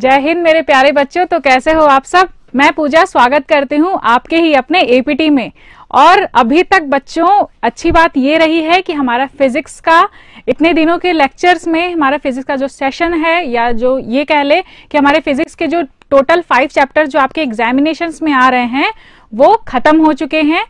जय हिंद मेरे प्यारे बच्चों तो कैसे हो आप सब मैं पूजा स्वागत करती हूँ आपके ही अपने एपीटी में और अभी तक बच्चों अच्छी बात ये रही है कि हमारा फिजिक्स का इतने दिनों के लेक्चर्स में हमारा फिजिक्स का जो सेशन है या जो ये कह ले कि हमारे फिजिक्स के जो टोटल फाइव चैप्टर जो आपके एग्जामिनेशन में आ रहे हैं वो खत्म हो चुके हैं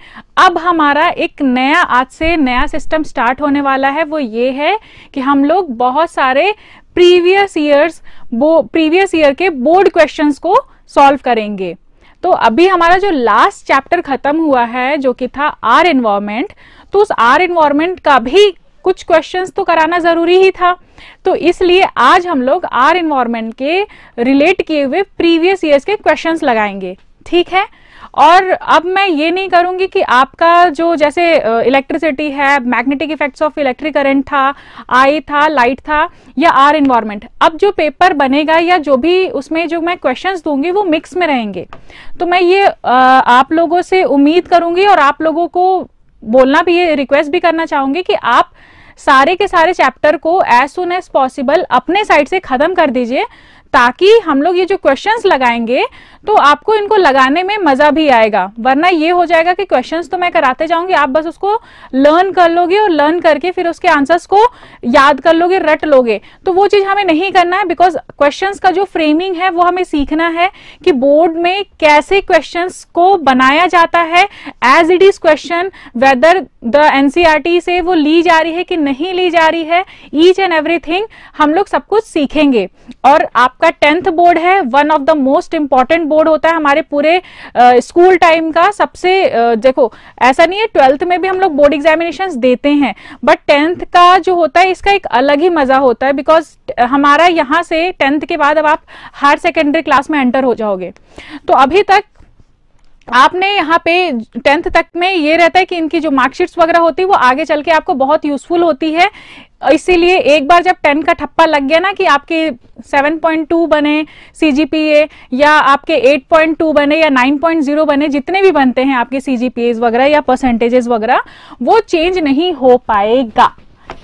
अब हमारा एक नया आज से नया सिस्टम स्टार्ट होने वाला है वो ये है कि हम लोग बहुत सारे प्रीवियस ईयर्स प्रीवियस ईयर के बोर्ड क्वेश्चंस को सॉल्व करेंगे तो अभी हमारा जो लास्ट चैप्टर खत्म हुआ है जो कि था आर एनवायरमेंट तो उस आर एनवायरमेंट का भी कुछ क्वेश्चंस तो कराना जरूरी ही था तो इसलिए आज हम लोग आर एनवायरमेंट के रिलेट किए हुए प्रीवियस ईयर्स के क्वेश्चंस लगाएंगे ठीक है और अब मैं ये नहीं करूंगी कि आपका जो जैसे इलेक्ट्रिसिटी है magnetic effects of electric current था आई था लाइट था या आर इन्वायरमेंट अब जो पेपर बनेगा या जो भी उसमें जो मैं क्वेश्चंस दूंगी वो मिक्स में रहेंगे तो मैं ये आप लोगों से उम्मीद करूंगी और आप लोगों को बोलना भी ये रिक्वेस्ट भी करना चाहूंगी कि आप सारे के सारे चैप्टर को एज सुन एज पॉसिबल अपने साइड से खत्म कर दीजिए ताकि हम लोग ये जो क्वेश्चंस लगाएंगे तो आपको इनको लगाने में मजा भी आएगा वरना ये हो जाएगा कि क्वेश्चंस तो मैं कराते जाऊंगी आप बस उसको लर्न कर लोगे और लर्न करके फिर उसके आंसर्स को याद कर लोगे रट लोगे तो वो चीज हमें नहीं करना है बिकॉज क्वेश्चंस का जो फ्रेमिंग है वो हमें सीखना है कि बोर्ड में कैसे क्वेश्चन को बनाया जाता है as it is question whether the NCERT e से वो ली जा रही है कि नहीं ली जा रही है ईच एंड एवरीथिंग हम लोग सब कुछ सीखेंगे और आपका टेंथ बोर्ड है one of the most important board होता है हमारे पूरे स्कूल uh, टाइम का सबसे uh, देखो ऐसा नहीं है ट्वेल्थ में भी हम लोग बोर्ड एग्जामिनेशन देते हैं बट टेंथ का जो होता है इसका एक अलग ही मजा होता है बिकॉज हमारा यहाँ से टेंथ के बाद अब आप हायर सेकेंडरी क्लास में एंटर हो जाओगे तो अभी तक आपने यहाँ पे टेंथ तक में ये रहता है कि इनकी जो मार्कशीट्स वगैरह होती है वो आगे चल के आपको बहुत यूजफुल होती है इसीलिए एक बार जब टेन का ठप्पा लग गया ना कि आपके 7.2 बने सीजीपीए या आपके 8.2 बने या 9.0 बने जितने भी बनते हैं आपके सीजीपीए वगैरह या परसेंटेजेस वगैरह वो चेंज नहीं हो पाएगा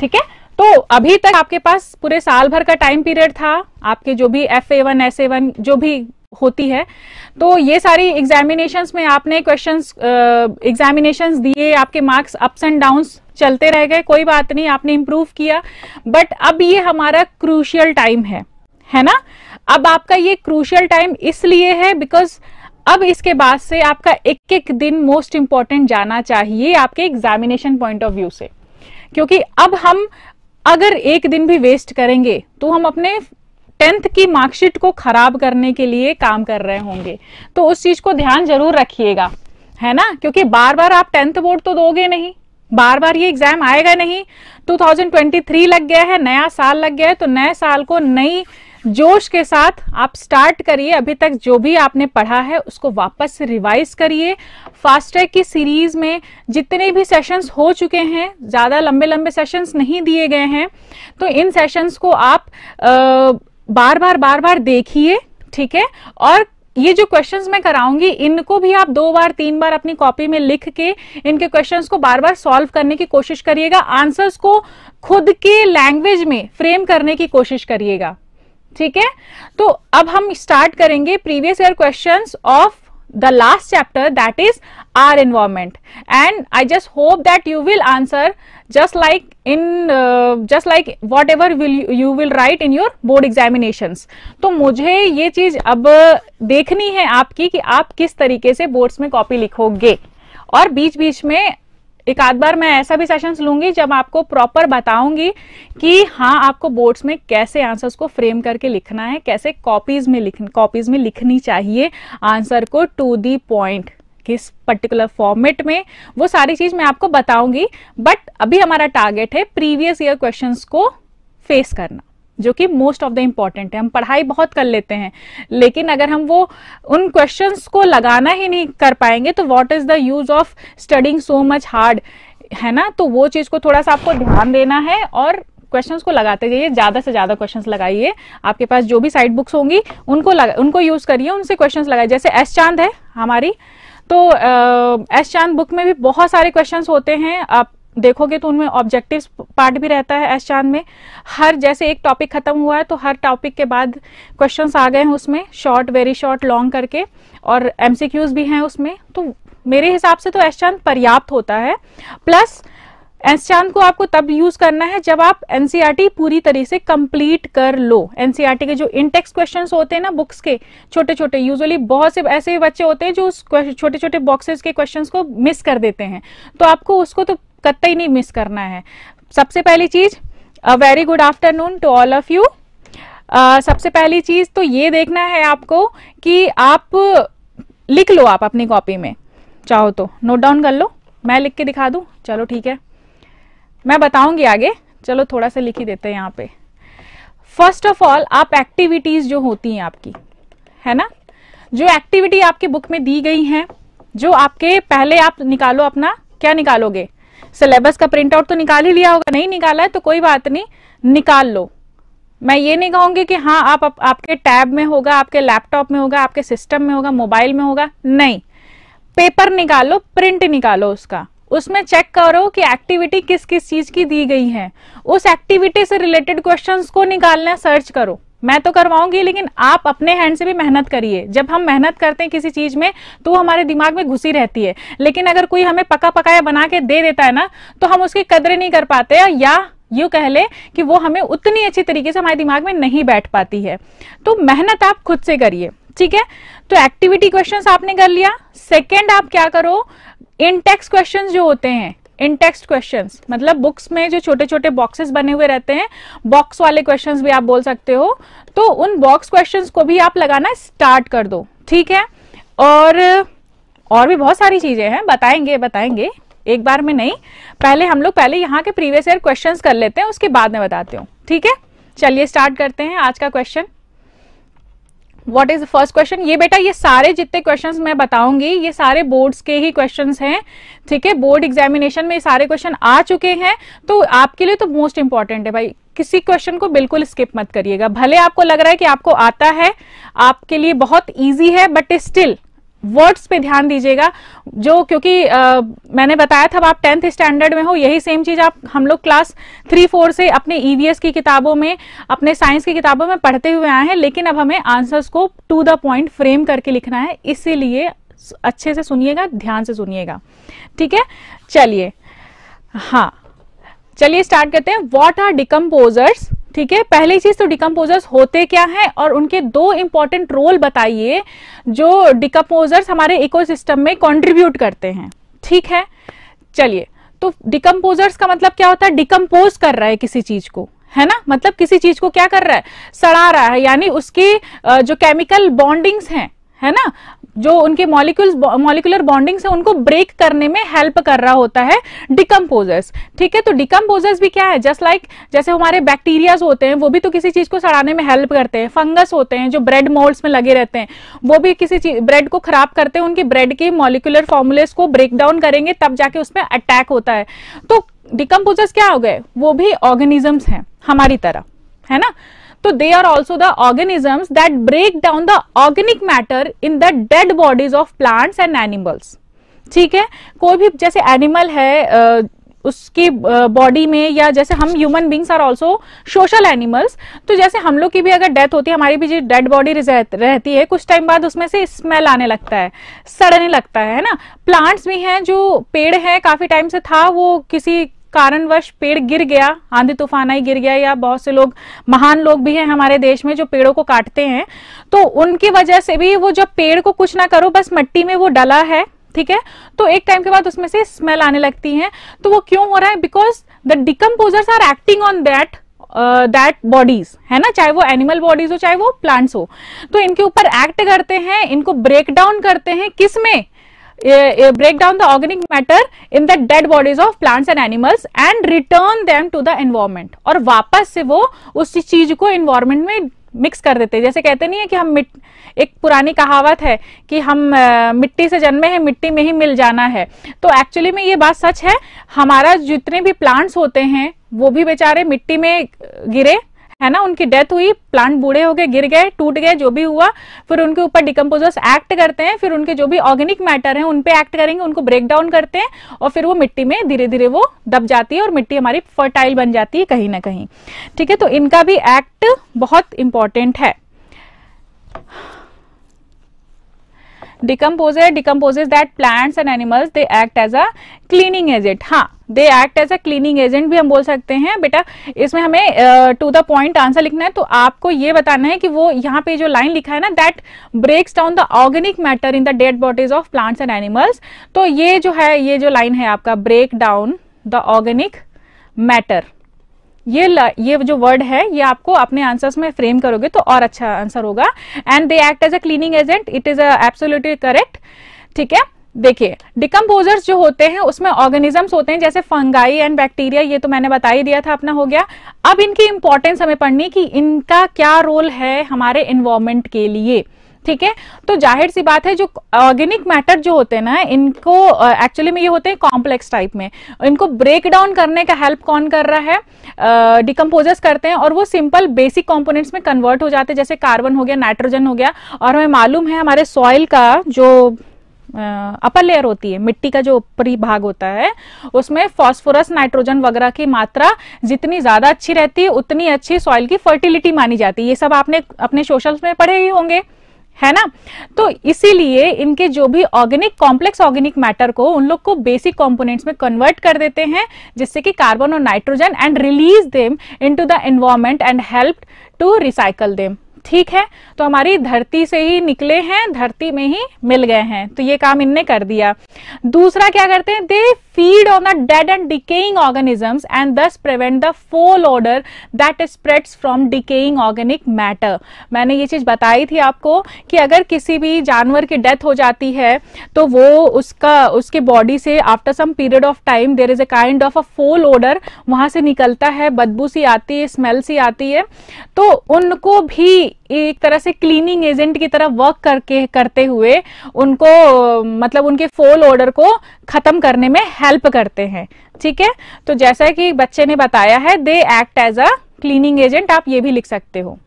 ठीक है तो अभी तक आपके पास पूरे साल भर का टाइम पीरियड था आपके जो भी F A one S A one जो भी होती है तो ये सारी एग्जामिनेशंस में आपने क्वेश्चंस एग्जामिनेशंस दिए आपके मार्क्स अप्स एंड डाउन्स चलते रह गए कोई बात नहीं आपने इम्प्रूव किया बट अब ये हमारा क्रूशियल टाइम है है ना अब आपका ये क्रूशियल टाइम इसलिए है बिकॉज अब इसके बाद से आपका एक एक दिन मोस्ट इंपॉर्टेंट जाना चाहिए आपके एग्जामिनेशन पॉइंट ऑफ व्यू से क्योंकि अब हम अगर एक दिन भी वेस्ट करेंगे तो हम अपने टेंथ की मार्कशीट को खराब करने के लिए काम कर रहे होंगे तो उस चीज को ध्यान जरूर रखिएगा है ना क्योंकि बार बार आप टेंथ बोर्ड तो दोगे नहीं बार बार ये एग्जाम आएगा नहीं 2023 लग गया है नया साल लग गया है तो नए साल को नई जोश के साथ आप स्टार्ट करिए अभी तक जो भी आपने पढ़ा है उसको वापस रिवाइज करिए फास्टैग की सीरीज में जितने भी सेशंस हो चुके हैं ज़्यादा लंबे लंबे सेशंस नहीं दिए गए हैं तो इन सेशंस को आप आ, बार बार बार बार देखिए ठीक है और ये जो क्वेश्चंस मैं कराऊंगी इनको भी आप दो बार तीन बार अपनी कॉपी में लिख के इनके क्वेश्चंस को बार बार सॉल्व करने की कोशिश करिएगा आंसर्स को खुद के लैंग्वेज में फ्रेम करने की कोशिश करिएगा ठीक है तो अब हम स्टार्ट करेंगे previous year questions of the last chapter that is our environment and I just hope that you will answer just like in just like whatever you will write in your board examination तो मुझे ये चीज अब देखनी है आपकी कि आप किस तरीके से बोर्ड्स में कॉपी लिखोगे और बीच बीच में एक आध बार मैं ऐसा भी सेशंस लूंगी जब आपको प्रॉपर बताऊंगी कि हाँ आपको बोर्ड्स में कैसे आंसर्स को फ्रेम करके लिखना है कैसे कॉपीज में लिख कॉपीज में लिखनी चाहिए आंसर को टू दी पॉइंट किस पर्टिकुलर फॉर्मेट में वो सारी चीज मैं आपको बताऊंगी बट अभी हमारा टारगेट है प्रीवियस ईयर क्वेश्चन को फेस करना जो कि मोस्ट ऑफ द इम्पॉर्टेंट है हम पढ़ाई बहुत कर लेते हैं लेकिन अगर हम वो उन क्वेश्चंस को लगाना ही नहीं कर पाएंगे तो what is the use of studying so much hard है ना तो वो चीज को थोड़ा सा आपको ध्यान देना है और क्वेश्चंस को लगाते जाइए ज्यादा से ज्यादा क्वेश्चंस लगाइए आपके पास जो भी साइड बुक्स होंगी उनको उनको यूज करिए उनसे क्वेश्चंस लगाइए जैसे एस चांद है हमारी तो एस चांद बुक में भी बहुत सारे क्वेश्चन होते हैं आप देखोगे तो उनमें ऑब्जेक्टिव पार्ट भी रहता है एस चांद में हर जैसे एक टॉपिक खत्म हुआ है तो हर टॉपिक के बाद क्वेश्चंस आ गए हैं उसमें शॉर्ट वेरी शॉर्ट लॉन्ग करके और एमसीक्यूज भी हैं उसमें तो मेरे हिसाब से तो एस चांद पर्याप्त होता है प्लस एनसीआर को आपको तब यूज करना है जब आप एनसीआरटी e पूरी तरह से कंप्लीट कर लो एनसीआरटी e के जो इंटेक्स क्वेश्चंस होते हैं ना बुक्स के छोटे छोटे यूजुअली बहुत से ऐसे बच्चे होते हैं जो उस छोटे छोटे बॉक्सेस के क्वेश्चंस को मिस कर देते हैं तो आपको उसको तो कतई नहीं मिस करना है सबसे पहली चीज a very good afternoon to all of you सबसे पहली चीज तो ये देखना है आपको कि आप लिख लो आप अपनी कॉपी में चाहो तो नोट डाउन कर लो मैं लिख के दिखा दू चलो ठीक है मैं बताऊंगी आगे चलो थोड़ा सा लिखी देते हैं यहाँ पे फर्स्ट ऑफ ऑल आप एक्टिविटीज जो होती हैं आपकी है ना जो एक्टिविटी आपके बुक में दी गई हैं जो आपके पहले आप निकालो अपना क्या निकालोगे सिलेबस का प्रिंट आउट तो निकाल ही लिया होगा नहीं निकाला है तो कोई बात नहीं निकाल लो मैं ये नहीं कहूंगी कि हाँ आप, आप आपके टैब में होगा आपके लैपटॉप में होगा आपके सिस्टम में होगा मोबाइल में होगा नहीं पेपर निकालो प्रिंट निकालो उसका उसमें चेक करो कि एक्टिविटी किस किस चीज की दी गई है उस एक्टिविटी से रिलेटेड क्वेश्चन को निकालना सर्च करो मैं तो करवाऊंगी लेकिन आप अपने हैंड से भी मेहनत करिए जब हम मेहनत करते हैं किसी चीज में तो हमारे दिमाग में घुसी रहती है लेकिन अगर कोई हमें पका पकाया बना के दे देता है ना तो हम उसकी कदर नहीं कर पाते या यू कह ले कि वो हमें उतनी अच्छी तरीके से हमारे दिमाग में नहीं बैठ पाती है तो मेहनत आप खुद से करिए ठीक है तो एक्टिविटी क्वेश्चन आपने कर लिया सेकेंड आप क्या करो इन टेक्स्ट क्वेश्चन जो होते हैं इन टेक्स्ट क्वेश्चन मतलब बुक्स में जो छोटे छोटे बॉक्सेस बने हुए रहते हैं बॉक्स वाले क्वेश्चन भी आप बोल सकते हो तो उन बॉक्स क्वेश्चन को भी आप लगाना स्टार्ट कर दो ठीक है और और भी बहुत सारी चीजें हैं बताएंगे बताएंगे एक बार में नहीं पहले हम लोग पहले यहाँ के प्रीवियस ईयर क्वेश्चन कर लेते हैं उसके बाद में बताते हूँ ठीक है चलिए स्टार्ट करते हैं आज का question what is the first question ये बेटा ये सारे जितने क्वेश्चन मैं बताऊंगी ये सारे बोर्ड्स के ही क्वेश्चन हैं ठीक है बोर्ड एग्जामिनेशन में ये सारे क्वेश्चन आ चुके हैं तो आपके लिए तो मोस्ट इंपॉर्टेंट है भाई किसी क्वेश्चन को बिल्कुल स्किप मत करिएगा भले आपको लग रहा है कि आपको आता है आपके लिए बहुत ईजी है बट स्टिल वर्ड्स पे ध्यान दीजिएगा जो क्योंकि आ, मैंने बताया था आप टेंथ स्टैंडर्ड में हो यही सेम चीज आप हम लोग क्लास थ्री फोर से अपने ईवीएस e की किताबों में अपने साइंस की किताबों में पढ़ते हुए आए हैं लेकिन अब हमें आंसर्स को टू द पॉइंट फ्रेम करके लिखना है इसीलिए अच्छे से सुनिएगा ध्यान से सुनिएगा ठीक है चलिए हाँ चलिए स्टार्ट करते हैं वॉट आर डिकम्पोजर्स ठीक है पहली चीज तो डिकम्पोजर्स होते क्या हैं और उनके दो इंपॉर्टेंट रोल बताइए जो डिकम्पोजर्स हमारे इकोसिस्टम में कंट्रीब्यूट करते हैं ठीक है चलिए तो डिकम्पोजर्स का मतलब क्या होता है डिकम्पोज कर रहा है किसी चीज को है ना मतलब किसी चीज को क्या कर रहा है सड़ा रहा है यानी उसकी जो केमिकल बॉन्डिंग्स हैं है ना जो उनके मॉलिक्यूल्स मॉलिकुलर बॉन्डिंग्स है उनको ब्रेक करने में हेल्प कर रहा होता है डिकम्पोजर्स ठीक है तो डिकम्पोजर्स भी क्या है जस्ट लाइक like, जैसे हमारे बैक्टीरियाज होते हैं वो भी तो किसी चीज को सड़ाने में हेल्प करते हैं फंगस होते हैं जो ब्रेड मोल्ड्स में लगे रहते हैं वो भी किसी चीज ब्रेड को खराब करते हैं उनके ब्रेड के मॉलिकुलर फॉर्मुलेस को ब्रेक डाउन करेंगे तब जाके उसमें अटैक होता है तो डिकम्पोजर्स क्या हो गए वो भी ऑर्गेनिजम्स हैं हमारी तरह है ना तो they are also the organisms that break down the organic matter in the dead bodies of plants and animals ठीक है कोई भी जैसे एनिमल है उसकी बॉडी में या जैसे हम human beings are also social animals तो जैसे हम लोग की भी अगर डेथ होती है हमारी भी जो डेड बॉडी रहती है कुछ टाइम बाद उसमें से स्मेल आने लगता है सड़ने लगता है ना प्लांट्स भी हैं जो पेड़ है काफी टाइम से था वो किसी कारणवश पेड़ गिर गया आंधी तूफान आई गिर गया या बहुत से लोग महान लोग भी हैं हमारे देश में जो पेड़ों को काटते हैं तो उनकी वजह से भी वो जब पेड़ को कुछ ना करो बस मट्टी में वो डला है ठीक है तो एक टाइम के बाद उसमें से स्मेल आने लगती है तो वो क्यों हो रहा है because the decomposers are acting on that that uh, bodies है ना चाहे वो एनिमल बॉडीज हो चाहे वो प्लांट्स हो तो इनके ऊपर एक्ट करते हैं इनको ब्रेक डाउन करते हैं किस में uh, break down the organic matter in the dead bodies of plants and animals and return them to the environment और वापस से वो उस चीज को environment में मिक्स कर देते हैं जैसे कहते नहीं है कि हम एक पुरानी कहावत है कि हम आ, मिट्टी से जन्मे हैं मिट्टी में ही मिल जाना है तो एक्चुअली में ये बात सच है हमारा जितने भी प्लांट्स होते हैं वो भी बेचारे मिट्टी में गिरे है ना उनकी डेथ हुई प्लांट बूढ़े हो गए गिर गए टूट गए जो भी हुआ फिर उनके ऊपर डिकम्पोजर्स एक्ट करते हैं फिर उनके जो भी ऑर्गेनिक मैटर है उनपे एक्ट करेंगे उनको ब्रेक डाउन करते हैं और फिर वो मिट्टी में धीरे धीरे वो दब जाती है और मिट्टी हमारी फर्टाइल बन जाती है कहीं ना कहीं ठीक है तो इनका भी एक्ट बहुत इंपॉर्टेंट है decomposer decomposes that plants and animals they act as a cleaning agent हाँ they act as a cleaning agent भी हम बोल सकते हैं बेटा इसमें हमें टू द पॉइंट आंसर लिखना है तो आपको ये बताना है कि वो यहाँ पे जो लाइन लिखा है ना that breaks down the organic matter in the dead bodies of plants and animals तो ये जो है ये जो लाइन है आपका break down the organic matter ये ये जो वर्ड है ये आपको अपने आंसर्स में फ्रेम करोगे तो और अच्छा आंसर होगा and they act as a cleaning agent it is absolutely correct ठीक है देखिए डिकम्पोजर्स जो होते हैं उसमें ऑर्गेनिजम्स होते हैं जैसे फंगाई एंड बैक्टीरिया ये तो मैंने बता ही दिया था अपना हो गया अब इनकी इंपॉर्टेंस हमें पढ़नी कि इनका क्या रोल है हमारे इन्वायरमेंट के लिए ठीक है तो जाहिर सी बात है जो ऑर्गेनिक मैटर जो होते हैं ना इनको एक्चुअली में ये होते हैं कॉम्प्लेक्स टाइप में इनको ब्रेक डाउन करने का हेल्प कौन कर रहा है डिकम्पोजर्स करते हैं और वो सिंपल बेसिक कॉम्पोनेट्स में कन्वर्ट हो जाते हैं जैसे कार्बन हो गया नाइट्रोजन हो गया और हमें मालूम है हमारे सॉइल का जो अपर लेयर होती है मिट्टी का जो ऊपरी भाग होता है उसमें फास्फोरस नाइट्रोजन वगैरह की मात्रा जितनी ज्यादा अच्छी रहती है उतनी अच्छी सॉइल की फर्टिलिटी मानी जाती है ये सब आपने अपने सोशल में पढ़े ही होंगे है ना तो इसीलिए इनके जो भी ऑर्गेनिक कॉम्प्लेक्स ऑर्गेनिक मैटर को उन लोग को बेसिक कंपोनेंट्स में कन्वर्ट कर देते हैं जिससे कि कार्बन और nitrogen and release them into the environment and help to recycle them ठीक है तो हमारी धरती से ही निकले हैं धरती में ही मिल गए हैं तो ये काम इनने कर दिया दूसरा क्या करते हैं they feed on the dead and decaying organisms and thus prevent the foul odour that spreads from decaying organic matter मैंने ये चीज बताई थी आपको कि अगर किसी भी जानवर की डेथ हो जाती है तो वो उसका उसके बॉडी से after some period of time there is a kind of a foul odour वहां से निकलता है बदबू सी आती है स्मेल सी आती है तो उनको भी एक तरह से क्लीनिंग एजेंट की तरह वर्क करके करते हुए उनको मतलब उनके फोल ऑर्डर को खत्म करने में हेल्प करते हैं ठीक है तो जैसा कि बच्चे ने बताया है they act as a cleaning agent आप ये भी लिख सकते हो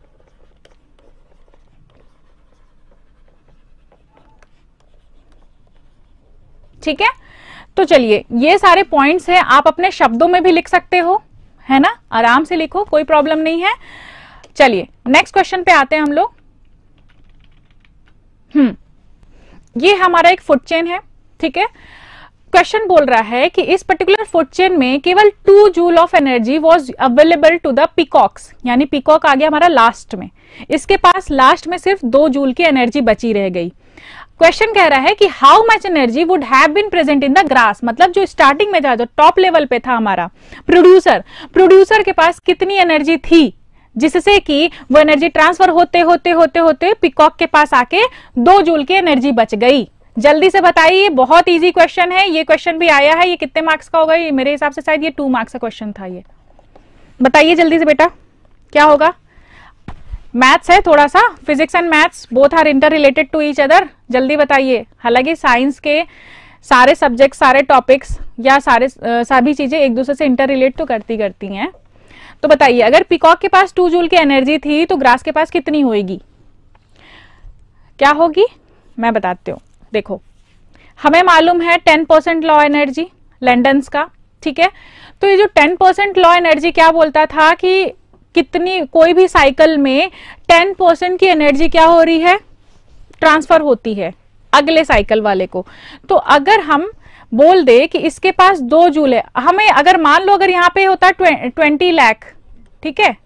ठीक है तो चलिए ये सारे पॉइंट्स हैं आप अपने शब्दों में भी लिख सकते हो है ना आराम से लिखो कोई प्रॉब्लम नहीं है चलिए नेक्स्ट क्वेश्चन पे आते हैं हम लोग हम्म ये हमारा एक फूड चेन है ठीक है क्वेश्चन बोल रहा है कि इस पर्टिकुलर फूड चेन में केवल two joule of energy was available to the peacocks यानी पिकॉक आ गया हमारा लास्ट में इसके पास लास्ट में सिर्फ दो जूल की एनर्जी बची रह गई क्वेश्चन कह रहा है कि how much energy would have been present in the grass मतलब जो स्टार्टिंग में था जो टॉप लेवल पे था हमारा प्रोड्यूसर प्रोड्यूसर के पास कितनी एनर्जी थी जिससे कि वो एनर्जी ट्रांसफर होते होते होते होते पिकॉक के पास आके दो जूल की एनर्जी बच गई जल्दी से बताइए बहुत इजी क्वेश्चन है ये क्वेश्चन भी आया है ये कितने मार्क्स का होगा ये मेरे हिसाब से शायद ये टू मार्क्स का क्वेश्चन था ये बताइए जल्दी से बेटा क्या होगा मैथ्स है थोड़ा सा physics and maths both are interrelated to each other जल्दी बताइए हालांकि साइंस के सारे सब्जेक्ट सारे टॉपिक्स या सारे सभी चीजें एक दूसरे से इंटर रिलेट तो करती करती हैं तो बताइए अगर पिकॉक के पास टू जूल की एनर्जी थी तो ग्रास के पास कितनी होगी क्या होगी मैं बताती हूँ देखो हमें मालूम है ten percent law energy Lindeman's का ठीक है तो ये जो टेन परसेंट लॉ एनर्जी क्या बोलता था कि कितनी कोई भी साइकिल में टेन परसेंट की एनर्जी क्या हो रही है ट्रांसफर होती है अगले साइकिल वाले को तो अगर हम बोल दे कि इसके पास दो जूल है हमें अगर मान लो अगर यहाँ पे होता है ट्वेंटी लैख ठीक है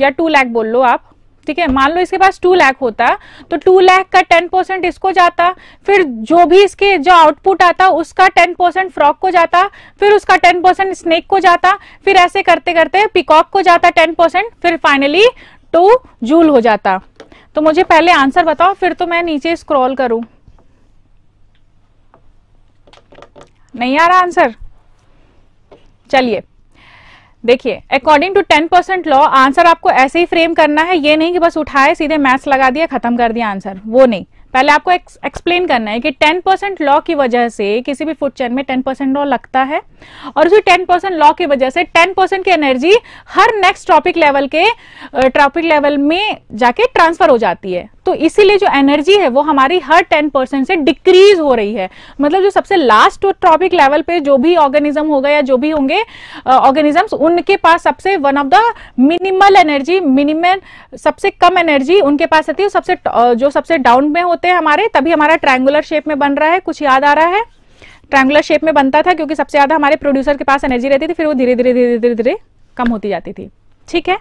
या टू लैख बोल लो आप ठीक है मान लो इसके पास टू लैख होता तो टू लैख का टेन परसेंट इसको जाता फिर जो भी इसके जो आउटपुट आता उसका टेन परसेंट फ्रॉक को जाता फिर उसका टेन परसेंट स्नेक को जाता फिर ऐसे करते करते पिकॉक को जाता टेन परसेंट फिर फाइनली टू जूल हो जाता तो मुझे पहले आंसर बताओ फिर तो मैं नीचे स्क्रॉल करूं नहीं आ रहा आंसर चलिए देखिए according to ten percent law answer आपको ऐसे ही फ्रेम करना है ये नहीं कि बस उठाए सीधे मैथ्स लगा दिया खत्म कर दिया आंसर वो नहीं पहले आपको एक्सप्लेन करना है कि 10 परसेंट लॉ की वजह से किसी भी फूड चेन में 10 परसेंट लॉ लगता है और उसी 10 परसेंट लॉ की वजह से 10 परसेंट की एनर्जी हर नेक्स्ट ट्रॉपिक लेवल के ट्रॉपिक लेवल में जाके ट्रांसफर हो जाती है तो इसीलिए जो एनर्जी है वो हमारी हर 10 परसेंट से डिक्रीज हो रही है मतलब जो सबसे लास्ट ट्रॉपिक लेवल पे जो भी ऑर्गेनिज्म होगा या जो भी होंगे ऑर्गेनिजम्स उनके पास सबसे one of the minimal energy minimum सबसे कम एनर्जी उनके पास रहती है सबसे जो सबसे डाउन में होते हैं हमारे तभी हमारा ट्रैंगुलर शेप में बन रहा है कुछ याद आ रहा है ट्रैंगुलर शेप में बनता था क्योंकि सबसे ज्यादा हमारे प्रोड्यूसर के पास एनर्जी रहती थी फिर वो धीरे धीरे धीरे धीरे धीरे कम होती जाती थी ठीक है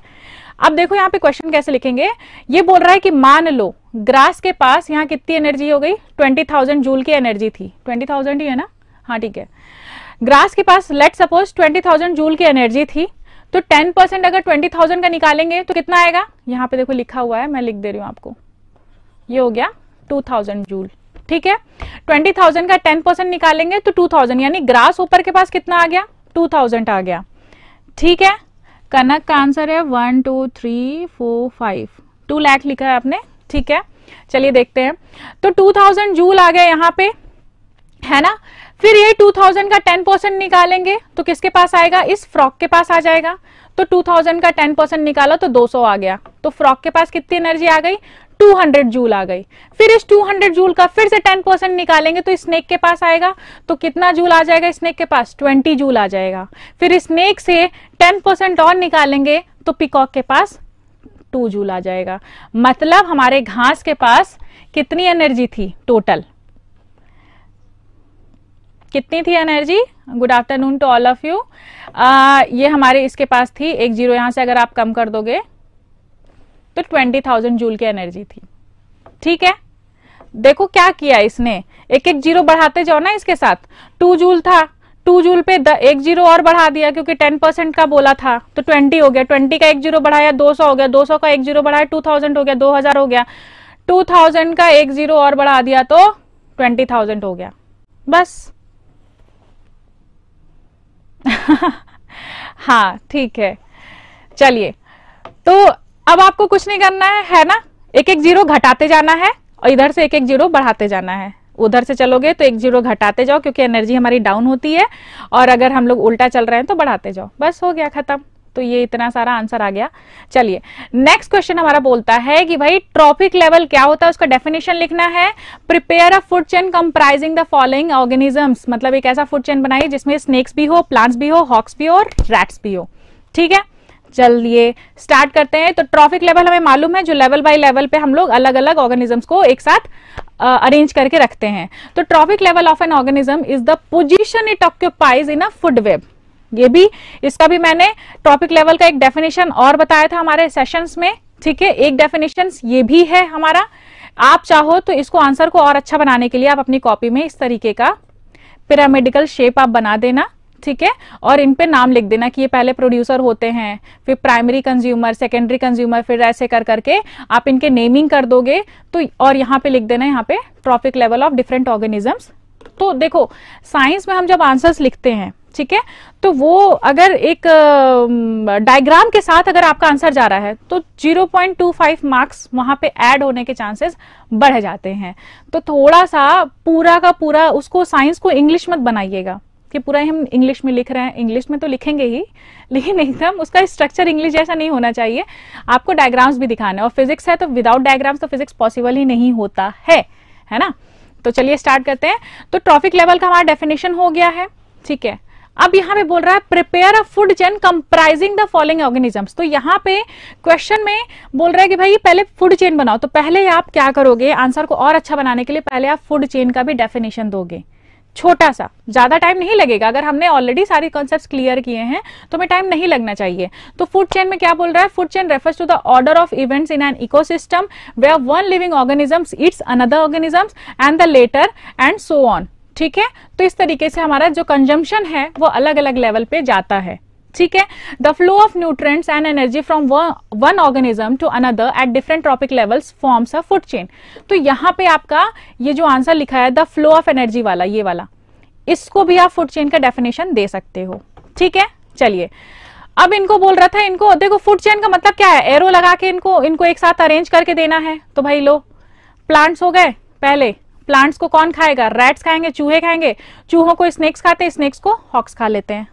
अब देखो यहाँ पे क्वेश्चन कैसे लिखेंगे ये बोल रहा है कि मान लो ग्रास के पास यहाँ कितनी एनर्जी हो गई ट्वेंटी थाउजेंड जूल की एनर्जी थी ट्वेंटी थाउजेंड ही है ना हाँ ठीक है ग्रास के पास let suppose twenty thousand joule की एनर्जी थी तो टेन परसेंट अगर ट्वेंटी थाउजेंड का निकालेंगे तो कितना आएगा यहाँ पे देखो लिखा हुआ है मैं लिख दे रही हूँ आपको ये हो गया टू थाउजेंड जूल ठीक है ट्वेंटी थाउजेंड का टेन परसेंट निकालेंगे तो टू थाउजेंड यानी ग्रास ऊपर के पास कितना आ गया टू थाउजेंड आ गया ठीक है कनक का आंसर है one two three four five two lakh लिखा है आपने ठीक है चलिए देखते हैं तो टू थाउजेंड जूल आ गया यहाँ पे है ना फिर ये 2000 का 10 परसेंट निकालेंगे तो किसके पास आएगा इस फ्रॉक के पास आ जाएगा तो 2000 का 10 परसेंट निकाला तो 200 आ गया तो फ्रॉक के पास कितनी एनर्जी आ गई 200 जूल आ गई फिर इस 200 जूल का फिर से 10 परसेंट निकालेंगे तो स्नेक के पास आएगा तो कितना जूल आ जाएगा स्नेक के पास 20 जूल आ जाएगा फिर स्नेक से 10 परसेंट और निकालेंगे तो पिकॉक के पास 2 जूल आ जाएगा मतलब हमारे घास के पास कितनी एनर्जी थी टोटल कितनी थी energy good afternoon to all of you ये हमारे इसके पास थी एक जीरो यहां से अगर आप कम कर दोगे तो 20,000 जूल की एनर्जी थी ठीक है देखो क्या किया इसने एक एक जीरो बढ़ाते जाओ ना इसके साथ टू जूल था टू जूल पे द, एक जीरो और बढ़ा दिया क्योंकि टेन परसेंट का बोला था तो ट्वेंटी हो गया ट्वेंटी का एक जीरो बढ़ाया दो सौ हो गया दो सौ का एक जीरो बढ़ाया टू थाउजेंड हो गया दो हजार हो गया टू थाउजेंड का एक जीरो और बढ़ा दिया तो ट्वेंटी थाउजेंड हो गया बस हाँ ठीक है चलिए तो अब आपको कुछ नहीं करना है है ना एक एक जीरो घटाते जाना है और इधर से एक एक जीरो बढ़ाते जाना है उधर से चलोगे तो एक जीरो घटाते जाओ क्योंकि एनर्जी हमारी डाउन होती है और अगर हम लोग उल्टा चल रहे हैं तो बढ़ाते जाओ बस हो गया खत्म तो ये इतना सारा आंसर आ गया चलिए नेक्स्ट क्वेश्चन हमारा बोलता है कि भाई ट्रॉफिक लेवल क्या होता है उसका डेफिनेशन लिखना है prepare a food chain comprising the following organisms मतलब एक ऐसा फूड चेन बनाइए जिसमें स्नेक्स भी हो प्लांट्स भी हो हॉक्स भी हो और रैट्स भी हो ठीक है चलिए स्टार्ट करते हैं तो ट्रॉफिक लेवल हमें मालूम है जो लेवल बाय लेवल पे हम लोग अलग अलग ऑर्गेनिजम्स को एक साथ अरेंज करके रखते हैं तो trophic level of an organism is the position it occupies in a food web ये भी इसका भी मैंने ट्रॉपिक लेवल का एक डेफिनेशन और बताया था हमारे सेशंस में ठीक है एक डेफिनेशन ये भी है हमारा आप चाहो तो इसको आंसर को और अच्छा बनाने के लिए आप अपनी कॉपी में इस तरीके का पिरामिडिकल शेप आप बना देना ठीक है और इन पे नाम लिख देना कि ये पहले प्रोड्यूसर होते हैं फिर प्राइमरी कंज्यूमर सेकेंडरी कंज्यूमर फिर ऐसे कर करके आप इनके नेमिंग कर दोगे तो और यहाँ पे लिख देना यहाँ पे trophic level of different organisms तो देखो साइंस में हम जब आंसर्स लिखते हैं ठीक है तो वो अगर एक डायग्राम के साथ अगर आपका आंसर जा रहा है तो 0.25 मार्क्स वहां पे ऐड होने के चांसेस बढ़ जाते हैं तो थोड़ा सा पूरा का पूरा उसको साइंस को इंग्लिश मत बनाइएगा कि पूरा हम इंग्लिश में लिख रहे हैं इंग्लिश में तो लिखेंगे ही लेकिन एकदम उसका स्ट्रक्चर इंग्लिश जैसा नहीं होना चाहिए आपको डायग्राम्स भी दिखाना है और फिजिक्स है तो विदाउट डायग्राम्स तो फिजिक्स पॉसिबल ही नहीं होता है है ना तो चलिए स्टार्ट करते हैं तो ट्रॉफिक लेवल का हमारा डेफिनेशन हो गया है ठीक है अब यहां पे बोल रहा है prepare a food chain comprising the following organisms तो यहाँ पे क्वेश्चन में बोल रहा है कि भाई पहले फूड चेन बनाओ तो पहले आप क्या करोगे आंसर को और अच्छा बनाने के लिए पहले आप फूड चेन का भी डेफिनेशन दोगे छोटा सा ज्यादा टाइम नहीं लगेगा अगर हमने ऑलरेडी सारे कॉन्सेप्ट क्लियर किए हैं तो हमें टाइम नहीं लगना चाहिए तो फूड चेन में क्या बोल रहा है food chain refers to the order of events in an ecosystem way one living organisms eats another organisms and the latter and so on ठीक है तो इस तरीके से हमारा जो कंजम्पशन है वो अलग अलग लेवल पे जाता है ठीक है the flow of nutrients and energy from one organism to another at different trophic levels forms a food chain तो यहां पे आपका ये जो आंसर लिखा है द फ्लो ऑफ एनर्जी वाला ये वाला इसको भी आप फूड चेन का डेफिनेशन दे सकते हो ठीक है चलिए अब इनको बोल रहा था इनको देखो फूड चेन का मतलब क्या है एरो लगा के इनको इनको एक साथ अरेंज करके देना है तो भाई लो प्लांट्स हो गए पहले प्लांट्स को कौन खाएगा रैट्स खाएंगे चूहे खाएंगे चूहों को स्नेक्स खाते हैं स्नेक्स को हॉक्स खा लेते हैं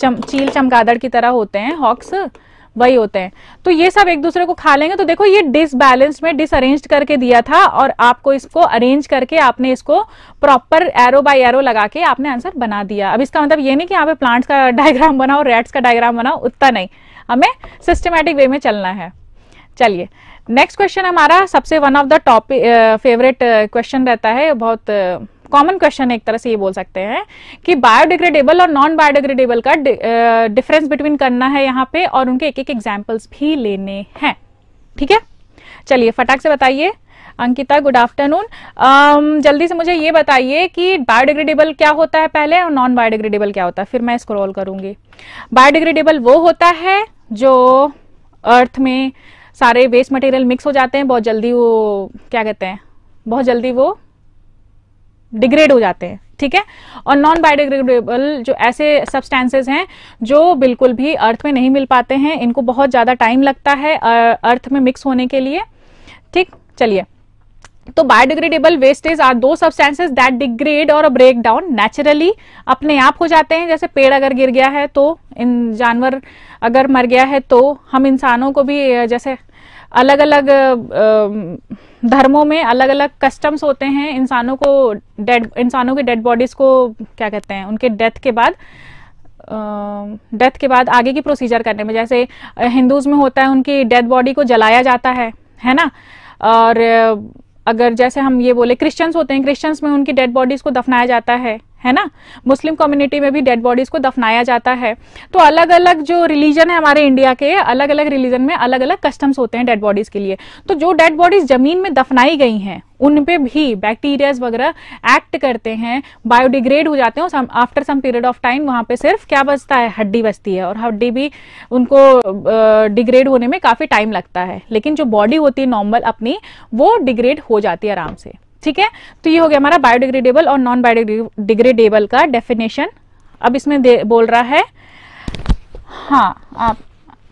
चम, चील चमगादड़ की तरह होते हैं हॉक्स वही होते हैं तो ये सब एक दूसरे को खा लेंगे तो देखो ये डिसबैलेंस में डिसअरेंज करके दिया था और आपको इसको अरेंज करके आपने इसको प्रॉपर एरो बाय एरो लगा के आपने आंसर बना दिया अब इसका मतलब ये नहीं कि यहाँ पे प्लांट्स का डायग्राम बनाओ रेड्स का डायग्राम बनाओ उतना नहीं हमें सिस्टमेटिक वे में चलना है चलिए नेक्स्ट क्वेश्चन हमारा सबसे one of the topic favourite question रहता है बहुत कॉमन क्वेश्चन है एक तरह से ये बोल सकते हैं कि बायोडिग्रेडेबल और नॉन बायोडिग्रेडेबल का डिफरेंस बिटवीन करना है यहाँ पे और उनके एक एक एग्जाम्पल्स भी लेने हैं ठीक है चलिए फटाक से बताइए अंकिता गुड आफ्टरनून जल्दी से मुझे ये बताइए कि बायोडिग्रेडेबल क्या होता है पहले और नॉन बायोडिग्रेडेबल क्या होता है फिर मैं स्क्रॉल करूंगी बायोडिग्रेडेबल वो होता है जो अर्थ में सारे वेस्ट मटेरियल मिक्स हो जाते हैं बहुत जल्दी वो क्या कहते हैं बहुत जल्दी वो डिग्रेड हो जाते हैं ठीक है और नॉन बायोडिग्रेडेबल जो ऐसे सब्सटेंसेस हैं जो बिल्कुल भी अर्थ में नहीं मिल पाते हैं इनको बहुत ज़्यादा टाइम लगता है अर्थ में मिक्स होने के लिए ठीक चलिए तो biodegradable wastage are those substances that degrade और ब्रेक डाउन नेचुरली अपने आप हो जाते हैं जैसे पेड़ अगर गिर गया है तो इन जानवर अगर मर गया है तो हम इंसानों को भी जैसे अलग अलग धर्मों में अलग अलग कस्टम्स होते हैं इंसानों को डेड इंसानों के डेड बॉडीज को क्या कहते हैं उनके डेथ के बाद डेथ के बाद आगे की प्रोसीजर करने में जैसे हिंदूज में होता है उनकी डेड बॉडी को जलाया जाता है है ना और अगर जैसे हम ये बोले क्रिश्चियंस होते हैं क्रिश्चियंस में उनकी डेड बॉडीज को दफनाया जाता है है ना मुस्लिम कम्युनिटी में भी डेड बॉडीज को दफनाया जाता है तो अलग अलग जो रिलीजन है हमारे इंडिया के अलग अलग रिलीजन में अलग अलग कस्टम्स होते हैं डेड बॉडीज के लिए तो जो डेड बॉडीज जमीन में दफनाई गई हैं उन पे भी बैक्टीरियाज वगैरह एक्ट करते हैं बायोडिग्रेड हो जाते हैं after some period of time वहां पे सिर्फ क्या बचता है हड्डी बचती है और हड्डी भी उनको डिग्रेड होने में काफी टाइम लगता है लेकिन जो बॉडी होती है नॉर्मल अपनी वो डिग्रेड हो जाती है आराम से ठीक है तो ये हो गया हमारा बायोडिग्रेडेबल और नॉन बायोडिग्रेडेबल का डेफिनेशन अब इसमें बोल रहा है हाँ आप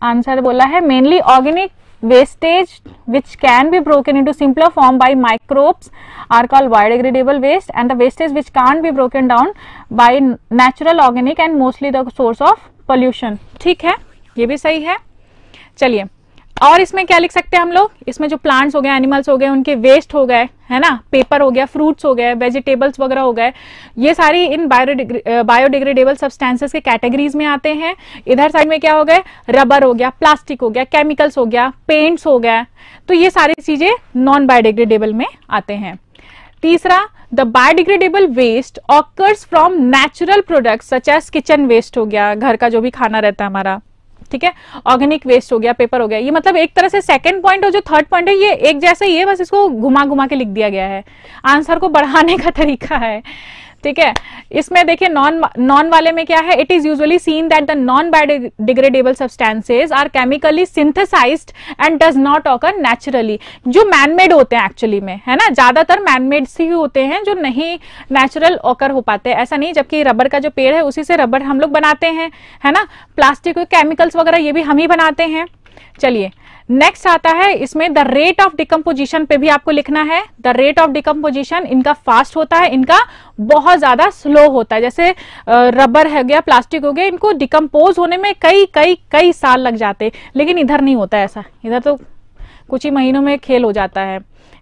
आंसर बोला है mainly organic wastage which can be broken into simpler form by microbes are call biodegradable waste and the wastage which can be broken down by natural organic and mostly the source of pollution ठीक है ये भी सही है चलिए और इसमें क्या लिख सकते हैं हम लोग इसमें जो प्लांट्स हो गए एनिमल्स हो गए उनके वेस्ट हो गए है ना पेपर हो गया फ्रूट्स हो गए वेजिटेबल्स वगैरह हो गए ये सारी इन बायोडिग्रेडेबल सब्सटेंसेस के कैटेगरीज में आते हैं इधर साइड में क्या हो गए रबर हो गया प्लास्टिक हो गया केमिकल्स हो गया पेंट्स हो गया तो ये सारी चीजें नॉन बायोडिग्रेडेबल में आते हैं तीसरा the biodegradable waste occurs from natural product such as kitchen waste हो गया घर का जो भी खाना रहता है हमारा ठीक है ऑर्गेनिक वेस्ट हो गया पेपर हो गया ये मतलब एक तरह से सेकंड पॉइंट और जो थर्ड पॉइंट है ये एक जैसा ही है बस इसको घुमा घुमा के लिख दिया गया है आंसर को बढ़ाने का तरीका है ठीक है इसमें देखिए नॉन नॉन वाले में क्या है it is usually seen that the non biodegradable substances are chemically synthesised and does not occur naturally जो मैनमेड होते हैं एक्चुअली में है ना ज्यादातर मैनमेड ही होते हैं जो नहीं नेचुरल ऑकर हो पाते ऐसा नहीं जबकि रबर का जो पेड़ है उसी से रबर हम लोग बनाते हैं है ना प्लास्टिक केमिकल्स वगैरह ये भी हम ही बनाते हैं चलिए नेक्स्ट आता है इसमें द रेट ऑफ डिकम्पोजिशन पे भी आपको लिखना है द रेट ऑफ डिकम्पोजिशन इनका फास्ट होता है इनका बहुत ज्यादा स्लो होता है जैसे रबर है गया प्लास्टिक हो गया इनको डिकम्पोज होने में कई कई कई साल लग जाते लेकिन इधर नहीं होता ऐसा इधर तो कुछ ही महीनों में खेल हो जाता है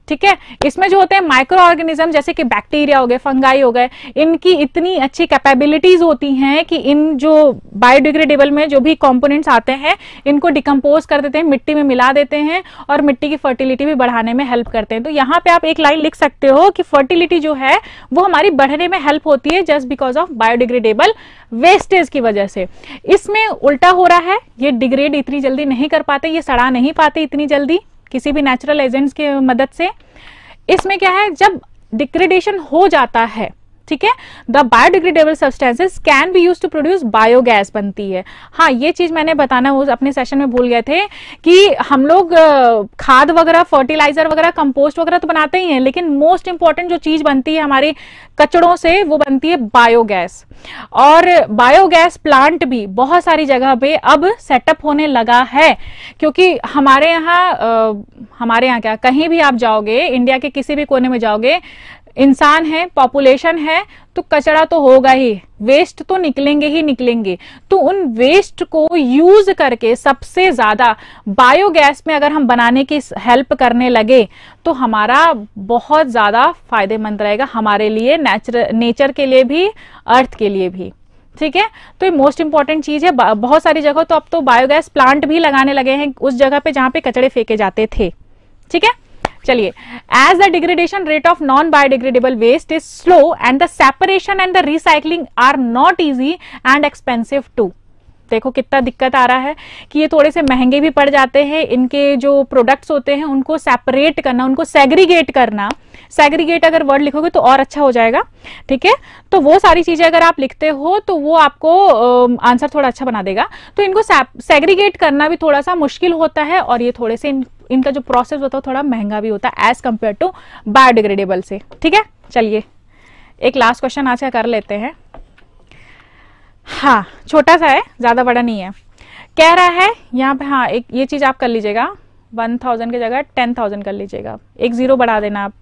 ठीक है इसमें जो होते हैं माइक्रो ऑर्गेनिज्म जैसे कि बैक्टीरिया हो गए फंगाई हो गए इनकी इतनी अच्छी कैपेबिलिटीज होती हैं कि इन जो बायोडिग्रेडेबल में जो भी कंपोनेंट्स आते हैं इनको डिकम्पोज कर देते हैं मिट्टी में मिला देते हैं और मिट्टी की फर्टिलिटी भी बढ़ाने में हेल्प करते हैं तो यहाँ पे आप एक लाइन लिख सकते हो कि फर्टिलिटी जो है वो हमारी बढ़ने में हेल्प होती है just because of biodegradable wastage की वजह से इसमें उल्टा हो रहा है ये डिग्रेड इतनी जल्दी नहीं कर पाते ये सड़ा नहीं पाते इतनी जल्दी किसी भी नेचुरल एजेंट्स की मदद से इसमें क्या है जब डिक्रेडेशन हो जाता है ठीक है the biodegradable substances can be use to produce biogas बनती है हाँ ये चीज मैंने बताना वो अपने सेशन में भूल गए थे कि हम लोग खाद वगैरह फर्टिलाइजर वगैरह कंपोस्ट वगैरह तो बनाते ही हैं लेकिन मोस्ट इंपॉर्टेंट जो चीज बनती है हमारे कचड़ों से वो बनती है बायोगैस और बायोगैस प्लांट भी बहुत सारी जगह पे अब सेटअप होने लगा है क्योंकि हमारे यहाँ हमारे यहाँ क्या कहीं भी आप जाओगे इंडिया के किसी भी कोने में जाओगे इंसान है पॉपुलेशन है तो कचरा तो होगा ही वेस्ट तो निकलेंगे ही निकलेंगे तो उन वेस्ट को यूज करके सबसे ज्यादा बायोगैस में अगर हम बनाने की हेल्प करने लगे तो हमारा बहुत ज्यादा फायदेमंद रहेगा हमारे लिए नेचर नेचर के लिए भी अर्थ के लिए भी ठीक है तो ये मोस्ट इंपॉर्टेंट चीज है बहुत सारी जगह तो अब तो बायोगैस प्लांट भी लगाने लगे हैं उस जगह पे जहां पे कचड़े फेंके जाते थे ठीक है चलिए as the degradation rate of non biodegradable waste is slow and the separation and the recycling are not easy and expensive too देखो कितना दिक्कत आ रहा है कि ये थोड़े से महंगे भी पड़ जाते हैं इनके जो प्रोडक्ट्स होते हैं उनको सेपरेट करना उनको सेग्रीगेट करना सेग्रीगेट अगर वर्ड लिखोगे तो और अच्छा हो जाएगा ठीक है तो वो सारी चीजें अगर आप लिखते हो तो वो आपको आंसर थोड़ा अच्छा बना देगा तो इनको सेग्रीगेट करना भी थोड़ा सा मुश्किल होता है और ये थोड़े से इनका जो प्रोसेस होता है थोड़ा महंगा भी होता है एज कंपेयर टू बायोडिग्रेडेबल से ठीक है चलिए एक लास्ट क्वेश्चन आज का कर लेते हैं हाँ छोटा सा है ज़्यादा बड़ा नहीं है कह रहा है यहाँ पे हाँ एक ये चीज़ आप कर लीजिएगा वन थाउजेंड की जगह टेन थाउजेंड कर लीजिएगा एक ज़ीरो बढ़ा देना आप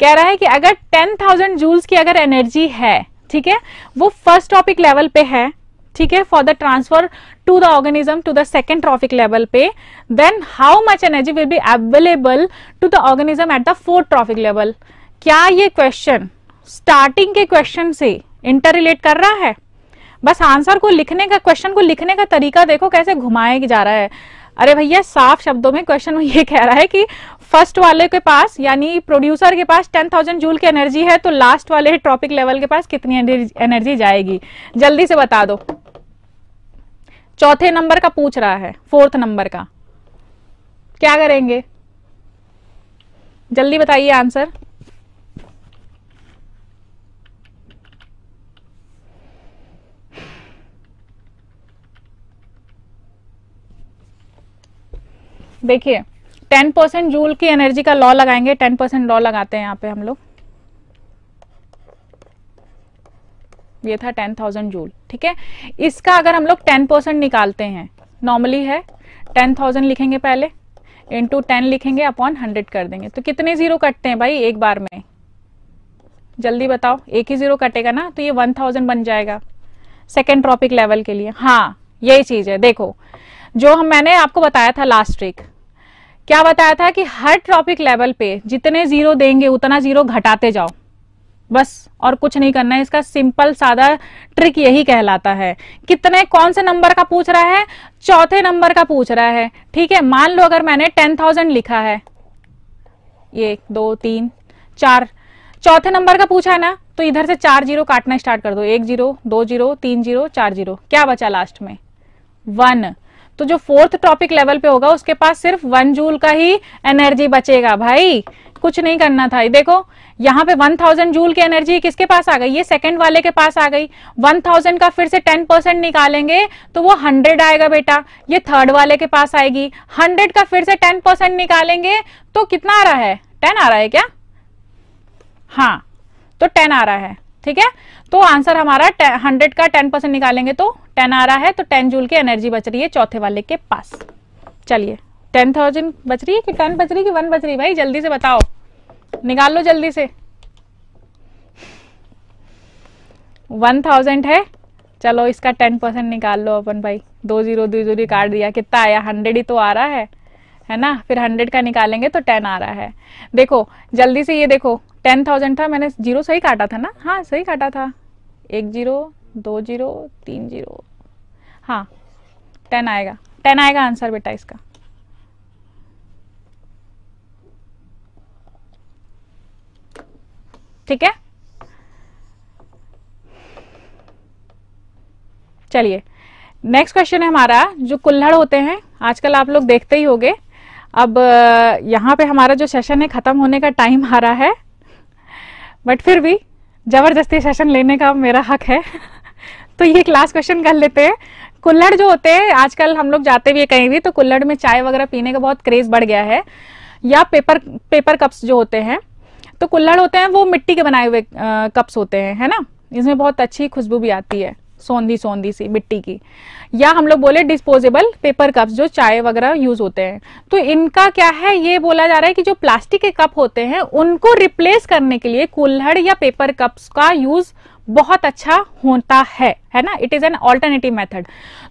कह रहा है कि अगर टेन थाउजेंड जूल्स की अगर एनर्जी है ठीक है वो फर्स्ट टॉपिक लेवल पे है ठीक है for the transfer to the organism to the second trophic level पे then how much energy will be available to the organism at the fourth trophic level क्या ये क्वेश्चन स्टार्टिंग के question से interrelate कर रहा है बस answer को लिखने का क्वेश्चन को लिखने का तरीका देखो कैसे घुमाया जा रहा है अरे भैया साफ शब्दों में क्वेश्चन में ये कह रहा है कि फर्स्ट वाले के पास यानी प्रोड्यूसर के पास 10,000 जूल की एनर्जी है तो लास्ट वाले ट्रॉपिक लेवल के पास कितनी एनर्जी जाएगी जल्दी से बता दो चौथे नंबर का पूछ रहा है फोर्थ नंबर का क्या करेंगे जल्दी बताइए आंसर देखिए टेन परसेंट जूल की एनर्जी का लॉ लगाएंगे टेन परसेंट लॉ लगाते हैं यहाँ पे हम लोग ये था टेन थाउजेंड जूल ठीक है इसका अगर हम लोग टेन परसेंट निकालते हैं नॉर्मली है टेन थाउजेंड लिखेंगे पहले इंटू टेन लिखेंगे अपॉन हंड्रेड कर देंगे तो कितने जीरो कटते हैं भाई एक बार में जल्दी बताओ एक ही जीरो कटेगा ना तो ये वन थाउजेंड बन जाएगा सेकेंड ट्रॉपिक लेवल के लिए हाँ यही चीज है देखो जो हम मैंने आपको बताया था लास्ट वीक क्या बताया था कि हर ट्रॉपिक लेवल पे जितने जीरो देंगे उतना जीरो घटाते जाओ बस और कुछ नहीं करना है इसका सिंपल सादा ट्रिक यही कहलाता है कितने कौन से नंबर का पूछ रहा है चौथे नंबर का पूछ रहा है ठीक है मान लो अगर मैंने टेन थाउजेंड लिखा है एक दो तीन चार चौथे नंबर का पूछा है ना तो इधर से चार जीरो काटना स्टार्ट कर दो एक जीरो दो जीरो तीन जीरो चार जीरो क्या बचा लास्ट में वन तो जो फोर्थ टॉपिक लेवल पे होगा उसके पास सिर्फ वन जूल का ही एनर्जी बचेगा भाई कुछ नहीं करना था देखो यहाँ पे 1000 जूल की एनर्जी किसके पास आ गई ये सेकंड वाले के पास आ गई 1000 का फिर से 10 परसेंट निकालेंगे तो वो 100 आएगा बेटा ये थर्ड वाले के पास आएगी 100 का फिर से 10 परसेंट निकालेंगे तो कितना आ रहा है 10 आ रहा है क्या हाँ तो 10 आ रहा है ठीक है तो आंसर हमारा हंड्रेड का टेन परसेंट निकालेंगे तो टेन आ रहा है तो टेन जूल की एनर्जी बच रही है चौथे वाले के पास चलिए टेन थाउजेंड बच रही है कि टेन बच रही है कि वन बच रही है भाई जल्दी से बताओ निकाल लो जल्दी से वन थाउजेंड है चलो इसका टेन परसेंट निकाल लो अपन भाई दो जीरो दो जीरो काट दिया कितना आया हंड्रेड ही तो आ रहा है है ना फिर हंड्रेड का निकालेंगे तो टेन आ रहा है देखो जल्दी से ये देखो टेन थाउजेंड था मैंने जीरो सही काटा था ना हाँ सही काटा था एक जीरो दो जीरो तीन जीरो हाँ टेन आएगा टेन आएगा आंसर बेटा इसका ठीक है चलिए नेक्स्ट क्वेश्चन है हमारा जो कुल्हड़ होते हैं आजकल आप लोग देखते ही होंगे अब यहां पे हमारा जो सेशन है खत्म होने का टाइम आ रहा है बट फिर भी ज़बरदस्ती सेशन लेने का मेरा हक है तो ये क्लास क्वेश्चन कर लेते हैं कुल्लड़ जो होते हैं आजकल हम लोग जाते भी कहीं भी तो कुल्लड़ में चाय वगैरह पीने का बहुत क्रेज बढ़ गया है या पेपर पेपर कप्स जो होते हैं तो कुल्लड़ होते हैं वो मिट्टी के बनाए हुए कप्स होते हैं है ना इसमें बहुत अच्छी खुशबू भी आती है सौंधी सौंधी सी मिट्टी की या हम लोग बोले डिस्पोजेबल पेपर कप्स जो चाय वगैरह यूज होते हैं तो इनका क्या है ये बोला जा रहा है कि जो प्लास्टिक के कप होते हैं उनको रिप्लेस करने के लिए कुल्हड़ या पेपर कप्स का यूज बहुत अच्छा होता है है ना it is an alternative method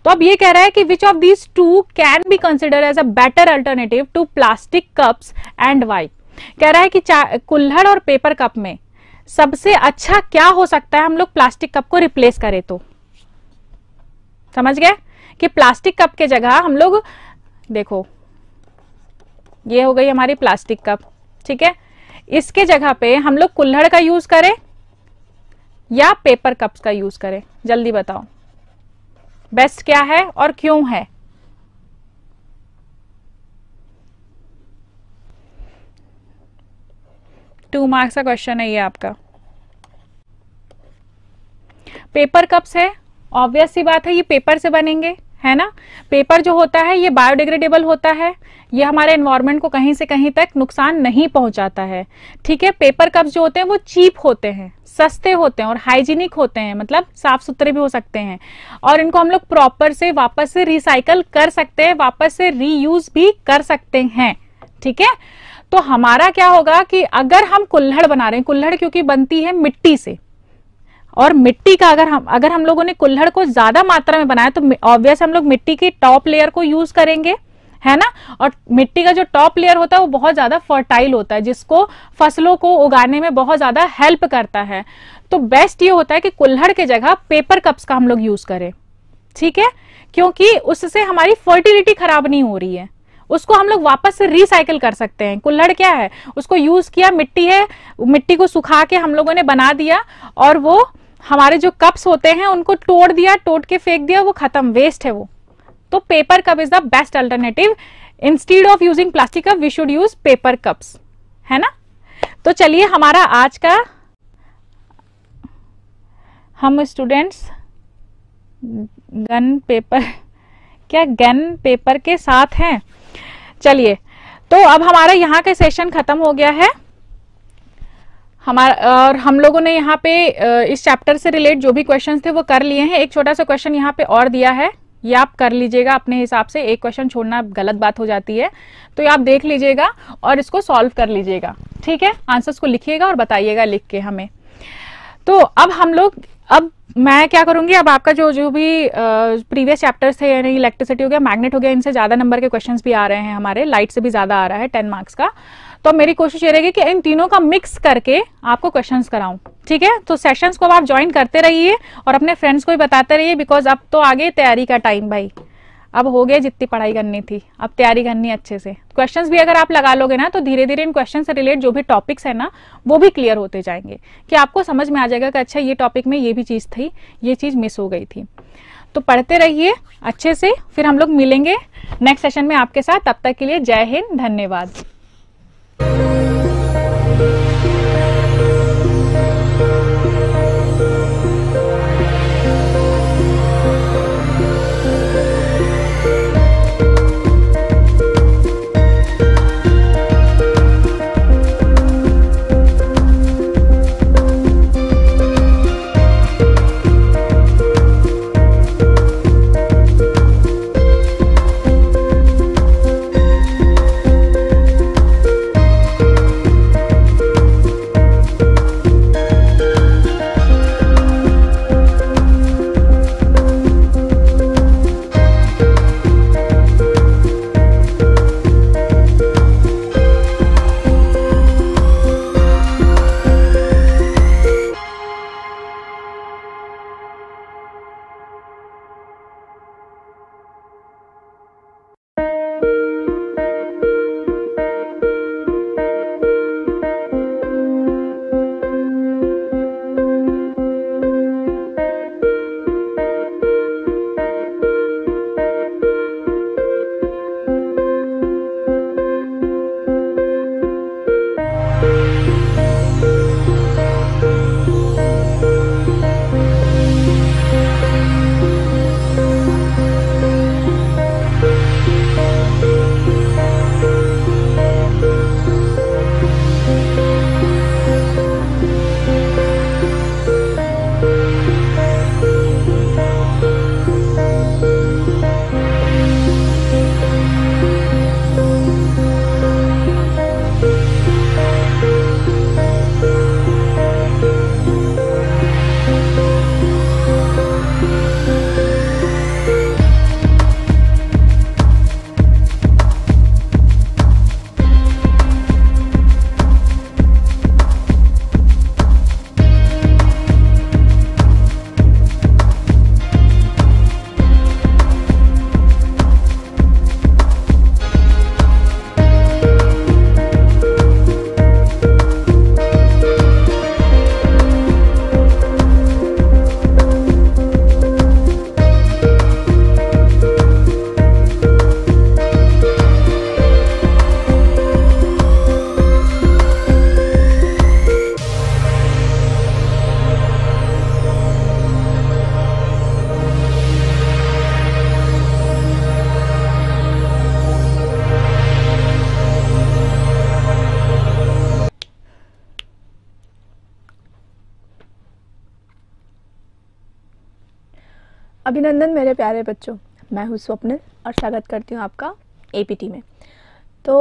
तो अब ये कह रहा है कि which of these two can be consider as a better alternative to plastic cups and why कह रहा है कि कुल्हड़ और पेपर कप में सबसे अच्छा क्या हो सकता है हम लोग प्लास्टिक कप को रिप्लेस करें तो समझ गए कि प्लास्टिक कप के जगह हम लोग देखो ये हो गई हमारी प्लास्टिक कप ठीक है इसके जगह पे हम लोग कुल्हड़ का यूज करें या पेपर कप्स का यूज करें जल्दी बताओ बेस्ट क्या है और क्यों है टू मार्क्स का क्वेश्चन है ये आपका पेपर कप्स है ऑब्वियस सी बात है ये पेपर से बनेंगे है ना पेपर जो होता है ये बायोडिग्रेडेबल होता है ये हमारे एनवायरमेंट को कहीं से कहीं तक नुकसान नहीं पहुंचाता है ठीक है पेपर कप्स जो होते हैं वो चीप होते हैं सस्ते होते हैं और हाइजीनिक होते हैं मतलब साफ सुथरे भी हो सकते हैं और इनको हम लोग प्रॉपर से वापस से रिसाइकल कर सकते हैं वापस से रीयूज भी कर सकते हैं ठीक है तो हमारा क्या होगा कि अगर हम कुल्हड़ बना रहे हैं कुल्हड़ क्योंकि बनती है मिट्टी से और मिट्टी का अगर हम अगर हम लोगों ने कुल्हड़ को ज्यादा मात्रा में बनाया तो ऑब्वियस हम लोग मिट्टी के टॉप लेयर को यूज करेंगे है ना और मिट्टी का जो टॉप लेयर होता है वो बहुत ज्यादा फर्टाइल होता है जिसको फसलों को उगाने में बहुत ज्यादा हेल्प करता है तो बेस्ट ये होता है कि कुल्हड़ के जगह पेपर कप्स का हम लोग यूज करें ठीक है क्योंकि उससे हमारी फर्टिलिटी खराब नहीं हो रही है उसको हम लोग वापस से रिसाइकिल कर सकते हैं कुल्हड़ क्या है उसको यूज किया मिट्टी है मिट्टी को सुखा के हम लोगों ने बना दिया और वो हमारे जो कप्स होते हैं उनको तोड़ दिया तोड़ के फेंक दिया वो खत्म वेस्ट है वो तो paper cup is the best alternative instead of using plastic cup we should use paper cups है ना तो चलिए हमारा आज का हम स्टूडेंट्स गन पेपर क्या गन पेपर के साथ हैं चलिए तो अब हमारा यहाँ का सेशन खत्म हो गया है हमारा और हम लोगों ने यहाँ पे इस चैप्टर से रिलेट जो भी क्वेश्चन थे वो कर लिए हैं एक छोटा सा क्वेश्चन यहाँ पे और दिया है ये आप कर लीजिएगा अपने हिसाब से एक क्वेश्चन छोड़ना गलत बात हो जाती है तो ये आप देख लीजिएगा और इसको सॉल्व कर लीजिएगा ठीक है आंसर्स को लिखिएगा और बताइएगा लिख के हमें तो अब हम लोग अब मैं क्या करूंगी अब आपका जो जो भी प्रीवियस चैप्टर्स थे यानी इलेक्ट्रिसिटी हो गया मैग्नेट हो गया इनसे ज़्यादा नंबर के क्वेश्चंस भी आ रहे हैं हमारे लाइट से भी ज़्यादा आ रहा है टेन मार्क्स का तो मेरी कोशिश ये रहेगी कि इन तीनों का मिक्स करके आपको क्वेश्चंस कराऊं ठीक है तो सेशंस को आप ज्वाइन करते रहिए और अपने फ्रेंड्स को भी बताते रहिए बिकॉज अब तो आगे तैयारी का टाइम भाई अब हो गया जितनी पढ़ाई करनी थी अब तैयारी करनी अच्छे से क्वेश्चंस भी अगर आप लगा लोगे ना तो धीरे धीरे इन क्वेश्चन से रिलेटेड जो भी टॉपिक्स है ना वो भी क्लियर होते जाएंगे कि आपको समझ में आ जाएगा कि अच्छा ये टॉपिक में ये भी चीज़ थी ये चीज़ मिस हो गई थी तो पढ़ते रहिए अच्छे से फिर हम लोग मिलेंगे नेक्स्ट सेशन में आपके साथ तब तक के लिए जय हिंद धन्यवाद Thank you. मेरे प्यारे बच्चों मैं हूँ स्वप्निल और स्वागत करती हूँ आपका ए में तो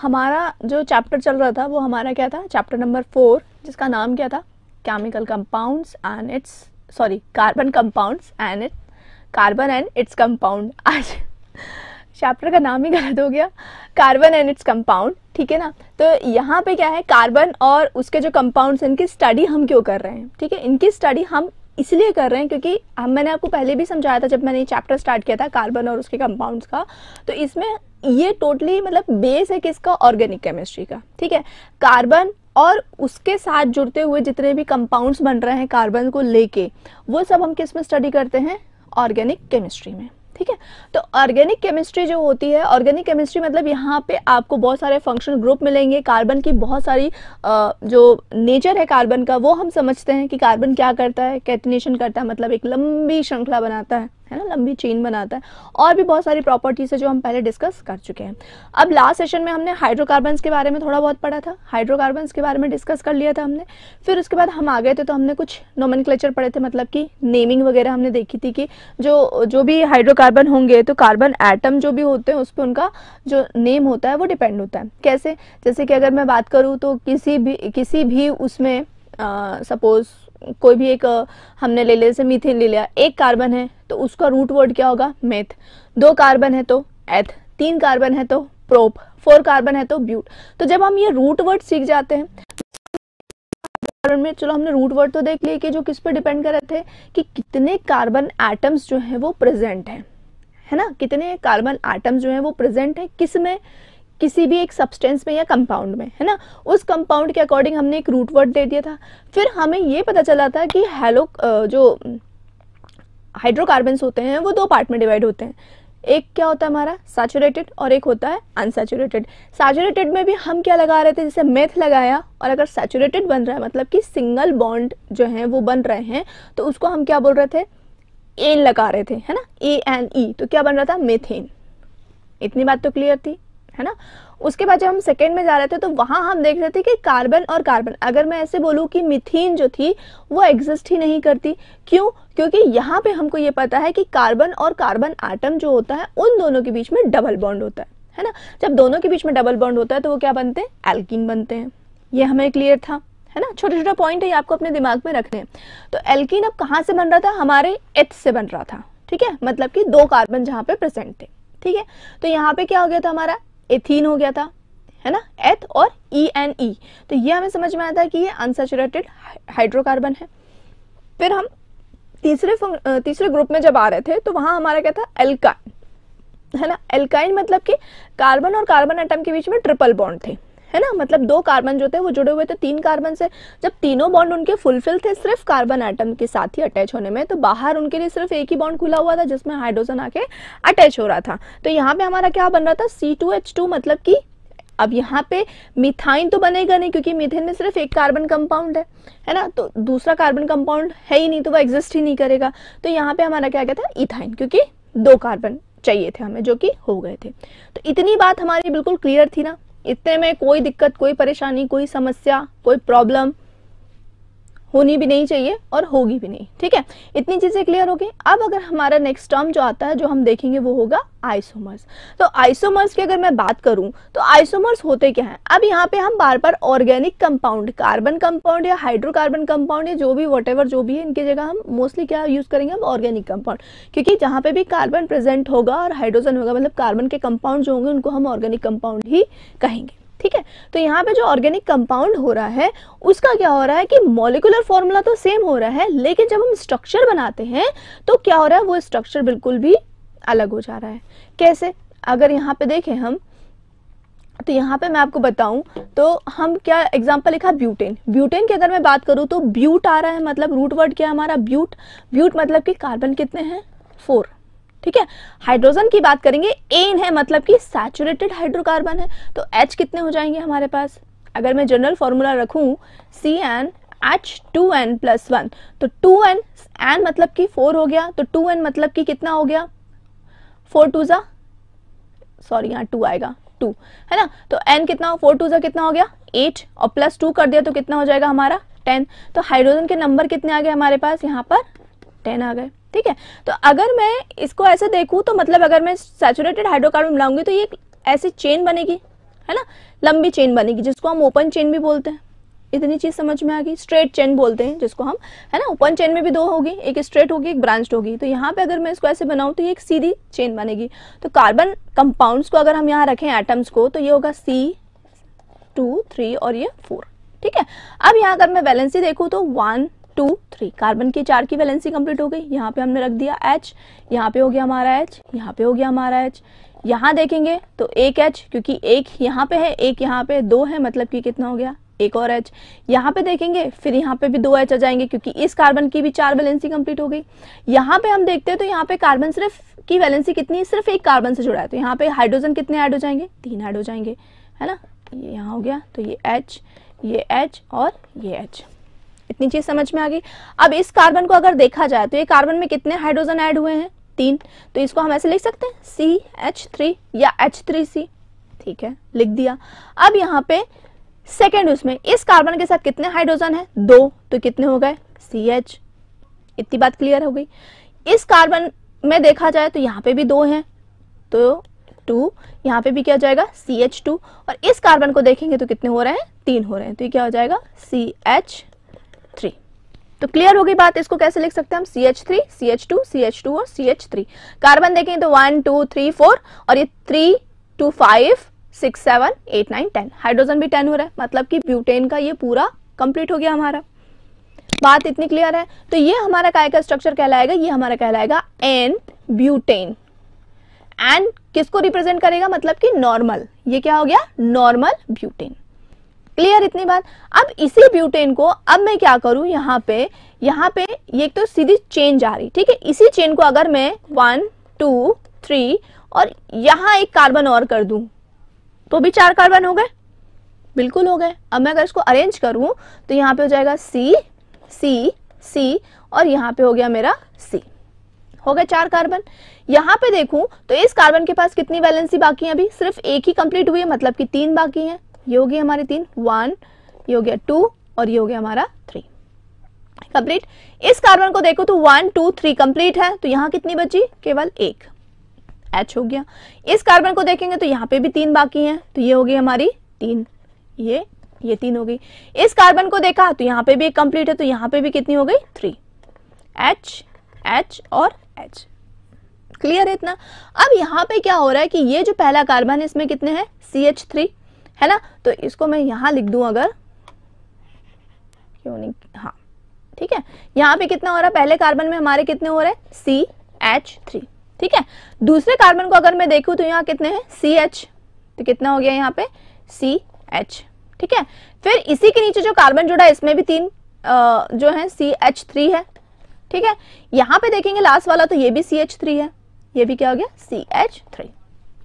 हमारा जो चैप्टर चल रहा था वो हमारा क्या था चैप्टर नंबर फोर जिसका नाम क्या था chemical compounds and its sorry carbon compounds and it carbon and its compound आज चैप्टर का नाम ही गलत हो गया कार्बन एंड इट्स कंपाउंड ठीक है ना तो यहाँ पे क्या है कार्बन और उसके जो कंपाउंड्स इनकी स्टडी हम क्यों कर रहे हैं ठीक है इनकी स्टडी हम इसलिए कर रहे हैं क्योंकि हम हाँ, मैंने आपको पहले भी समझाया था जब मैंने चैप्टर स्टार्ट किया था कार्बन और उसके कंपाउंड्स का तो इसमें ये टोटली मतलब बेस है किसका ऑर्गेनिक केमिस्ट्री का ठीक है कार्बन और उसके साथ जुड़ते हुए जितने भी कंपाउंड्स बन रहे हैं कार्बन को लेके वो सब हम किस में स्टडी करते हैं ऑर्गेनिक केमिस्ट्री में ठीक है तो ऑर्गेनिक केमिस्ट्री जो होती है ऑर्गेनिक केमिस्ट्री मतलब यहाँ पे आपको बहुत सारे फंक्शन ग्रुप मिलेंगे कार्बन की बहुत सारी जो नेचर है कार्बन का वो हम समझते हैं कि कार्बन क्या करता है कैटिनेशन करता है मतलब एक लंबी श्रृंखला बनाता है है ना लंबी चेन बनाता है और भी बहुत सारी प्रॉपर्टीज़ है जो हम पहले डिस्कस कर चुके हैं अब लास्ट सेशन में हमने हाइड्रोकार्बन के बारे में थोड़ा बहुत पढ़ा था हाइड्रोकार्बन के बारे में डिस्कस कर लिया था हमने फिर उसके बाद हम आ गए थे तो हमने कुछ नोमन पढ़े थे मतलब कि नेमिंग वगैरह हमने देखी थी कि जो जो भी हाइड्रोकार्बन होंगे तो कार्बन एटम जो भी होते हैं उस पर उनका जो नेम होता है वो डिपेंड होता है कैसे जैसे कि अगर मैं बात करूँ तो किसी भी किसी भी उसमें सपोज़ कोई भी एक हमने ले लिया जैसे मीथेन ले लिया एक कार्बन है तो उसका रूट वर्ड क्या होगा मेथ दो कार्बन है तो एथ तीन कार्बन है तो प्रोप फोर कार्बन है तो ब्यूट तो जब हम ये रूट वर्ड सीख जाते हैं में चलो हमने रूट वर्ड तो देख लिए कि जो किस पर डिपेंड कर रहे थे कि कितने कार्बन एटम्स जो हैं वो प्रेजेंट हैं है ना कितने कार्बन एटम्स जो हैं वो प्रेजेंट हैं किस में किसी भी एक सब्सटेंस में या कंपाउंड में है ना उस कंपाउंड के अकॉर्डिंग हमने एक रूट वर्ड दे दिया था फिर हमें ये पता चला था कि हेलो जो हाइड्रोकार्बन होते हैं वो दो पार्ट में डिवाइड होते हैं एक क्या होता है हमारा सैचुरेटेड और एक होता है अनसेचुरेटेड सैचुरेटेड में भी हम क्या लगा रहे थे जैसे मेथ लगाया और अगर सैचुरेटेड बन रहा है मतलब कि सिंगल बॉन्ड जो है वो बन रहे हैं तो उसको हम क्या बोल रहे थे एन लगा रहे थे है ना ए एन ई तो क्या बन रहा था मेथेन इतनी बात तो क्लियर थी है ना उसके बाद जब हम सेकेंड में जा रहे थे तो वहां हम देख रहे थे कि कार्बन और कार्बन अगर मैं ऐसे बोलूँ कि मिथिन जो थी वो एग्जिस्ट ही नहीं करती क्यों क्योंकि यहाँ पे हमको ये पता है कि कार्बन और कार्बन आइटम जो होता है उन दोनों के बीच में डबल बॉन्ड होता है है ना जब दोनों के बीच में डबल बॉन्ड होता है तो वो क्या बनते हैं एल्किन बनते हैं ये हमें क्लियर था है ना छोटा छोटा पॉइंट है आपको अपने दिमाग में रखने तो एल्किन अब कहाँ से बन रहा था हमारे एथ से बन रहा था ठीक है मतलब कि दो कार्बन जहां पे प्रेजेंट थे ठीक है तो यहाँ पे क्या हो गया था हमारा एथीन हो गया था है ना एथ और ई एन ई तो ये हमें समझ में आया था कि ये अनसेचुरेटेड हाइड्रोकार्बन है फिर हम तीसरे तीसरे ग्रुप में जब आ रहे थे तो वहां हमारा क्या था एल्काइन है ना एल्काइन मतलब कि कार्बन और कार्बन एटम के बीच में ट्रिपल बॉन्ड थे है ना मतलब दो कार्बन जो थे वो जुड़े हुए थे तीन कार्बन से जब तीनों बॉन्ड उनके फुलफिल थे सिर्फ कार्बन आइटम के साथ ही अटैच होने में तो बाहर उनके लिए सिर्फ एक ही बॉन्ड खुला हुआ था जिसमें हाइड्रोजन आके अटैच हो रहा था तो यहाँ पे हमारा क्या बन रहा था सी टू एच टू मतलब की अब यहाँ पे मिथाइन तो बनेगा नहीं क्योंकि मिथेन में सिर्फ एक कार्बन कंपाउंड है है ना तो दूसरा कार्बन कंपाउंड है ही नहीं तो वो एग्जिस्ट ही नहीं करेगा तो यहाँ पे हमारा क्या कहता है इथाइन क्योंकि दो कार्बन चाहिए थे हमें जो कि हो गए थे तो इतनी बात हमारी बिल्कुल क्लियर थी ना इतने में कोई दिक्कत कोई परेशानी कोई समस्या कोई प्रॉब्लम होनी भी नहीं चाहिए और होगी भी नहीं ठीक है इतनी चीजें क्लियर हो गई अब अगर हमारा नेक्स्ट टर्म जो आता है जो हम देखेंगे वो होगा आइसोमर्स तो आइसोमर्स की अगर मैं बात करूं तो आइसोमर्स होते क्या हैं अब यहाँ पे हम बार बार ऑर्गेनिक कंपाउंड कार्बन कंपाउंड या हाइड्रोकार्बन कंपाउंड या जो भी वट जो भी है इनकी जगह हम मोस्टली क्या यूज करेंगे हम ऑर्गेनिक कंपाउंड क्योंकि जहां पे भी कार्बन प्रेजेंट होगा और हाइड्रोजन होगा मतलब कार्बन के कंपाउंड जो होंगे उनको हम ऑर्गेनिक कंपाउंड ही कहेंगे ठीक है तो यहाँ पे जो ऑर्गेनिक कंपाउंड हो रहा है उसका क्या हो रहा है कि मोलिकुलर फॉर्मूला तो सेम हो रहा है लेकिन जब हम स्ट्रक्चर बनाते हैं तो क्या हो रहा है वो स्ट्रक्चर बिल्कुल भी अलग हो जा रहा है कैसे अगर यहाँ पे देखें हम तो यहाँ पे मैं आपको बताऊं तो हम क्या एग्जांपल लिखा ब्यूटेन ब्यूटेन की अगर मैं बात करूं तो ब्यूट आ रहा है मतलब रूट वर्ड क्या है हमारा ब्यूट ब्यूट मतलब कि कार्बन कितने हैं फोर ठीक है हाइड्रोजन की बात करेंगे एन है मतलब कि सैचुरेटेड हाइड्रोकार्बन है तो एच कितने हो जाएंगे हमारे पास अगर मैं जनरल फॉर्मूला रखूं C N H two N plus one तो टू एन एन मतलब कि फोर हो गया तो टू एन मतलब कि कितना हो गया फोर टू जा सॉरी यहाँ टू आएगा टू है ना तो एन कितना फोर टू जा कितना हो गया एट और प्लस टू कर दिया तो कितना हो जाएगा हमारा टेन तो हाइड्रोजन के नंबर कितने आ गए हमारे पास यहाँ पर टेन आ गए ठीक है तो अगर मैं इसको ऐसे देखूँ तो मतलब अगर मैं सेचुरेटेड हाइड्रोकार्बन बनाऊंगी तो ये ऐसी चेन बनेगी है ना लंबी चेन बनेगी जिसको हम ओपन चेन भी बोलते हैं इतनी चीज समझ में आ गई स्ट्रेट चेन बोलते हैं जिसको हम है ना ओपन चेन में भी दो होगी एक स्ट्रेट होगी एक ब्रांच होगी तो यहाँ पे अगर मैं इसको ऐसे बनाऊं तो ये एक सीधी चेन बनेगी तो कार्बन कंपाउंड्स को अगर हम यहाँ रखें एटम्स को तो ये होगा सी टू थ्री और ये फोर ठीक है अब यहाँ अगर मैं बैलेंसी देखूँ तो वन टू थ्री कार्बन की चार की वैलेंसी कंप्लीट हो गई यहाँ पे हमने रख दिया एच यहाँ पे हो गया हमारा एच यहाँ पे हो गया हमारा एच यहाँ देखेंगे तो एक एच क्योंकि एक यहाँ पे है एक यहाँ पे दो है मतलब कि कितना हो गया एक और एच यहाँ पे देखेंगे फिर यहाँ पे भी दो एच आ जाएंगे क्योंकि इस कार्बन की भी चार वैलेंसी कंप्लीट हो गई यहाँ पे हम देखते हैं तो यहाँ पे कार्बन सिर्फ की वैलेंसी कितनी सिर्फ एक कार्बन से जुड़ा है तो यहाँ पे हाइड्रोजन कितने ऐड हो जाएंगे तीन ऐड हो जाएंगे है ना ये यहाँ हो गया तो ये एच ये एच और ये एच इतनी चीज समझ में आ गई अब इस कार्बन को अगर देखा जाए तो ये कार्बन में कितने हाइड्रोजन ऐड हुए हैं तीन तो इसको हम ऐसे लिख सकते हैं सी एच थ्री या एच थ्री सी ठीक है लिख दिया अब यहाँ पे सेकेंड उसमें इस कार्बन के साथ कितने हाइड्रोजन है दो तो कितने हो गए सी एच इतनी बात क्लियर हो गई इस कार्बन में देखा जाए तो यहाँ पे भी दो है तो टू यहाँ पे भी क्या हो जाएगा सी एच टू और इस कार्बन को देखेंगे तो कितने हो रहे हैं तीन हो रहे हैं तो ये क्या हो जाएगा सी एच थ्री तो क्लियर होगी बात इसको कैसे लिख सकते हैं हम C H three C H two C H two और सी एच थ्री कार्बन देखें तो वन टू थ्री फोर और ये three two five six seven eight nine ten hydrogen भी टेन हो रहा है मतलब कि ब्यूटेन का ये पूरा कंप्लीट हो गया हमारा बात इतनी क्लियर है तो ये हमारा काय का स्ट्रक्चर कहलाएगा ये हमारा कहलाएगा एन ब्यूटेन एंड किसको रिप्रेजेंट करेगा मतलब कि नॉर्मल ये क्या हो गया नॉर्मल ब्यूटेन क्लियर इतनी बात अब इसी ब्यूटेन को अब मैं क्या करूं यहाँ पे यहाँ पे ये तो सीधी चेन जा रही ठीक है इसी चेन को अगर मैं वन टू थ्री और यहाँ एक कार्बन और कर दू तो भी चार कार्बन हो गए बिल्कुल हो गए अब मैं अगर इसको अरेंज करूं तो यहाँ पे हो जाएगा सी सी सी और यहाँ पे हो गया मेरा सी हो गए चार कार्बन यहाँ पे देखूं तो इस कार्बन के पास कितनी वैलेंसी बाकी है अभी सिर्फ एक ही कंप्लीट हुई है मतलब कि तीन बाकी हैं ये हो गया हमारे तीन वन ये हो गया टू और ये हो गया हमारा थ्री कंप्लीट इस कार्बन को देखो तो वन टू थ्री कंप्लीट है तो यहां कितनी बची केवल एक एच हो गया इस कार्बन को देखेंगे तो यहां पे भी तीन बाकी हैं तो ये हो गई हमारी तीन ये ये तीन हो गई इस कार्बन को देखा तो यहां पे भी एक कंप्लीट है तो यहां पे भी कितनी हो गई थ्री एच एच और एच क्लियर है इतना अब यहां पे क्या हो रहा है कि ये जो पहला कार्बन है इसमें कितने हैं सी एच थ्री है ना तो इसको मैं यहां लिख दू अगर क्यों नहीं हाँ ठीक है यहां पे कितना हो रहा है पहले कार्बन में हमारे कितने हो रहे सी एच थ्री ठीक है दूसरे कार्बन को अगर मैं देखू तो यहाँ कितने हैं सी एच तो कितना हो गया यहाँ पे सी एच ठीक है फिर इसी के नीचे जो कार्बन जुड़ा है इसमें भी तीन आ, जो है सी एच थ्री है ठीक है यहां पे देखेंगे लास्ट वाला तो ये भी सी एच थ्री है ये भी क्या हो गया सी एच थ्री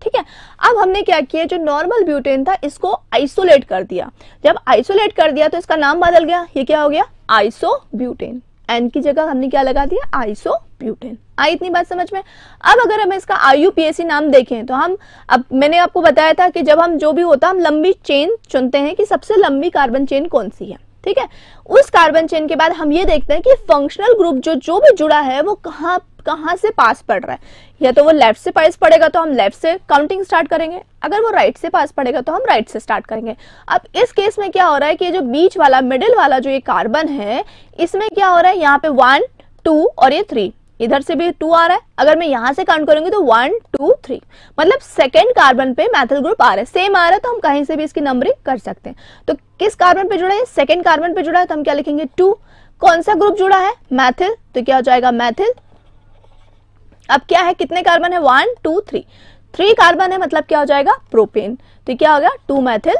ठीक है अब हमने क्या किया जो नॉर्मल ब्यूटेन था इसको आइसोलेट कर दिया जब आइसोलेट कर दिया तो इसका नाम बदल गया ये क्या हो गया आइसो ब्यूटेन एन की जगह हमने क्या लगा दिया आइसो ब्यूटेन आई इतनी बात समझ में अब अगर हम इसका आईयूपीएसी नाम देखें तो हम अब मैंने आपको बताया था कि जब हम जो भी होता हम लंबी चेन चुनते हैं कि सबसे लंबी कार्बन चेन कौन सी है ठीक है उस कार्बन चेन के बाद हम ये देखते हैं कि फंक्शनल ग्रुप जो जो भी जुड़ा है वो कहाँ कहाँ से पास पड़ रहा है या तो वो लेफ्ट से पास पड़ेगा तो हम लेफ्ट से काउंटिंग स्टार्ट करेंगे अगर वो राइट से पास पड़ेगा तो हम राइट से स्टार्ट करेंगे अब इस केस में क्या हो रहा है कि जो बीच वाला मिडिल वाला जो ये कार्बन है इसमें क्या हो रहा है यहाँ पे वन टू और ये थ्री इधर से भी टू आ रहा है अगर मैं यहां से काउंट करूंगी तो वन टू थ्री मतलब सेकेंड कार्बन पे मैथल ग्रुप आ रहा है सेम आ रहा है तो हम कहीं से भी इसकी नंबरिंग कर सकते हैं तो किस कार्बन पे जुड़ा है सेकेंड कार्बन पे जुड़ा है तो हम क्या लिखेंगे टू कौन सा ग्रुप जुड़ा है मैथिल तो क्या हो जाएगा मैथिल अब क्या है कितने कार्बन है one two three three carbon है मतलब क्या हो जाएगा प्रोपेन तो क्या हो गया टू मैथिल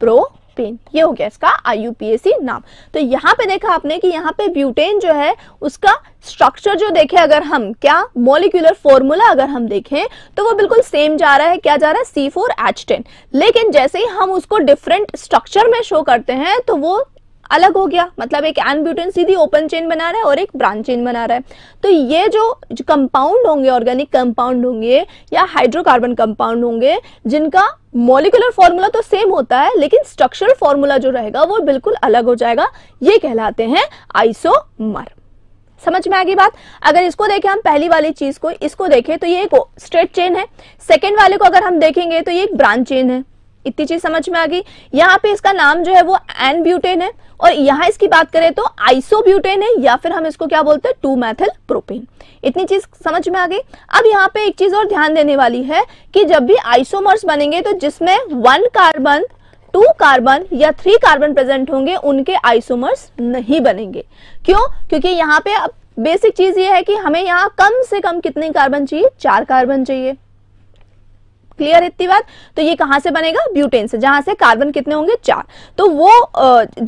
प्रो ये हो गया इसका आईयूपीएसी नाम तो यहाँ पे देखा आपने कि यहाँ पे ब्यूटेन जो है उसका स्ट्रक्चर जो देखे अगर हम क्या मोलिकुलर फॉर्मूला अगर हम देखें तो वो बिल्कुल सेम जा रहा है क्या जा रहा है सी फोर एच टेन लेकिन जैसे ही हम उसको डिफरेंट स्ट्रक्चर में शो करते हैं तो वो अलग हो गया मतलब एक एनब्यूटेन सीधी ओपन चेन बना रहा है और एक ब्रांच चेन बना रहा है तो ये जो, कंपाउंड होंगे ऑर्गेनिक कंपाउंड होंगे या हाइड्रोकार्बन कंपाउंड होंगे जिनका मोलिकुलर फॉर्मूला तो सेम होता है लेकिन स्ट्रक्चरल फॉर्मूला जो रहेगा वो बिल्कुल अलग हो जाएगा ये कहलाते हैं आइसोमर समझ में आ गई बात अगर इसको देखें हम पहली वाली चीज को इसको देखें तो ये एक स्ट्रेट चेन है सेकेंड वाले को अगर हम देखेंगे तो ये एक ब्रांच चेन है इतनी चीज समझ में आ गई यहाँ पे इसका नाम जो है वो एन ब्यूटेन है और यहां इसकी बात करें तो आइसोब्यूटेन है या फिर हम इसको क्या बोलते हैं टू मैथिल प्रोपेन इतनी चीज समझ में आ गई अब यहाँ पे एक चीज और ध्यान देने वाली है कि जब भी आइसोमर्स बनेंगे तो जिसमें वन कार्बन टू कार्बन या थ्री कार्बन प्रेजेंट होंगे उनके आइसोमर्स नहीं बनेंगे क्यों क्योंकि यहाँ पे अब बेसिक चीज ये है कि हमें यहाँ कम से कम कितने कार्बन चाहिए चार कार्बन चाहिए क्लियर इतनी बात तो ये कहां से बनेगा ब्यूटेन से जहां से कार्बन कितने होंगे चार तो वो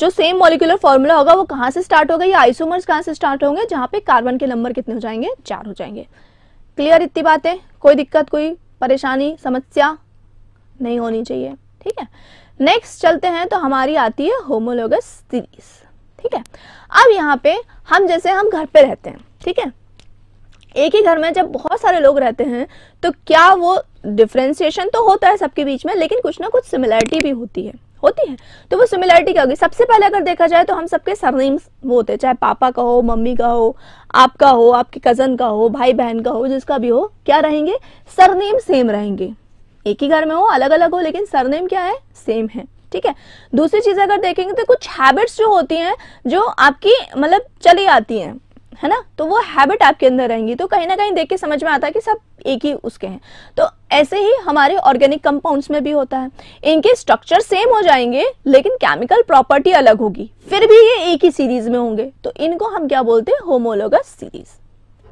जो सेम मोलिकुलर फॉर्मूला होगा वो कहां से स्टार्ट होगा ये आइसोमर्स कहां से स्टार्ट होंगे जहां पे कार्बन के नंबर कितने हो जाएंगे चार हो जाएंगे क्लियर इतनी बातें कोई दिक्कत कोई परेशानी समस्या नहीं होनी चाहिए ठीक है नेक्स्ट चलते हैं तो हमारी आती है होमोलोगस सीरीज ठीक है अब यहाँ पे हम जैसे हम घर पे रहते हैं ठीक है एक ही घर में जब बहुत सारे लोग रहते हैं तो क्या वो डिफ्रेंसिएशन तो होता है सबके बीच में लेकिन कुछ ना कुछ सिमिलैरिटी भी होती है होती है तो वो सिमिलैरिटी क्या होगी सबसे पहले अगर देखा जाए तो हम सबके सरनेम्स वो होते हैं चाहे पापा का हो मम्मी का हो आपका हो आपके कजन का हो भाई बहन का हो जिसका भी हो क्या रहेंगे सरनेम सेम रहेंगे एक ही घर में हो अलग अलग हो लेकिन सरनेम क्या है सेम है ठीक है दूसरी चीज अगर देखेंगे तो कुछ हैबिट्स जो होती हैं जो आपकी मतलब चली आती हैं है ना तो वो हैबिट आपके अंदर रहेंगी तो कहीं ना कहीं देख के समझ में आता है कि सब एक ही उसके हैं तो ऐसे ही हमारे ऑर्गेनिक कंपाउंड्स में भी होता है इनके स्ट्रक्चर सेम हो जाएंगे लेकिन केमिकल प्रॉपर्टी अलग होगी फिर भी ये एक ही सीरीज में होंगे तो इनको हम क्या बोलते हैं होमोलोगस सीरीज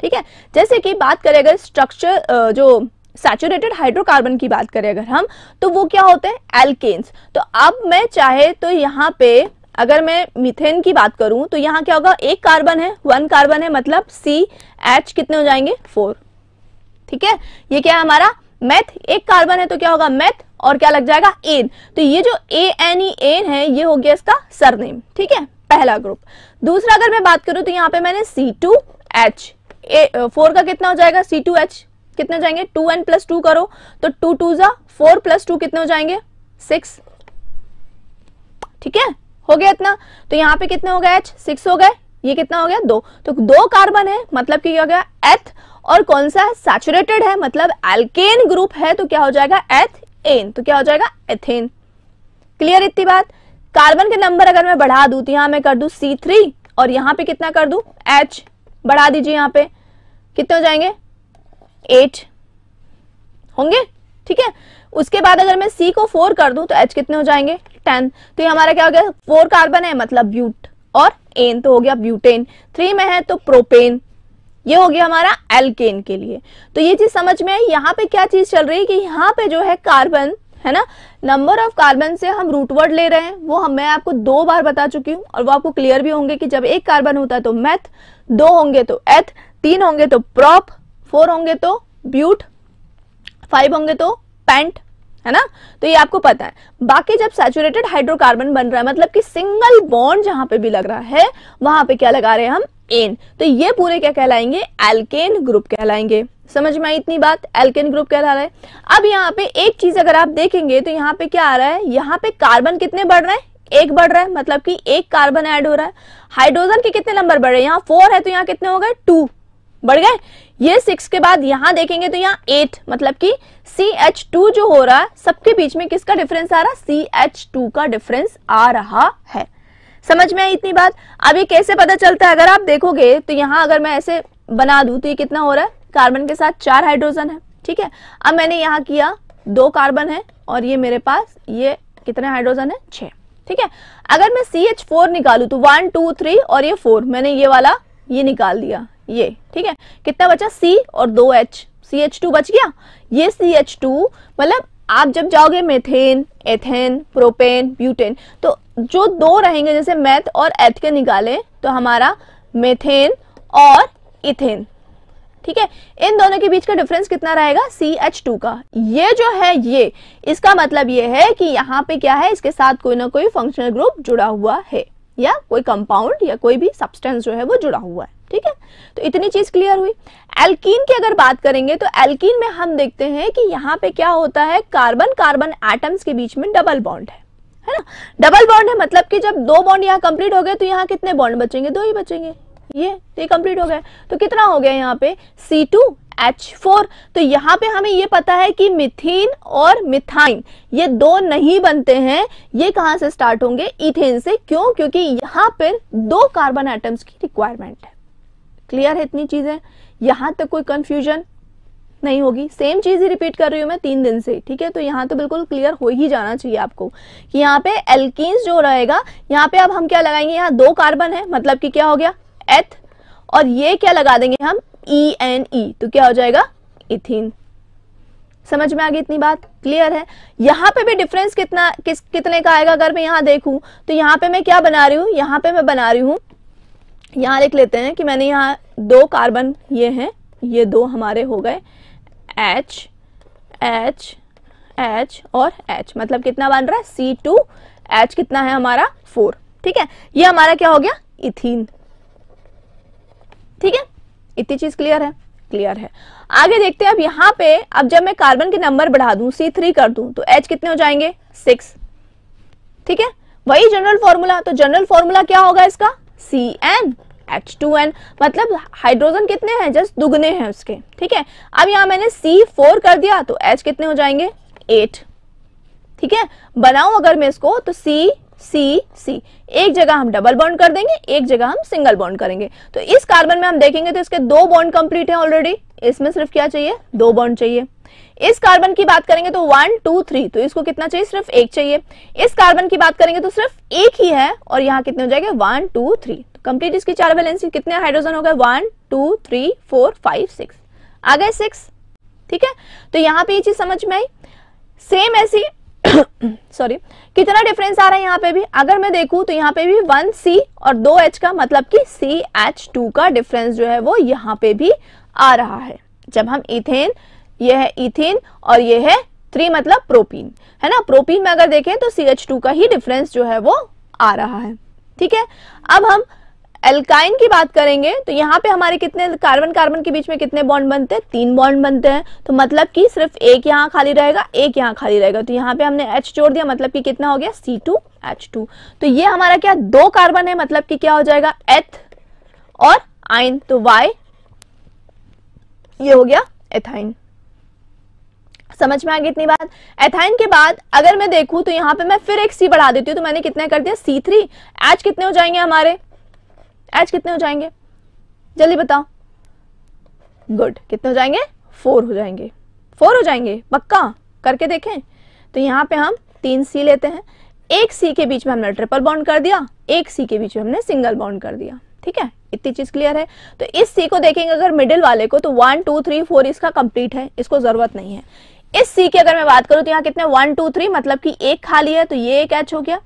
ठीक है जैसे कि बात करें अगर स्ट्रक्चर जो सैचुरेटेड हाइड्रोकार्बन की बात करें अगर हम तो वो क्या होते हैं एल्केन्स तो अब मैं चाहे तो यहाँ पे अगर मैं मिथेन की बात करूं तो यहाँ क्या होगा एक कार्बन है वन कार्बन है मतलब सी एच कितने हो जाएंगे फोर ठीक है ये क्या है हमारा मैथ एक कार्बन है तो क्या होगा मैथ और क्या लग जाएगा एन तो ये जो ए एन ई एन है ये हो गया इसका सरनेम ठीक है पहला ग्रुप दूसरा अगर मैं बात करूं तो यहाँ पे मैंने सी टू एच ए फोर का कितना हो जाएगा सी टू एच कितने जाएंगे टू एन प्लस टू करो तो टू टू जा फोर प्लस टू कितने हो जाएंगे सिक्स तो ठीक है हो गया इतना तो यहाँ पे कितने हो गए एच सिक्स हो गए ये कितना हो गया दो तो दो कार्बन है मतलब कि क्या हो गया एथ और कौन सा है सैचुरेटेड है मतलब एल्केन ग्रुप है तो क्या हो जाएगा एथ एन तो क्या हो जाएगा एथेन क्लियर इतनी बात कार्बन के नंबर अगर मैं बढ़ा दू तो यहां मैं कर दू सी थ्री और यहां पे कितना कर दू एच बढ़ा दीजिए यहां पे कितने हो जाएंगे एट होंगे ठीक है उसके बाद अगर मैं सी को फोर कर दूं तो एच कितने हो जाएंगे टेन तो ये हमारा क्या हो गया फोर कार्बन है मतलब ब्यूट और एन तो हो गया ब्यूटेन थ्री में है तो प्रोपेन ये हो गया हमारा एल्केन के लिए तो ये चीज समझ में आई यहाँ पे क्या चीज चल रही है कि यहाँ पे जो है कार्बन है ना नंबर ऑफ कार्बन से हम रूटवर्ड ले रहे हैं वो हम मैं आपको दो बार बता चुकी हूँ और वो आपको क्लियर भी होंगे कि जब एक कार्बन होता है तो मैथ दो होंगे तो एथ तीन होंगे तो प्रॉप फोर होंगे तो ब्यूट फाइव होंगे तो पैंट है ना तो ये आपको पता है बाकी जब सैचुरेटेड हाइड्रोकार्बन बन रहा है मतलब कि सिंगल बॉन्ड जहां पे भी लग रहा है वहां पे क्या लगा रहे हैं हम एन तो ये पूरे क्या कहलाएंगे एल्केन ग्रुप कहलाएंगे समझ में आई इतनी बात एल्केन ग्रुप कहला रहा है अब यहाँ पे एक चीज अगर आप देखेंगे तो यहाँ पे क्या आ रहा है यहाँ पे कार्बन कितने बढ़ रहे हैं एक बढ़ रहा है मतलब कि एक कार्बन ऐड हो रहा है हाइड्रोजन के कितने नंबर बढ़ रहे हैं यहाँ फोर है तो यहाँ कितने हो गए टू बढ़ गए ये सिक्स के बाद यहां देखेंगे तो यहाँ एट मतलब कि सी एच टू जो हो रहा है सबके बीच में किसका डिफरेंस आ रहा है सी एच टू का डिफरेंस आ रहा है समझ में आई इतनी बात अब ये कैसे पता चलता है अगर आप देखोगे तो यहाँ अगर मैं ऐसे बना दू तो ये कितना हो रहा है कार्बन के साथ चार हाइड्रोजन है ठीक है अब मैंने यहाँ किया दो कार्बन है और ये मेरे पास ये कितने हाइड्रोजन है छः ठीक है अगर मैं सी एच फोर निकालू तो वन टू थ्री और ये फोर मैंने ये वाला ये निकाल दिया ये ठीक है कितना बचा सी और दो एच सी एच टू बच गया ये सी एच टू मतलब आप जब जाओगे मेथेन एथेन प्रोपेन ब्यूटेन तो जो दो रहेंगे जैसे मैथ और एथ के निकाले तो हमारा मेथेन और इथेन ठीक है इन दोनों के बीच का डिफरेंस कितना रहेगा सी एच टू का ये जो है ये इसका मतलब ये है कि यहाँ पे क्या है इसके साथ कोई ना कोई फंक्शनल ग्रुप जुड़ा हुआ है या कोई कंपाउंड या कोई भी सब्सटेंस जो है वो जुड़ा हुआ है ठीक है तो इतनी चीज क्लियर हुई एल्कीन की अगर बात करेंगे तो एल्कीन में हम देखते हैं कि यहाँ पे क्या होता है कार्बन कार्बन एटम्स के बीच में डबल बॉन्ड है है ना डबल बॉन्ड है मतलब कि जब दो बॉन्ड यहाँ कंप्लीट हो गए तो यहाँ कितने बॉन्ड बचेंगे दो ही बचेंगे ये तो ये कंप्लीट हो गया तो कितना हो गया यहाँ पे सी टू एच फोर तो यहाँ पे हमें ये पता है कि मिथिन और मिथाइन ये दो नहीं बनते हैं ये कहाँ से स्टार्ट होंगे इथेन से क्यों क्योंकि यहाँ पर दो कार्बन एटम्स की रिक्वायरमेंट है क्लियर है इतनी चीजें यहां तक कोई कंफ्यूजन नहीं होगी सेम चीज ही रिपीट कर रही हूं मैं तीन दिन से ठीक है तो यहाँ तो बिल्कुल क्लियर हो ही जाना चाहिए आपको कि यहाँ पे एल्किस जो रहेगा यहाँ पे अब हम क्या लगाएंगे यहाँ दो कार्बन है मतलब कि क्या हो गया एथ और ये क्या लगा देंगे हम ई एन ई तो क्या हो जाएगा इथिन समझ में आ गई इतनी बात क्लियर है यहाँ पे भी डिफरेंस कितना किस कितने का आएगा अगर मैं यहाँ देखूं तो यहाँ पे मैं क्या बना रही हूँ यहाँ पे मैं बना रही हूँ यहाँ लिख लेते हैं कि मैंने यहाँ दो कार्बन ये हैं ये दो हमारे हो गए एच एच एच और एच मतलब कितना बन रहा है सी टू एच कितना है हमारा फोर ठीक है ये हमारा क्या हो गया इथीन ठीक है इतनी चीज क्लियर है क्लियर है आगे देखते हैं अब यहाँ पे अब जब मैं कार्बन के नंबर बढ़ा दू सी थ्री कर दू तो एच कितने हो जाएंगे सिक्स ठीक है वही जनरल फॉर्मूला तो जनरल फॉर्मूला क्या होगा इसका C N H two N मतलब हाइड्रोजन कितने हैं जस्ट दुगने हैं उसके ठीक है अब यहाँ मैंने सी फोर कर दिया तो एच कितने हो जाएंगे एट ठीक है बनाऊ अगर मैं इसको तो सी सी सी एक जगह हम डबल बॉन्ड कर देंगे एक जगह हम सिंगल बॉन्ड करेंगे तो इस कार्बन में हम देखेंगे तो इसके दो बॉन्ड कंप्लीट हैं ऑलरेडी इसमें सिर्फ क्या चाहिए दो बॉन्ड चाहिए इस कार्बन की बात करेंगे तो वन टू थ्री तो इसको कितना चाहिए सिर्फ एक चाहिए इस कार्बन की बात करेंगे तो सिर्फ एक ही है और यहाँ कितने हो जाएंगे वन टू थ्री कंप्लीट तो इसकी चार वैलेंसी कितने हाइड्रोजन हो गए one two three four five six आ गए सिक्स ठीक है तो यहाँ पे ये चीज समझ में आई सेम ऐसी सॉरी कितना डिफरेंस आ रहा है यहाँ पे भी अगर मैं देखूं तो यहाँ पे भी वन सी और दो एच का मतलब कि सी एच टू का डिफरेंस जो है वो यहाँ पे भी आ रहा है जब हम इथेन ये है इथिन और ये है थ्री मतलब प्रोपीन है ना प्रोपीन में अगर देखें तो सी एच टू का ही डिफरेंस जो है वो आ रहा है ठीक है अब हम एल्काइन की बात करेंगे तो यहाँ पे हमारे कितने कार्बन कार्बन के बीच में कितने बॉन्ड बनते हैं तीन बॉन्ड बनते हैं तो मतलब कि सिर्फ एक यहाँ खाली रहेगा एक यहाँ खाली रहेगा तो यहाँ पे हमने H जोड़ दिया मतलब कि कितना हो गया सी टू एच टू तो ये हमारा क्या दो कार्बन है मतलब कि क्या हो जाएगा एथ और आइन तो वाई ये हो गया एथाइन समझ में आ गई इतनी बात एथाइन के बाद अगर मैं देखूं तो यहाँ पे मैं फिर एक सी बढ़ा देती हूँ तो मैंने कितना कर दिया सी थ्री एच कितने हो जाएंगे हमारे एच कितने हो जाएंगे जल्दी बताओ गुड कितने हो जाएंगे फोर हो जाएंगे फोर हो जाएंगे पक्का करके देखें तो यहाँ पे हम तीन सी लेते हैं एक सी के बीच में हमने ट्रिपल बॉन्ड कर दिया एक सी के बीच में हमने सिंगल बॉन्ड कर दिया ठीक है इतनी चीज क्लियर है तो इस सी को देखेंगे अगर मिडिल वाले को तो वन टू थ्री फोर इसका कंप्लीट है इसको जरूरत नहीं है इस सी की अगर मैं बात करूं तो यहाँ कितने वन टू थ्री मतलब कि एक खाली है तो ये एक एच हो गया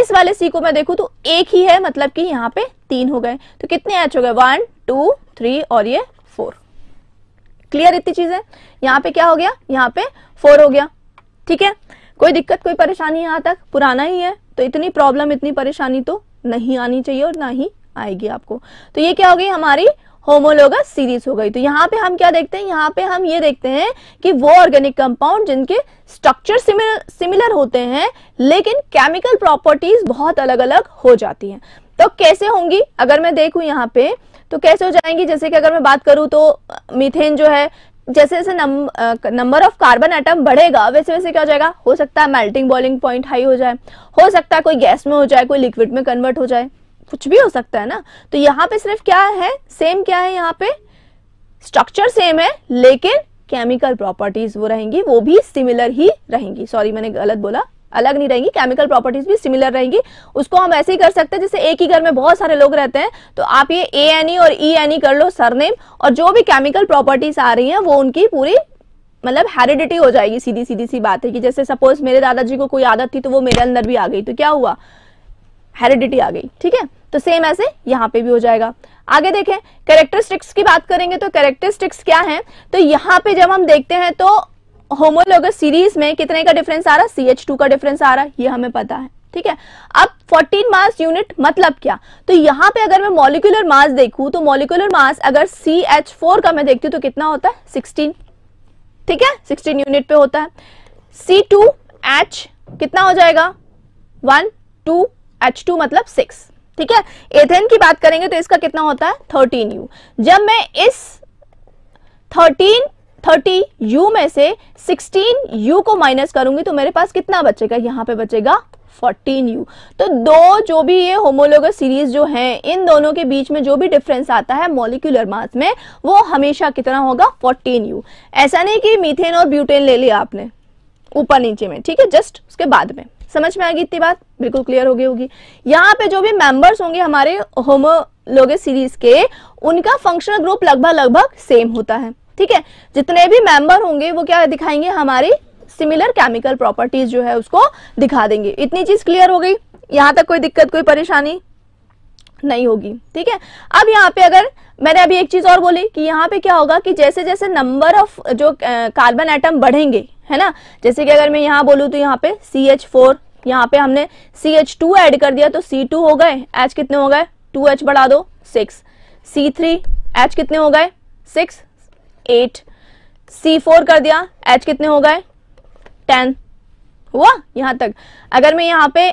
इस वाले सी को मैं देखूं तो एक ही है मतलब कि यहाँ पे तीन हो गए तो कितने एच हो गए वन टू थ्री और ये फोर क्लियर इतनी चीज है यहाँ पे क्या हो गया यहाँ पे फोर हो गया ठीक है कोई दिक्कत कोई परेशानी यहाँ तक पुराना ही है तो इतनी प्रॉब्लम इतनी परेशानी तो नहीं आनी चाहिए और ना ही आएगी आपको तो ये क्या हो गई हमारी होमोलोगस सीरीज हो गई तो यहाँ पे हम क्या देखते हैं यहाँ पे हम ये देखते हैं कि वो ऑर्गेनिक कंपाउंड जिनके स्ट्रक्चर सिमिलर होते हैं लेकिन केमिकल प्रॉपर्टीज बहुत अलग अलग हो जाती हैं तो कैसे होंगी अगर मैं देखूं यहाँ पे तो कैसे हो जाएंगी जैसे कि अगर मैं बात करूं तो मिथेन जो है जैसे जैसे नंबर ऑफ कार्बन एटम बढ़ेगा वैसे वैसे क्या हो जाएगा हो सकता है मेल्टिंग बॉइलिंग पॉइंट हाई हो जाए हो सकता है कोई गैस में हो जाए कोई लिक्विड में कन्वर्ट हो जाए कुछ भी हो सकता है ना तो यहाँ पे सिर्फ क्या है सेम क्या है यहाँ पे स्ट्रक्चर सेम है लेकिन केमिकल प्रॉपर्टीज वो रहेंगी वो भी सिमिलर ही रहेंगी सॉरी मैंने गलत बोला अलग नहीं रहेंगी केमिकल प्रॉपर्टीज भी सिमिलर रहेंगी उसको हम ऐसे ही कर सकते हैं जैसे एक ही घर में बहुत सारे लोग रहते हैं तो आप ये ए एन ई और ई एन ई कर लो सरनेम और जो भी केमिकल प्रॉपर्टीज आ रही हैं वो उनकी पूरी मतलब हेरिडिटी हो जाएगी सीधी सीधी सी बात है कि जैसे सपोज मेरे दादाजी को कोई आदत थी तो वो मेरे अंदर भी आ गई तो क्या हुआ हेरिडिटी आ गई ठीक है तो सेम ऐसे यहाँ पे भी हो जाएगा आगे देखें कैरेक्टरिस्टिक्स की बात करेंगे तो कैरेक्टरिस्टिक्स क्या है तो यहाँ पे जब हम देखते हैं तो होमोलोगस सीरीज में कितने का डिफरेंस आ रहा सी एच टू का डिफरेंस आ रहा है ये हमें पता है ठीक है अब 14 मास यूनिट मतलब क्या तो यहां पे अगर मैं मॉलिकुलर मास देखू तो मॉलिकुलर मास अगर सी एच फोर का मैं देखती हूँ तो कितना होता है 16 ठीक है 16 यूनिट पे होता है सी टू एच कितना हो जाएगा वन टू एच टू मतलब सिक्स ठीक है एथेन की बात करेंगे तो इसका कितना होता है थर्टीन यू जब मैं इस थर्टीन थर्टी यू में से सिक्सटीन यू को माइनस करूंगी तो मेरे पास कितना बचेगा यहां पे बचेगा 14U तो दो जो भी ये होमोलोग सीरीज जो हैं इन दोनों के बीच में जो भी डिफरेंस आता है मॉलिक्यूलर मास में वो हमेशा कितना होगा 14U ऐसा नहीं कि मीथेन और ब्यूटेन ले लिया आपने ऊपर नीचे में ठीक है जस्ट उसके बाद में समझ में आएगी इतनी बात बिल्कुल क्लियर हो गई होगी यहाँ पे जो भी मेंबर्स होंगे हमारे होमोलोगे सीरीज के उनका फंक्शनल ग्रुप लगभग लगभग सेम होता है ठीक है जितने भी मेंबर होंगे वो क्या दिखाएंगे हमारी सिमिलर केमिकल प्रॉपर्टीज जो है उसको दिखा देंगे इतनी चीज क्लियर हो गई यहाँ तक कोई दिक्कत कोई परेशानी नहीं होगी ठीक है अब यहाँ पे अगर मैंने अभी एक चीज और बोली कि यहाँ पे क्या होगा कि जैसे जैसे नंबर ऑफ जो कार्बन एटम बढ़ेंगे है ना जैसे कि अगर मैं यहाँ बोलूँ तो यहाँ पे सी एच फोर यहाँ पे हमने सी एच टू एड कर दिया तो सी टू हो गए एच कितने हो गए टू एच बढ़ा दो सिक्स सी थ्री एच कितने हो गए सिक्स एट सी फोर कर दिया एच कितने हो गए टेन हुआ यहाँ तक अगर मैं यहाँ पे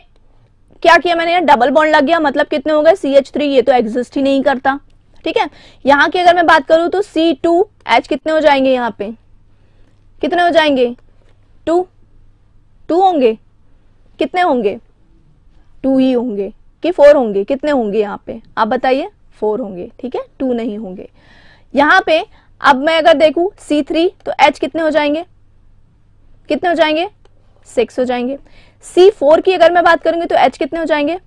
क्या किया मैंने यहाँ डबल बॉन्ड लग गया मतलब कितने हो गए सी एच थ्री ये तो एग्जिस्ट ही नहीं करता ठीक है यहाँ की अगर मैं बात करूँ तो सी टू एच कितने हो जाएंगे यहाँ पे कितने हो जाएंगे टू टू होंगे कितने होंगे टू ही होंगे कि फोर होंगे कितने होंगे यहाँ पे आप बताइए फोर होंगे ठीक है टू नहीं होंगे यहाँ पे अब मैं अगर देखू सी थ्री तो एच कितने हो जाएंगे कितने हो जाएंगे सिक्स हो जाएंगे सी फोर की अगर मैं बात करूंगी तो एच कितने हो जाएंगे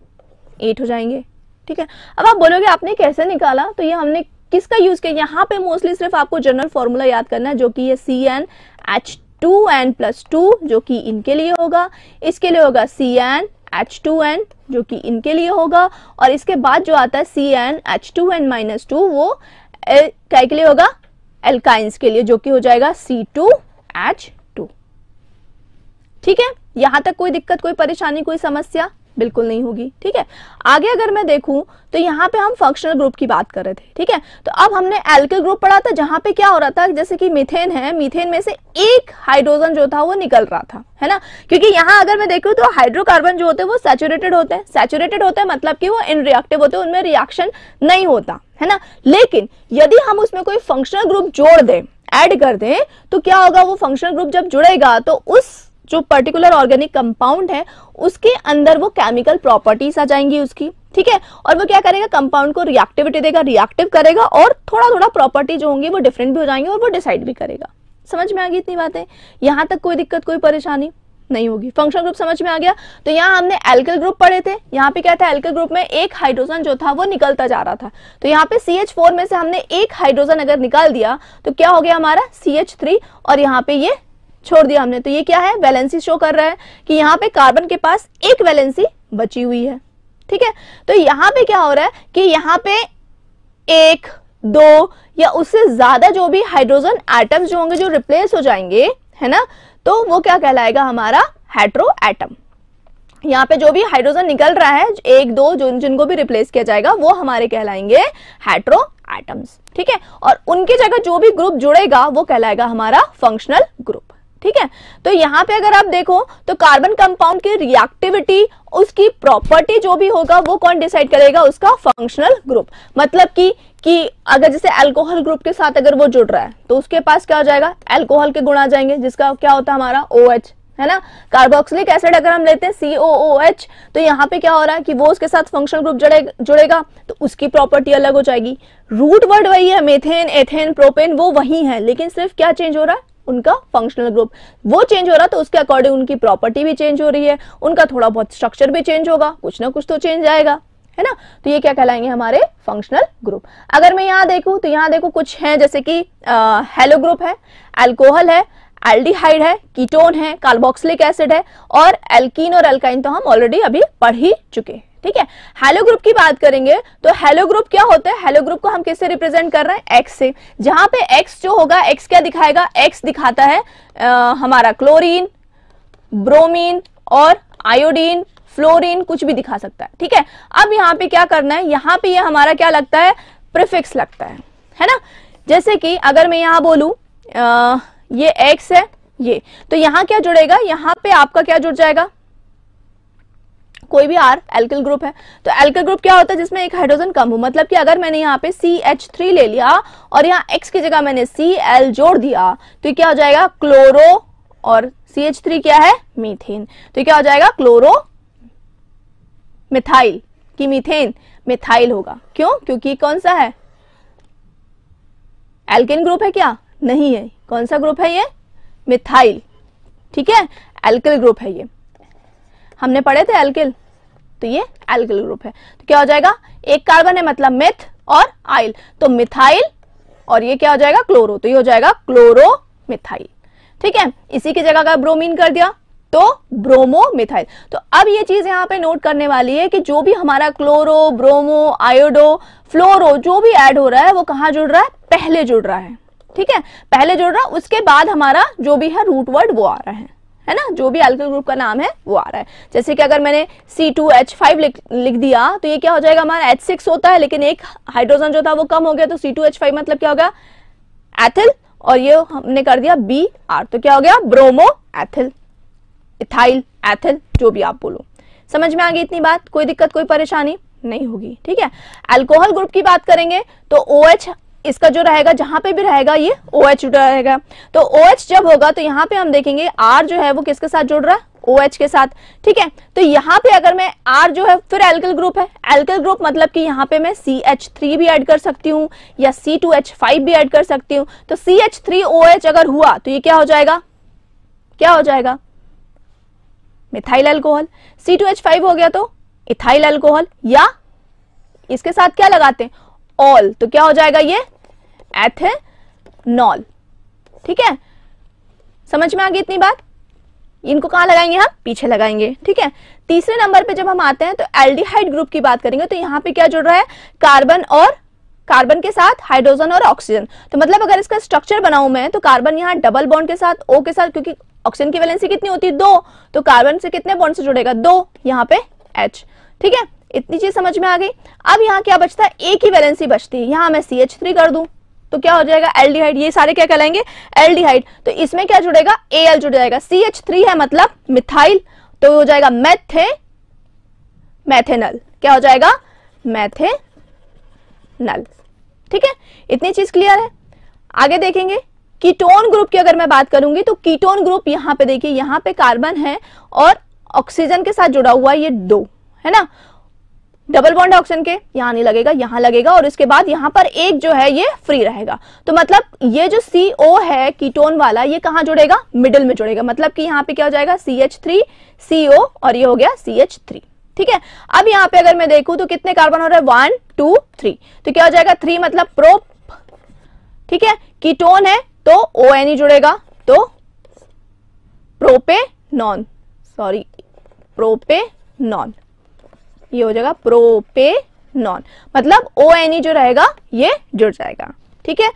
एट हो जाएंगे ठीक है अब आप बोलोगे आपने कैसे निकाला तो ये हमने किसका यूज किया यहाँ पे मोस्टली सिर्फ आपको जनरल फॉर्मूला याद करना है जो कि ये C N H two N plus two जो कि इनके लिए होगा इसके लिए होगा C N H two N जो कि इनके लिए होगा और इसके बाद जो आता है C N H two N minus two वो क्या के लिए होगा एल्काइंस के लिए जो कि हो जाएगा सी टू एच टू ठीक है यहां तक कोई दिक्कत कोई परेशानी कोई समस्या बिल्कुल नहीं होगी ठीक है आगे अगर मैं देखूं तो यहाँ पे हम फंक्शनल ग्रुप की बात कर रहे थे ठीक है तो अब हमने एल्किल ग्रुप पढ़ा था जहां पे क्या हो रहा था जैसे कि मीथेन है मीथेन में से एक हाइड्रोजन जो था वो निकल रहा था है ना क्योंकि यहाँ अगर मैं देखूँ तो हाइड्रोकार्बन जो होते हैं वो सेचुरेटेड होते हैं सेचुरेटेड होते हैं मतलब कि वो इनरिएक्टिव होते हैं उनमें रिएक्शन नहीं होता है ना लेकिन यदि हम उसमें कोई फंक्शनल ग्रुप जोड़ दें एड कर दें तो क्या होगा वो फंक्शनल ग्रुप जब जुड़ेगा तो उस जो पर्टिकुलर ऑर्गेनिक कंपाउंड है उसके अंदर वो केमिकल प्रॉपर्टीज आ जाएंगी उसकी ठीक है और वो क्या करेगा कंपाउंड को रिएक्टिविटी देगा रिएक्टिव करेगा और थोड़ा थोड़ा प्रॉपर्टी जो होंगी वो डिफरेंट भी हो जाएंगे और वो डिसाइड भी करेगा समझ में आ गई इतनी बातें यहाँ तक कोई दिक्कत कोई परेशानी नहीं होगी फंक्शन ग्रुप समझ में आ गया तो यहाँ हमने एल्कल ग्रुप पढ़े थे यहाँ पे क्या था एल्कल ग्रुप में एक हाइड्रोजन जो था वो निकलता जा रहा था तो यहाँ पे सी एच फोर में से हमने एक हाइड्रोजन अगर निकाल दिया तो क्या हो गया हमारा सी एच थ्री और यहाँ पे ये छोड़ दिया हमने तो ये क्या है वैलेंसी शो कर रहा है कि यहाँ पे कार्बन के पास एक वैलेंसी बची हुई है ठीक है तो यहाँ पे क्या हो रहा है कि यहाँ पे एक दो या उससे ज्यादा जो भी हाइड्रोजन एटम्स जो होंगे जो रिप्लेस हो जाएंगे है ना तो वो क्या कहलाएगा हमारा हाइड्रो एटम यहाँ पे जो भी हाइड्रोजन निकल रहा है एक दो जो जिनको भी रिप्लेस किया जाएगा वो हमारे कहलाएंगे हाइड्रो एटम्स ठीक है और उनकी जगह जो भी ग्रुप जुड़ेगा वो कहलाएगा हमारा फंक्शनल ग्रुप ठीक है तो यहाँ पे अगर आप देखो तो कार्बन कंपाउंड की रिएक्टिविटी उसकी प्रॉपर्टी जो भी होगा वो कौन डिसाइड करेगा उसका फंक्शनल ग्रुप मतलब कि कि अगर जैसे अल्कोहल ग्रुप के साथ अगर वो जुड़ रहा है तो उसके पास क्या हो जाएगा अल्कोहल के गुण आ जाएंगे जिसका क्या होता है हमारा ओ OH, है ना कार्बोक्सिलिक एसिड अगर हम लेते हैं सी एच तो यहाँ पे क्या हो रहा है कि वो उसके साथ फंक्शनल ग्रुप जुड़े जुड़ेगा तो उसकी प्रॉपर्टी अलग हो जाएगी रूट वर्ड वही है मेथेन एथेन प्रोपेन वो वही है लेकिन सिर्फ क्या चेंज हो रहा है उनका फंक्शनल ग्रुप वो चेंज हो रहा तो उसके अकॉर्डिंग उनकी प्रॉपर्टी भी चेंज हो रही है उनका थोड़ा बहुत स्ट्रक्चर भी चेंज होगा कुछ ना कुछ तो चेंज आएगा है ना तो ये क्या कहलाएंगे हमारे फंक्शनल ग्रुप अगर मैं यहाँ देखू तो यहाँ देखो कुछ है जैसे कि हेलो ग्रुप है एल्कोहल है एल्डिहाइड है कीटोन है कार्बोक्सिलिक एसिड है और एल्कीन और एल्काइन तो हम ऑलरेडी अभी पढ़ ही चुके हैं ठीक है हेलो ग्रुप की बात करेंगे तो हेलो ग्रुप क्या होता है हेलो ग्रुप को हम किससे रिप्रेजेंट कर रहे हैं एक्स से जहां पे एक्स जो होगा एक्स क्या दिखाएगा एक्स दिखाता है आ, हमारा क्लोरीन ब्रोमीन और आयोडीन फ्लोरीन कुछ भी दिखा सकता है ठीक है अब यहां पे क्या करना है यहां पे ये यह हमारा क्या लगता है प्रिफिक्स लगता है है ना जैसे कि अगर मैं यहां बोलू आ, ये एक्स है ये तो यहां क्या जुड़ेगा यहां पे आपका क्या जुड़ जाएगा कोई भी आर एल्किल ग्रुप है तो एल्किल ग्रुप क्या होता है जिसमें एक हाइड्रोजन कम हो मतलब कि अगर मैंने यहाँ पे सी एच थ्री ले लिया और यहाँ एक्स की जगह मैंने सी एल जोड़ दिया तो क्या हो जाएगा क्लोरो और सी एच थ्री क्या है मीथेन तो क्या हो जाएगा क्लोरो मिथाइल की मीथेन मिथाइल होगा क्यों क्योंकि कौन सा है एल्किन ग्रुप है क्या नहीं है कौन सा ग्रुप है ये मिथाइल ठीक है एल्किल ग्रुप है ये हमने पढ़े थे एल्किल तो ये एल्गल ग्रुप है तो क्या हो जाएगा एक कार्बन है मतलब मिथ और आइल तो मिथाइल और ये क्या हो जाएगा क्लोरो तो ये हो जाएगा क्लोरो मिथाइल ठीक है इसी की जगह का ब्रोमीन कर दिया तो ब्रोमो मिथाइल तो अब ये चीज यहां पे नोट करने वाली है कि जो भी हमारा क्लोरो ब्रोमो आयोडो फ्लोरो जो भी ऐड हो रहा है वो कहां जुड़ रहा है पहले जुड़ रहा है ठीक है पहले जुड़ रहा है उसके बाद हमारा जो भी है रूट वर्ड वो आ रहा है है ना जो भी एल्किल ग्रुप का नाम है वो आ रहा है जैसे कि अगर मैंने सी टू एच फाइव लिख दिया तो ये क्या हो जाएगा हमारा सिक्स होता है लेकिन एक हाइड्रोजन जो था वो कम हो गया तो फाइव मतलब क्या हो गया एथिल और ये हमने कर दिया बी आर तो क्या हो गया ब्रोमो एथिल इथाइल एथिल जो भी आप बोलो समझ में आ गई इतनी बात कोई दिक्कत कोई परेशानी नहीं होगी ठीक है अल्कोहल ग्रुप की बात करेंगे तो ओ OH इसका जो रहेगा जहां पे भी रहेगा ये ओ OH रहेगा तो ओ OH जब होगा तो यहाँ पे हम देखेंगे आर जो है वो किसके साथ जुड़ रहा है ओ OH के साथ ठीक है तो यहाँ पे अगर मैं आर जो है फिर एल्कल ग्रुप है एल्कल ग्रुप मतलब कि यहाँ पे मैं सी एच थ्री भी एड कर सकती हूँ या सी टू एच फाइव भी एड कर सकती हूँ तो C H three O H अगर हुआ तो ये क्या हो जाएगा क्या हो जाएगा methyl alcohol C two H five हो गया तो इथाइल एल्कोहल या इसके साथ क्या लगाते हैं ऑल तो क्या हो जाएगा ये एथेनॉल ठीक है समझ में आ गई इतनी बात इनको कहां लगाएंगे हम पीछे लगाएंगे ठीक है तीसरे नंबर पे जब हम आते हैं तो एल्डिहाइड ग्रुप की बात करेंगे तो यहां पे क्या जुड़ रहा है कार्बन और कार्बन के साथ हाइड्रोजन और ऑक्सीजन तो मतलब अगर इसका स्ट्रक्चर बनाऊ मैं तो कार्बन यहाँ डबल बॉन्ड के साथ ओ के साथ क्योंकि ऑक्सीजन की वैलेंसी कितनी होती है दो तो कार्बन से कितने बॉन्ड से जुड़ेगा दो यहाँ पे एच ठीक है इतनी चीज समझ में आ गई अब यहाँ क्या बचता है एक ही वैलेंसी बचती है यहाँ मैं सी एच थ्री कर दू तो क्या हो जाएगा एल्डिहाइड ये सारे क्या कहलाएंगे एल्डिहाइड तो इसमें क्या जुड़ेगा ए एल जुड़ जाएगा सी एच थ्री है मतलब मिथाइल तो हो जाएगा मैथे मैथेनल क्या हो जाएगा मैथेनल ठीक है इतनी चीज क्लियर है आगे देखेंगे कीटोन ग्रुप की अगर मैं बात करूंगी तो कीटोन ग्रुप यहां पे देखिए यहां पे कार्बन है और ऑक्सीजन के साथ जुड़ा हुआ ये दो है ना डबल बॉन्ड ऑप्शन के यहाँ नहीं लगेगा यहाँ लगेगा और इसके बाद यहाँ पर एक जो है ये फ्री रहेगा तो मतलब ये जो सी ओ है कीटोन वाला ये कहाँ जुड़ेगा मिडिल में जुड़ेगा मतलब कि यहाँ पे क्या हो जाएगा सी एच थ्री सी ओ और ये हो गया सी एच थ्री ठीक है अब यहाँ पे अगर मैं देखूं तो कितने कार्बन हो रहे हैं वन टू थ्री तो क्या हो जाएगा थ्री मतलब प्रो ठीक है कीटोन है तो ओ एन ही जुड़ेगा तो propanone sorry propanone ये हो जाएगा प्रोपे नॉन मतलब ओ एन ई जो रहेगा ये जुड़ जाएगा ठीक है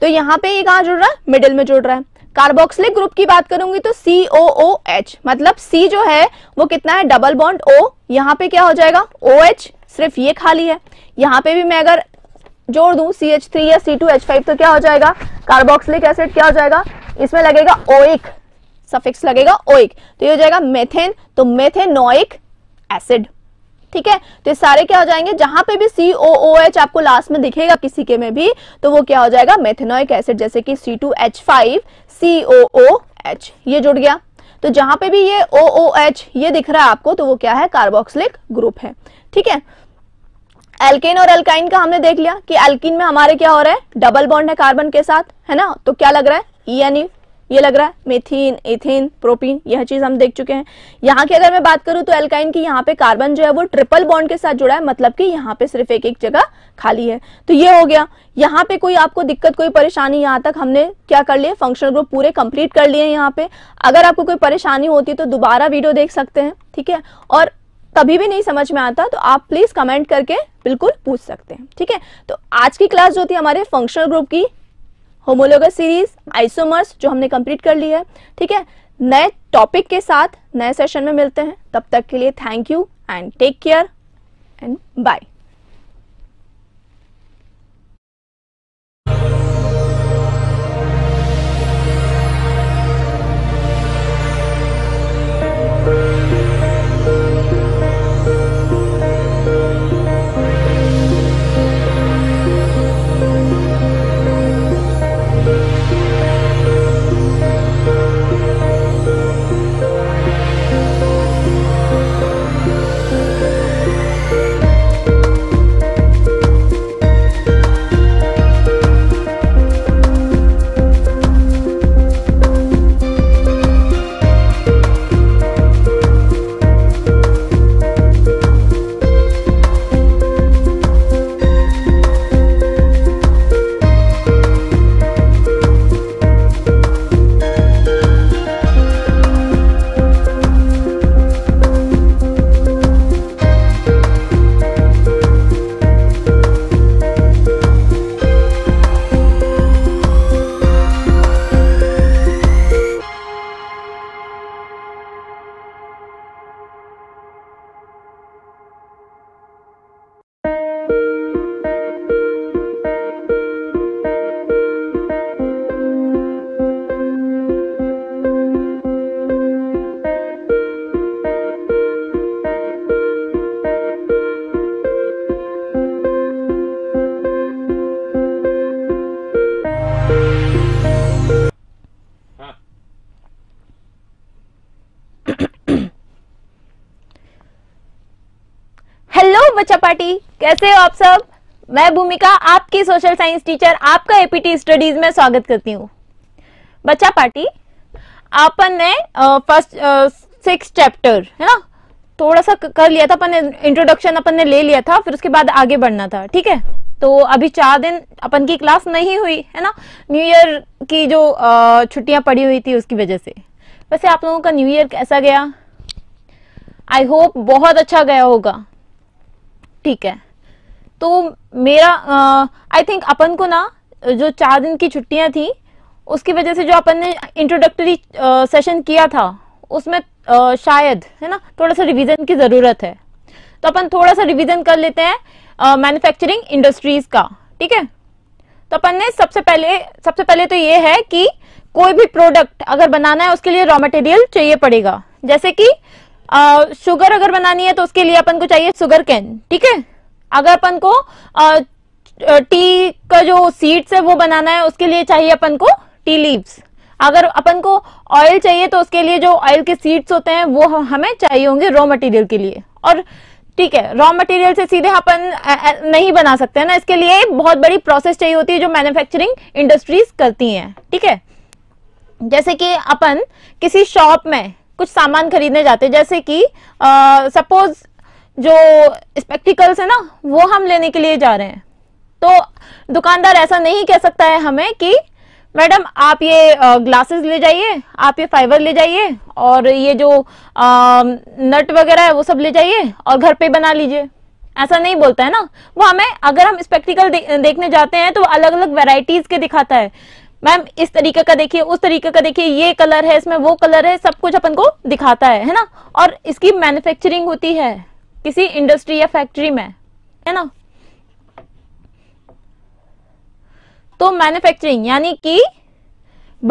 तो यहां पे ये कहाँ जुड़ रहा है मिडिल में जुड़ रहा है कार्बोक्सिलिक ग्रुप की बात करूंगी तो सी ओ ओ एच मतलब सी जो है वो कितना है डबल बॉन्ड ओ यहाँ पे क्या हो जाएगा ओ एच सिर्फ ये खाली है यहाँ पे भी मैं अगर जोड़ दू सी एच थ्री या सी टू एच फाइव तो क्या हो जाएगा कार्बोक्सिलिक एसिड क्या हो जाएगा इसमें लगेगा ओइक सफिक्स लगेगा ओइक तो ये हो जाएगा मेथेन तो मेथेनोइक एसिड ठीक है तो ये सारे क्या हो जाएंगे जहां पे भी सी ओ ओ एच आपको लास्ट में दिखेगा किसी के में भी तो वो क्या हो जाएगा मेथेनोइक एसिड जैसे कि C two H five C O O H ये जुड़ गया तो जहां पे भी ये ओ ओ एच ये दिख रहा है आपको तो वो क्या है कार्बोक्सिलिक ग्रुप है ठीक है एल्केन और एल्काइन का हमने देख लिया कि एल्किन में हमारे क्या हो रहा है डबल बॉन्ड है कार्बन के साथ है ना तो क्या लग रहा है ई e यानी ये लग रहा है मेथिन एथेन प्रोपीन यह चीज हम देख चुके हैं यहाँ की अगर मैं बात करूं तो एल्काइन की यहाँ पे कार्बन जो है वो ट्रिपल बॉन्ड के साथ जुड़ा है मतलब कि यहाँ पे सिर्फ एक एक जगह खाली है तो ये हो गया यहाँ पे कोई आपको दिक्कत कोई परेशानी यहाँ तक हमने क्या कर लिए फंक्शनल ग्रुप पूरे कंप्लीट कर लिए यहाँ पे अगर आपको कोई परेशानी होती है तो दोबारा वीडियो देख सकते हैं ठीक है और कभी भी नहीं समझ में आता तो आप प्लीज कमेंट करके बिल्कुल पूछ सकते हैं ठीक है तो आज की क्लास जो थी हमारे फंक्शनल ग्रुप की होमोलोगस सीरीज आइसोमर्स जो हमने कंप्लीट कर ली है ठीक है नए टॉपिक के साथ नए सेशन में मिलते हैं तब तक के लिए thank you and take care and bye Tripathi कैसे हो आप सब मैं भूमिका आपकी सोशल साइंस टीचर आपका एपीटी स्टडीज में स्वागत करती हूँ बच्चा पार्टी अपन ने फर्स्ट सिक्स चैप्टर है ना थोड़ा सा कर लिया था अपन ने इंट्रोडक्शन अपन ने ले लिया था फिर उसके बाद आगे बढ़ना था ठीक है तो अभी चार दिन अपन की क्लास नहीं हुई है ना न्यू ईयर की जो छुट्टियां पड़ी हुई थी उसकी वजह से वैसे आप लोगों का न्यू ईयर कैसा गया आई होप बहुत अच्छा गया होगा ठीक है तो मेरा आई थिंक अपन को ना जो चार दिन की छुट्टियां थी उसकी वजह से जो अपन ने इंट्रोडक्टरी सेशन किया था उसमें आ, शायद है ना थोड़ा सा रिवीजन की ज़रूरत है तो अपन थोड़ा सा रिवीजन कर लेते हैं मैन्युफैक्चरिंग इंडस्ट्रीज का ठीक है तो अपन ने सबसे पहले सबसे पहले तो ये है कि कोई भी प्रोडक्ट अगर बनाना है उसके लिए रॉ मटेरियल चाहिए पड़ेगा जैसे कि आ, शुगर अगर बनानी है तो उसके लिए अपन को चाहिए शुगर कैन ठीक है अगर अपन को आ, टी का जो सीड्स है वो बनाना है उसके लिए चाहिए अपन को टी लीव्स अगर अपन को ऑयल चाहिए तो उसके लिए जो ऑयल के सीड्स होते हैं वो हमें चाहिए होंगे रॉ मटेरियल के लिए और ठीक है रॉ मटेरियल से सीधे अपन नहीं बना सकते हैं ना इसके लिए बहुत बड़ी प्रोसेस चाहिए होती है जो मैन्युफैक्चरिंग इंडस्ट्रीज करती हैं ठीक है जैसे कि अपन किसी शॉप में कुछ सामान खरीदने जाते हैं जैसे कि सपोज जो स्पेक्टिकल्स है ना वो हम लेने के लिए जा रहे हैं तो दुकानदार ऐसा नहीं कह सकता है हमें कि मैडम आप ये ग्लासेस ले जाइए आप ये फाइबर ले जाइए और ये जो आ, नट वगैरह है वो सब ले जाइए और घर पे बना लीजिए ऐसा नहीं बोलता है ना वो हमें अगर हम स्पेक्टिकल दे, देखने जाते हैं तो अलग अलग वेराइटीज के दिखाता है मैम इस तरीके का देखिए उस तरीके का देखिए ये कलर है इसमें वो कलर है सब कुछ अपन को दिखाता है है ना और इसकी मैन्युफैक्चरिंग होती है किसी इंडस्ट्री या फैक्ट्री में है ना तो मैन्युफैक्चरिंग यानी कि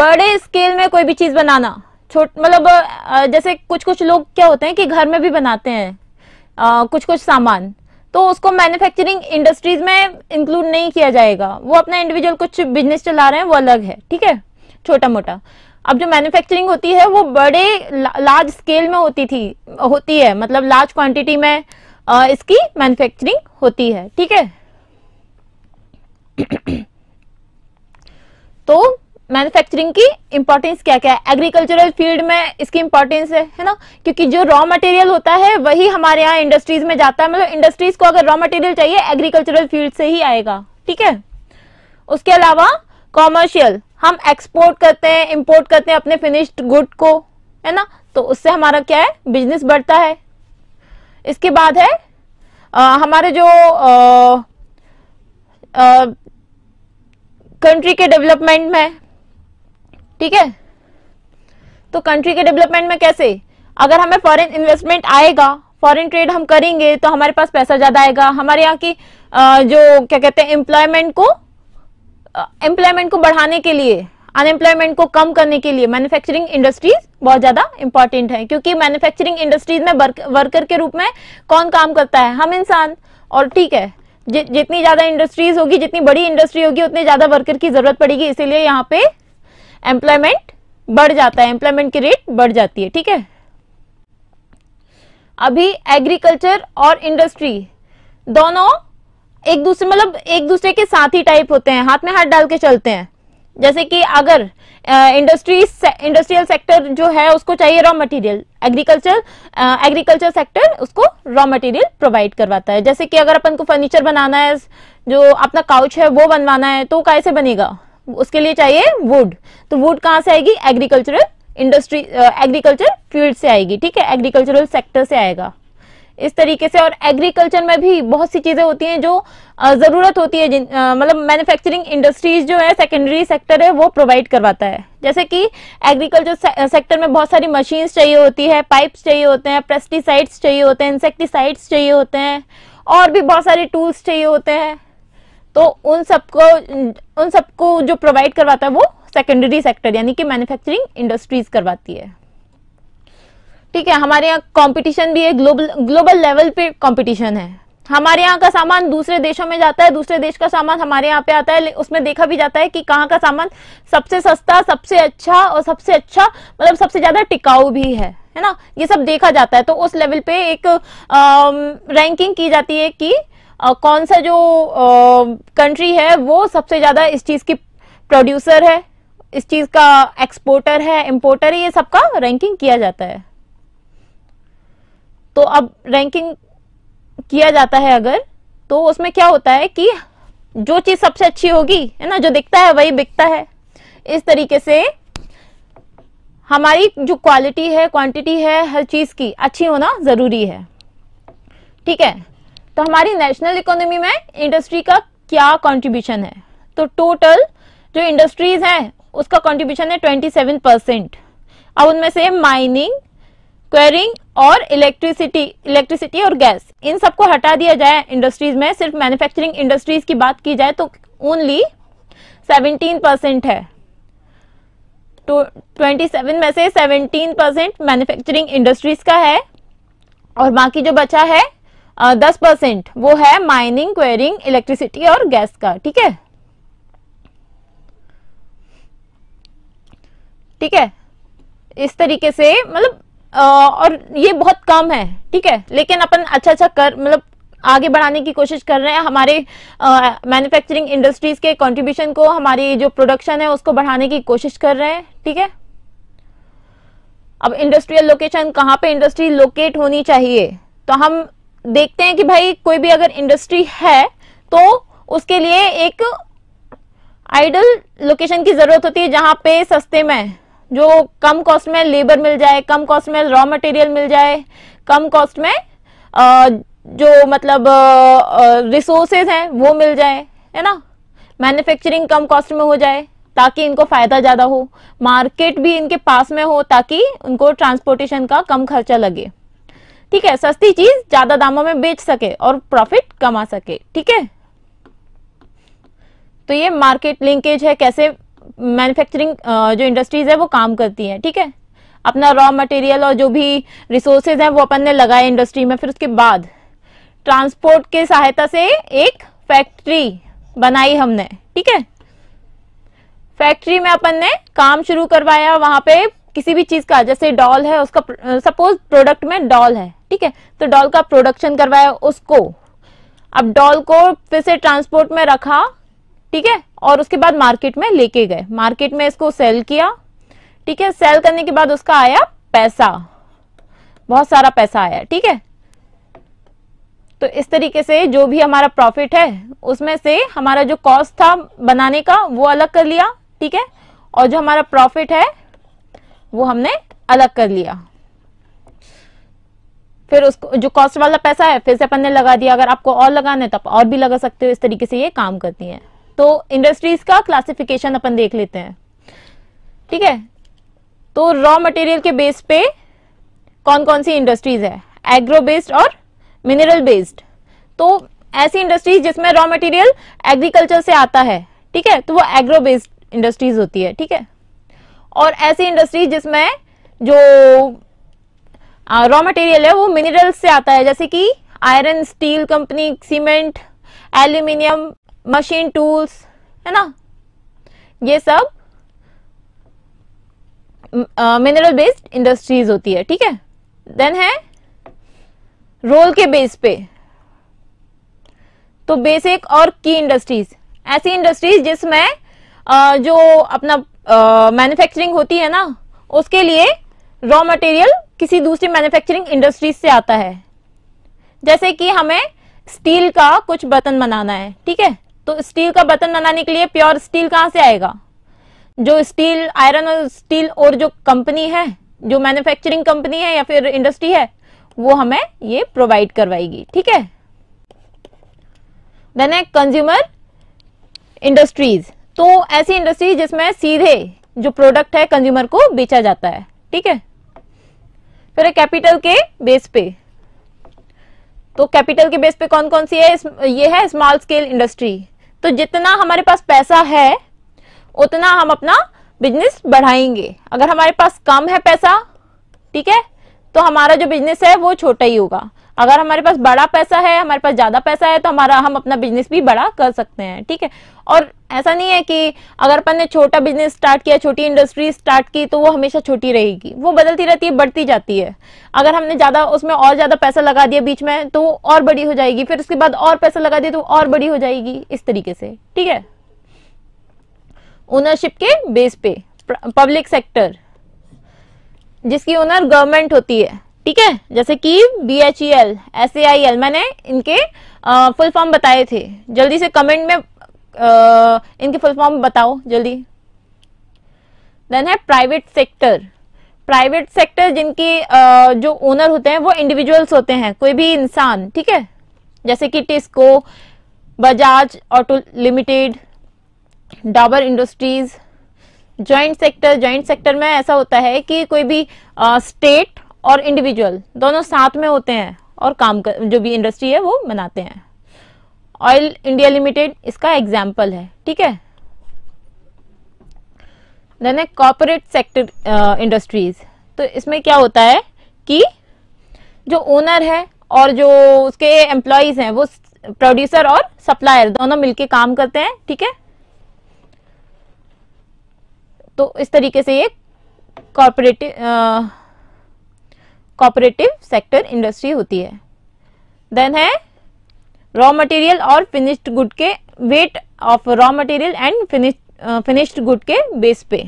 बड़े स्केल में कोई भी चीज बनाना छोट मतलब जैसे कुछ कुछ लोग क्या होते हैं कि घर में भी बनाते हैं आ, कुछ कुछ सामान तो उसको मैन्युफैक्चरिंग इंडस्ट्रीज में इंक्लूड नहीं किया जाएगा वो अपना इंडिविजुअल कुछ बिजनेस चला रहे हैं वो अलग है ठीक है छोटा मोटा अब जो मैन्युफैक्चरिंग होती है वो बड़े लार्ज स्केल में होती थी होती है मतलब लार्ज क्वांटिटी में आ, इसकी मैन्युफैक्चरिंग होती है ठीक है तो मैन्युफैक्चरिंग की इंपॉर्टेंस क्या क्या है एग्रीकल्चरल फील्ड में इसकी इंपॉर्टेंस है है ना क्योंकि जो रॉ मटेरियल होता है वही हमारे यहाँ इंडस्ट्रीज में जाता है मतलब इंडस्ट्रीज को अगर रॉ मटेरियल चाहिए एग्रीकल्चरल फील्ड से ही आएगा ठीक है उसके अलावा कॉमर्शियल हम एक्सपोर्ट करते हैं इम्पोर्ट करते हैं अपने फिनिश्ड गुड को है ना तो उससे हमारा क्या है बिजनेस बढ़ता है इसके बाद है आ, हमारे जो कंट्री के डेवलपमेंट में ठीक है तो कंट्री के डेवलपमेंट में कैसे अगर हमें फॉरेन इन्वेस्टमेंट आएगा फॉरेन ट्रेड हम करेंगे तो हमारे पास पैसा ज्यादा आएगा हमारे यहाँ की जो क्या कहते हैं एम्प्लॉयमेंट को एम्प्लॉयमेंट को बढ़ाने के लिए अनएम्प्लॉयमेंट को कम करने के लिए मैन्युफैक्चरिंग इंडस्ट्रीज बहुत ज्यादा इंपॉर्टेंट है क्योंकि मैन्युफैक्चरिंग इंडस्ट्रीज में वर्कर के रूप में कौन काम करता है हम इंसान और ठीक है जि जितनी ज्यादा इंडस्ट्रीज होगी जितनी बड़ी इंडस्ट्री होगी उतनी ज्यादा वर्कर की जरूरत पड़ेगी इसीलिए यहाँ पे एम्प्लॉयमेंट बढ़ जाता है एम्प्लॉयमेंट की रेट बढ़ जाती है ठीक है अभी एग्रीकल्चर और इंडस्ट्री दोनों एक दूसरे मतलब एक दूसरे के साथ ही टाइप होते हैं हाथ में हाथ डाल के चलते हैं जैसे कि अगर इंडस्ट्री इंडस्ट्रियल सेक्टर जो है उसको चाहिए raw material agriculture agriculture sector उसको रॉ मटेरियल प्रोवाइड करवाता है जैसे कि अगर अपन को फर्नीचर बनाना है जो अपना काउच है वो बनवाना है तो कैसे बनेगा उसके लिए चाहिए वुड तो वुड कहाँ से आएगी एग्रीकल्चरल इंडस्ट्री एग्रीकल्चर फील्ड से आएगी ठीक है एग्रीकल्चरल सेक्टर से आएगा इस तरीके से और एग्रीकल्चर में भी बहुत सी चीजें होती हैं जो जरूरत होती है मतलब मैन्युफैक्चरिंग इंडस्ट्रीज जो है सेकेंडरी सेक्टर है वो प्रोवाइड करवाता है जैसे कि एग्रीकल्चर सेक्टर में बहुत सारी मशीन्स चाहिए होती है पाइप्स चाहिए होते हैं पेस्टिसाइड्स चाहिए होते हैं इंसेक्टिसाइड्स चाहिए होते हैं और भी बहुत सारे टूल्स चाहिए होते हैं तो उन सबको उन सबको जो प्रोवाइड करवाता है वो सेकेंडरी सेक्टर यानी कि मैन्युफैक्चरिंग इंडस्ट्रीज करवाती है ठीक है हमारे यहाँ कंपटीशन भी है ग्लोबल ग्लोबल लेवल पे कंपटीशन है हमारे यहाँ का सामान दूसरे देशों में जाता है दूसरे देश का सामान हमारे यहाँ पे आता है उसमें देखा भी जाता है कि कहाँ का सामान सबसे सस्ता सबसे अच्छा और सबसे अच्छा मतलब सबसे ज्यादा टिकाऊ भी है है ना ये सब देखा जाता है तो उस लेवल पे एक रैंकिंग की जाती है कि कौन सा जो कंट्री है वो सबसे ज्यादा इस चीज की प्रोड्यूसर है इस चीज का एक्सपोर्टर है इम्पोर्टर है ये सबका रैंकिंग किया जाता है तो अब रैंकिंग किया जाता है अगर तो उसमें क्या होता है कि जो चीज सबसे अच्छी होगी है ना जो दिखता है वही बिकता है इस तरीके से हमारी जो क्वालिटी है क्वांटिटी है हर चीज की अच्छी होना जरूरी है ठीक है तो हमारी नेशनल इकोनॉमी में इंडस्ट्री का क्या कंट्रीब्यूशन है तो टोटल जो इंडस्ट्रीज हैं उसका कंट्रीब्यूशन है 27 परसेंट अब उनमें से माइनिंग क्वेरिंग और इलेक्ट्रिसिटी इलेक्ट्रिसिटी और गैस इन सबको हटा दिया जाए इंडस्ट्रीज में सिर्फ मैन्युफैक्चरिंग इंडस्ट्रीज की बात की जाए तो ओनली 17 परसेंट है तो 27 में से 17 परसेंट मैन्युफैक्चरिंग इंडस्ट्रीज का है और बाकी जो बचा है दस परसेंट वो है माइनिंग क्वेरिंग इलेक्ट्रिसिटी और गैस का ठीक है ठीक है इस तरीके से मतलब और ये बहुत कम है ठीक है लेकिन अपन अच्छा अच्छा कर मतलब आगे बढ़ाने की कोशिश कर रहे हैं हमारे मैन्युफैक्चरिंग इंडस्ट्रीज के कंट्रीब्यूशन को हमारी जो प्रोडक्शन है उसको बढ़ाने की कोशिश कर रहे हैं ठीक है अब इंडस्ट्रियल लोकेशन कहाँ पे इंडस्ट्री लोकेट होनी चाहिए तो हम देखते हैं कि भाई कोई भी अगर इंडस्ट्री है तो उसके लिए एक आइडल लोकेशन की जरूरत होती है जहां पे सस्ते में जो कम कॉस्ट में लेबर मिल जाए कम कॉस्ट में रॉ मटेरियल मिल जाए कम कॉस्ट में जो मतलब रिसोर्सेज हैं वो मिल जाए है ना मैन्युफैक्चरिंग कम कॉस्ट में हो जाए ताकि इनको फायदा ज्यादा हो मार्केट भी इनके पास में हो ताकि उनको ट्रांसपोर्टेशन का कम खर्चा लगे ठीक है सस्ती चीज ज्यादा दामों में बेच सके और प्रॉफिट कमा सके ठीक है तो ये मार्केट लिंकेज है कैसे मैन्युफैक्चरिंग जो इंडस्ट्रीज है वो काम करती है ठीक है अपना रॉ मटेरियल और जो भी रिसोर्सेज हैं वो अपन ने लगाए इंडस्ट्री में फिर उसके बाद ट्रांसपोर्ट के सहायता से एक फैक्ट्री बनाई हमने ठीक है फैक्ट्री में अपन ने काम शुरू करवाया वहां पे किसी भी चीज का जैसे डॉल है उसका सपोज प्रोडक्ट में डॉल है ठीक है तो डॉल का प्रोडक्शन करवाया उसको अब डॉल को फिर से ट्रांसपोर्ट में रखा ठीक है और उसके बाद मार्केट में लेके गए मार्केट में इसको सेल किया ठीक है सेल करने के बाद उसका आया पैसा बहुत सारा पैसा आया ठीक है तो इस तरीके से जो भी हमारा प्रॉफिट है उसमें से हमारा जो कॉस्ट था बनाने का वो अलग कर लिया ठीक है और जो हमारा प्रॉफिट है वो हमने अलग कर लिया फिर उसको जो कॉस्ट वाला पैसा है फिर से अपन ने लगा दिया अगर आपको और लगाना है तो आप और भी लगा सकते हो इस तरीके से ये काम करती है तो इंडस्ट्रीज का क्लासिफिकेशन अपन देख लेते हैं ठीक है तो रॉ मटेरियल के बेस पे कौन कौन सी इंडस्ट्रीज है एग्रो बेस्ड और मिनरल बेस्ड तो ऐसी इंडस्ट्रीज जिसमें रॉ मटेरियल एग्रीकल्चर से आता है ठीक है तो वो एग्रो बेस्ड इंडस्ट्रीज होती है ठीक है और ऐसी इंडस्ट्री जिसमें जो रॉ मटेरियल है वो मिनरल्स से आता है जैसे कि iron steel company cement aluminium machine tools है ना ये सब मिनरल बेस्ड इंडस्ट्रीज होती है ठीक है देन है रोल के बेस पे तो बेसिक और की इंडस्ट्रीज ऐसी इंडस्ट्रीज जिसमें जो अपना मैन्युफैक्चरिंग होती है ना उसके लिए रॉ मटेरियल किसी दूसरी मैन्युफैक्चरिंग इंडस्ट्रीज से आता है जैसे कि हमें स्टील का कुछ बर्तन बनाना है ठीक है तो स्टील का बर्तन बनाने के लिए प्योर स्टील कहां से आएगा जो स्टील आयरन और स्टील और जो कंपनी है जो मैन्युफैक्चरिंग कंपनी है या फिर इंडस्ट्री है वो हमें ये प्रोवाइड करवाएगी ठीक है देन है कंज्यूमर इंडस्ट्रीज तो ऐसी इंडस्ट्री जिसमें सीधे जो प्रोडक्ट है कंज्यूमर को बेचा जाता है ठीक है फिर कैपिटल के बेस पे तो कैपिटल के बेस पे कौन कौन सी है ये है स्मॉल स्केल इंडस्ट्री तो जितना हमारे पास पैसा है उतना हम अपना बिजनेस बढ़ाएंगे अगर हमारे पास कम है पैसा ठीक है तो हमारा जो बिजनेस है वो छोटा ही होगा अगर हमारे पास बड़ा पैसा है हमारे पास ज्यादा पैसा है तो हमारा हम अपना बिजनेस भी बड़ा कर सकते हैं ठीक है और ऐसा नहीं है कि अगर अपन ने छोटा बिजनेस स्टार्ट किया छोटी इंडस्ट्री स्टार्ट की तो वो हमेशा छोटी रहेगी वो बदलती रहती है बढ़ती जाती है अगर हमने ज्यादा उसमें और ज्यादा पैसा लगा दिया बीच में तो वो और बड़ी हो जाएगी फिर उसके बाद और पैसा लगा दिया तो और बड़ी हो जाएगी इस तरीके से ठीक है ओनरशिप के बेस पे पब्लिक सेक्टर जिसकी ओनर गवर्नमेंट होती है ठीक है जैसे कि B H E L S A I L मैंने इनके फुल फॉर्म बताए थे जल्दी से कमेंट में आ, इनके फुल फॉर्म बताओ जल्दी देन है प्राइवेट सेक्टर प्राइवेट सेक्टर जिनके आ, जो ओनर होते हैं वो इंडिविजुअल्स होते हैं कोई भी इंसान ठीक है जैसे कि TISCO Bajaj auto limited Dabur industries joint sector joint sector में ऐसा होता है कि कोई भी स्टेट और इंडिविजुअल दोनों साथ में होते हैं और काम कर, जो भी इंडस्ट्री है वो बनाते हैं ऑयल इंडिया लिमिटेड इसका एग्जाम्पल है ठीक है देन है कॉपोरेट सेक्टर इंडस्ट्रीज तो इसमें क्या होता है कि जो ओनर है और जो उसके एम्प्लॉज हैं वो प्रोड्यूसर और सप्लायर दोनों मिलके काम करते हैं ठीक है तो इस तरीके से ये कॉर्पोरेटिव कॉपरेटिव सेक्टर इंडस्ट्री होती है देन है रॉ मटेरियल और फिनिश्ड गुड के weight of raw material and finished good के बेस पे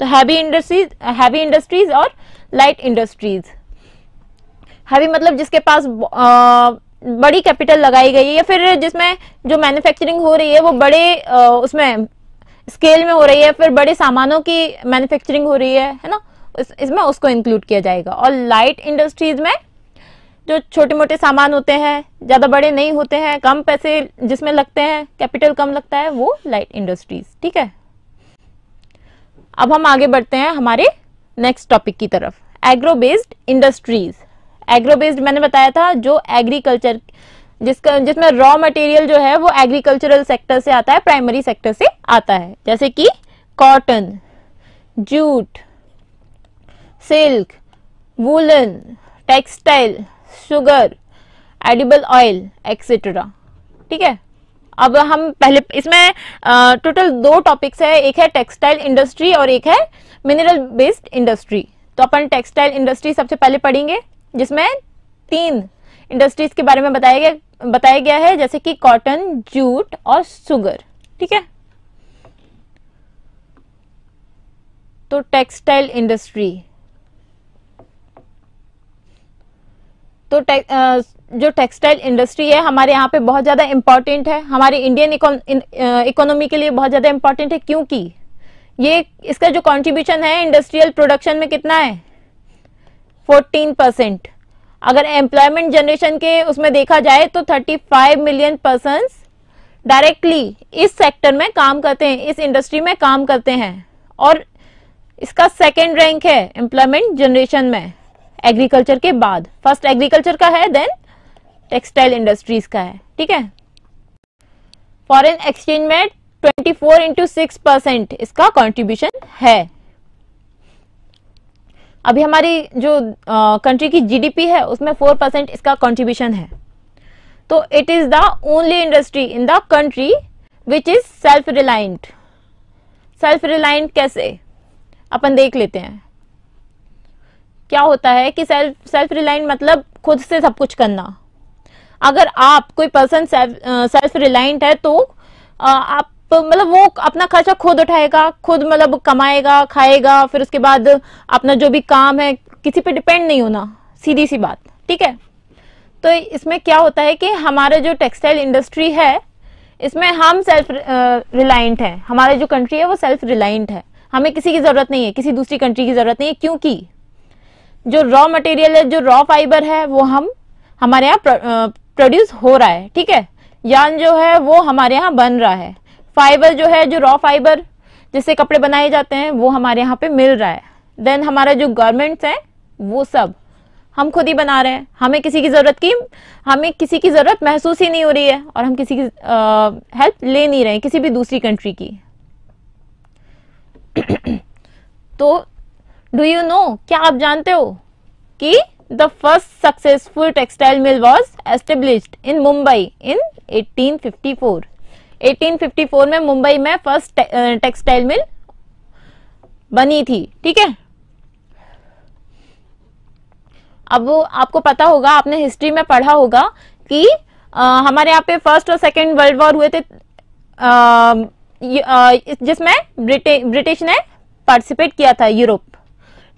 तो हैवी इंडस्ट्रीज हैवी इंडस्ट्रीज और लाइट इंडस्ट्रीज हैवी मतलब जिसके पास आ, uh, बड़ी कैपिटल लगाई गई है या फिर जिसमें जो मैन्युफैक्चरिंग हो रही है वो बड़े आ, uh, उसमें स्केल में हो रही है फिर बड़े सामानों की मैन्युफैक्चरिंग हो रही है है ना इस, इसमें उसको इंक्लूड किया जाएगा और लाइट इंडस्ट्रीज में जो छोटे मोटे सामान होते हैं ज्यादा बड़े नहीं होते हैं कम पैसे जिसमें लगते हैं कैपिटल कम लगता है वो लाइट इंडस्ट्रीज ठीक है अब हम आगे बढ़ते हैं हमारे नेक्स्ट टॉपिक की तरफ agro based industries agro based मैंने बताया था जो एग्रीकल्चर जिसका जिसमें रॉ मटेरियल जो है वो एग्रीकल्चरल सेक्टर से आता है प्राइमरी सेक्टर से आता है जैसे कि cotton jute silk, woolen, textile, sugar, edible oil, etc. ठीक है अब हम पहले इसमें टोटल दो टॉपिक्स है एक है टेक्सटाइल इंडस्ट्री और एक है मिनरल बेस्ड इंडस्ट्री तो अपन टेक्सटाइल इंडस्ट्री सबसे पहले पढ़ेंगे जिसमें तीन इंडस्ट्रीज के बारे में बताया गया बताया गया है जैसे कि कॉटन जूट और सुगर ठीक है तो टेक्सटाइल इंडस्ट्री तो टे, जो टेक्सटाइल इंडस्ट्री है हमारे यहाँ पे बहुत ज्यादा इम्पोर्टेंट है हमारे इंडियन इकोनॉमी के लिए बहुत ज्यादा इम्पोर्टेंट है क्योंकि ये इसका जो कंट्रीब्यूशन है इंडस्ट्रियल प्रोडक्शन में कितना है 14 परसेंट अगर एम्प्लॉयमेंट जनरेशन के उसमें देखा जाए तो 35 मिलियन पर्सन डायरेक्टली इस सेक्टर में काम करते हैं इस इंडस्ट्री में काम करते हैं और इसका सेकेंड रैंक है एम्प्लॉयमेंट जनरेशन में एग्रीकल्चर के बाद फर्स्ट एग्रीकल्चर का है देन टेक्सटाइल इंडस्ट्रीज का है ठीक है फॉरेन एक्सचेंज में 24 फोर इंटू सिक्स परसेंट इसका कंट्रीब्यूशन है अभी हमारी जो कंट्री की जीडीपी है उसमें 4 परसेंट इसका कंट्रीब्यूशन है तो it is the only industry in the country which is self reliant self reliant कैसे अपन देख लेते हैं क्या होता है कि सेल्फ सेल्फ रिलाइंट मतलब खुद से सब कुछ करना अगर आप कोई पर्सन सेल्फ रिलाइंट है तो आ, आप मतलब वो अपना खर्चा खुद उठाएगा खुद मतलब कमाएगा खाएगा फिर उसके बाद अपना जो भी काम है किसी पे डिपेंड नहीं होना सीधी सी बात ठीक है तो इसमें क्या होता है कि हमारा जो टेक्सटाइल इंडस्ट्री है इसमें हम सेल्फ रिलायंट हैं हमारे जो कंट्री है वो सेल्फ रिलायंट है हमें किसी की ज़रूरत नहीं है किसी दूसरी कंट्री की ज़रूरत नहीं है क्योंकि जो रॉ मटेरियल है जो रॉ फाइबर है वो हम हमारे यहाँ प्रोड्यूस हो रहा है ठीक है यान जो है वो हमारे यहाँ बन रहा है फाइबर जो है जो रॉ फाइबर जिससे कपड़े बनाए जाते हैं वो हमारे यहाँ पे मिल रहा है देन हमारा जो गारमेंट्स हैं वो सब हम खुद ही बना रहे हैं हमें किसी की ज़रूरत की हमें किसी की ज़रूरत महसूस ही नहीं हो रही है और हम किसी की हेल्प ले नहीं रहे हैं किसी भी दूसरी कंट्री की तो डू यू नो क्या आप जानते हो कि the first successful textile mill was established in Mumbai in 1854 1854 में मुंबई में फर्स्ट टेक्सटाइल मिल बनी थी ठीक है अब वो आपको पता होगा आपने हिस्ट्री में पढ़ा होगा कि आ, हमारे यहाँ पे फर्स्ट और सेकेंड वर्ल्ड वॉर हुए थे जिसमें ब्रिटिश ने पार्टिसिपेट किया था यूरोप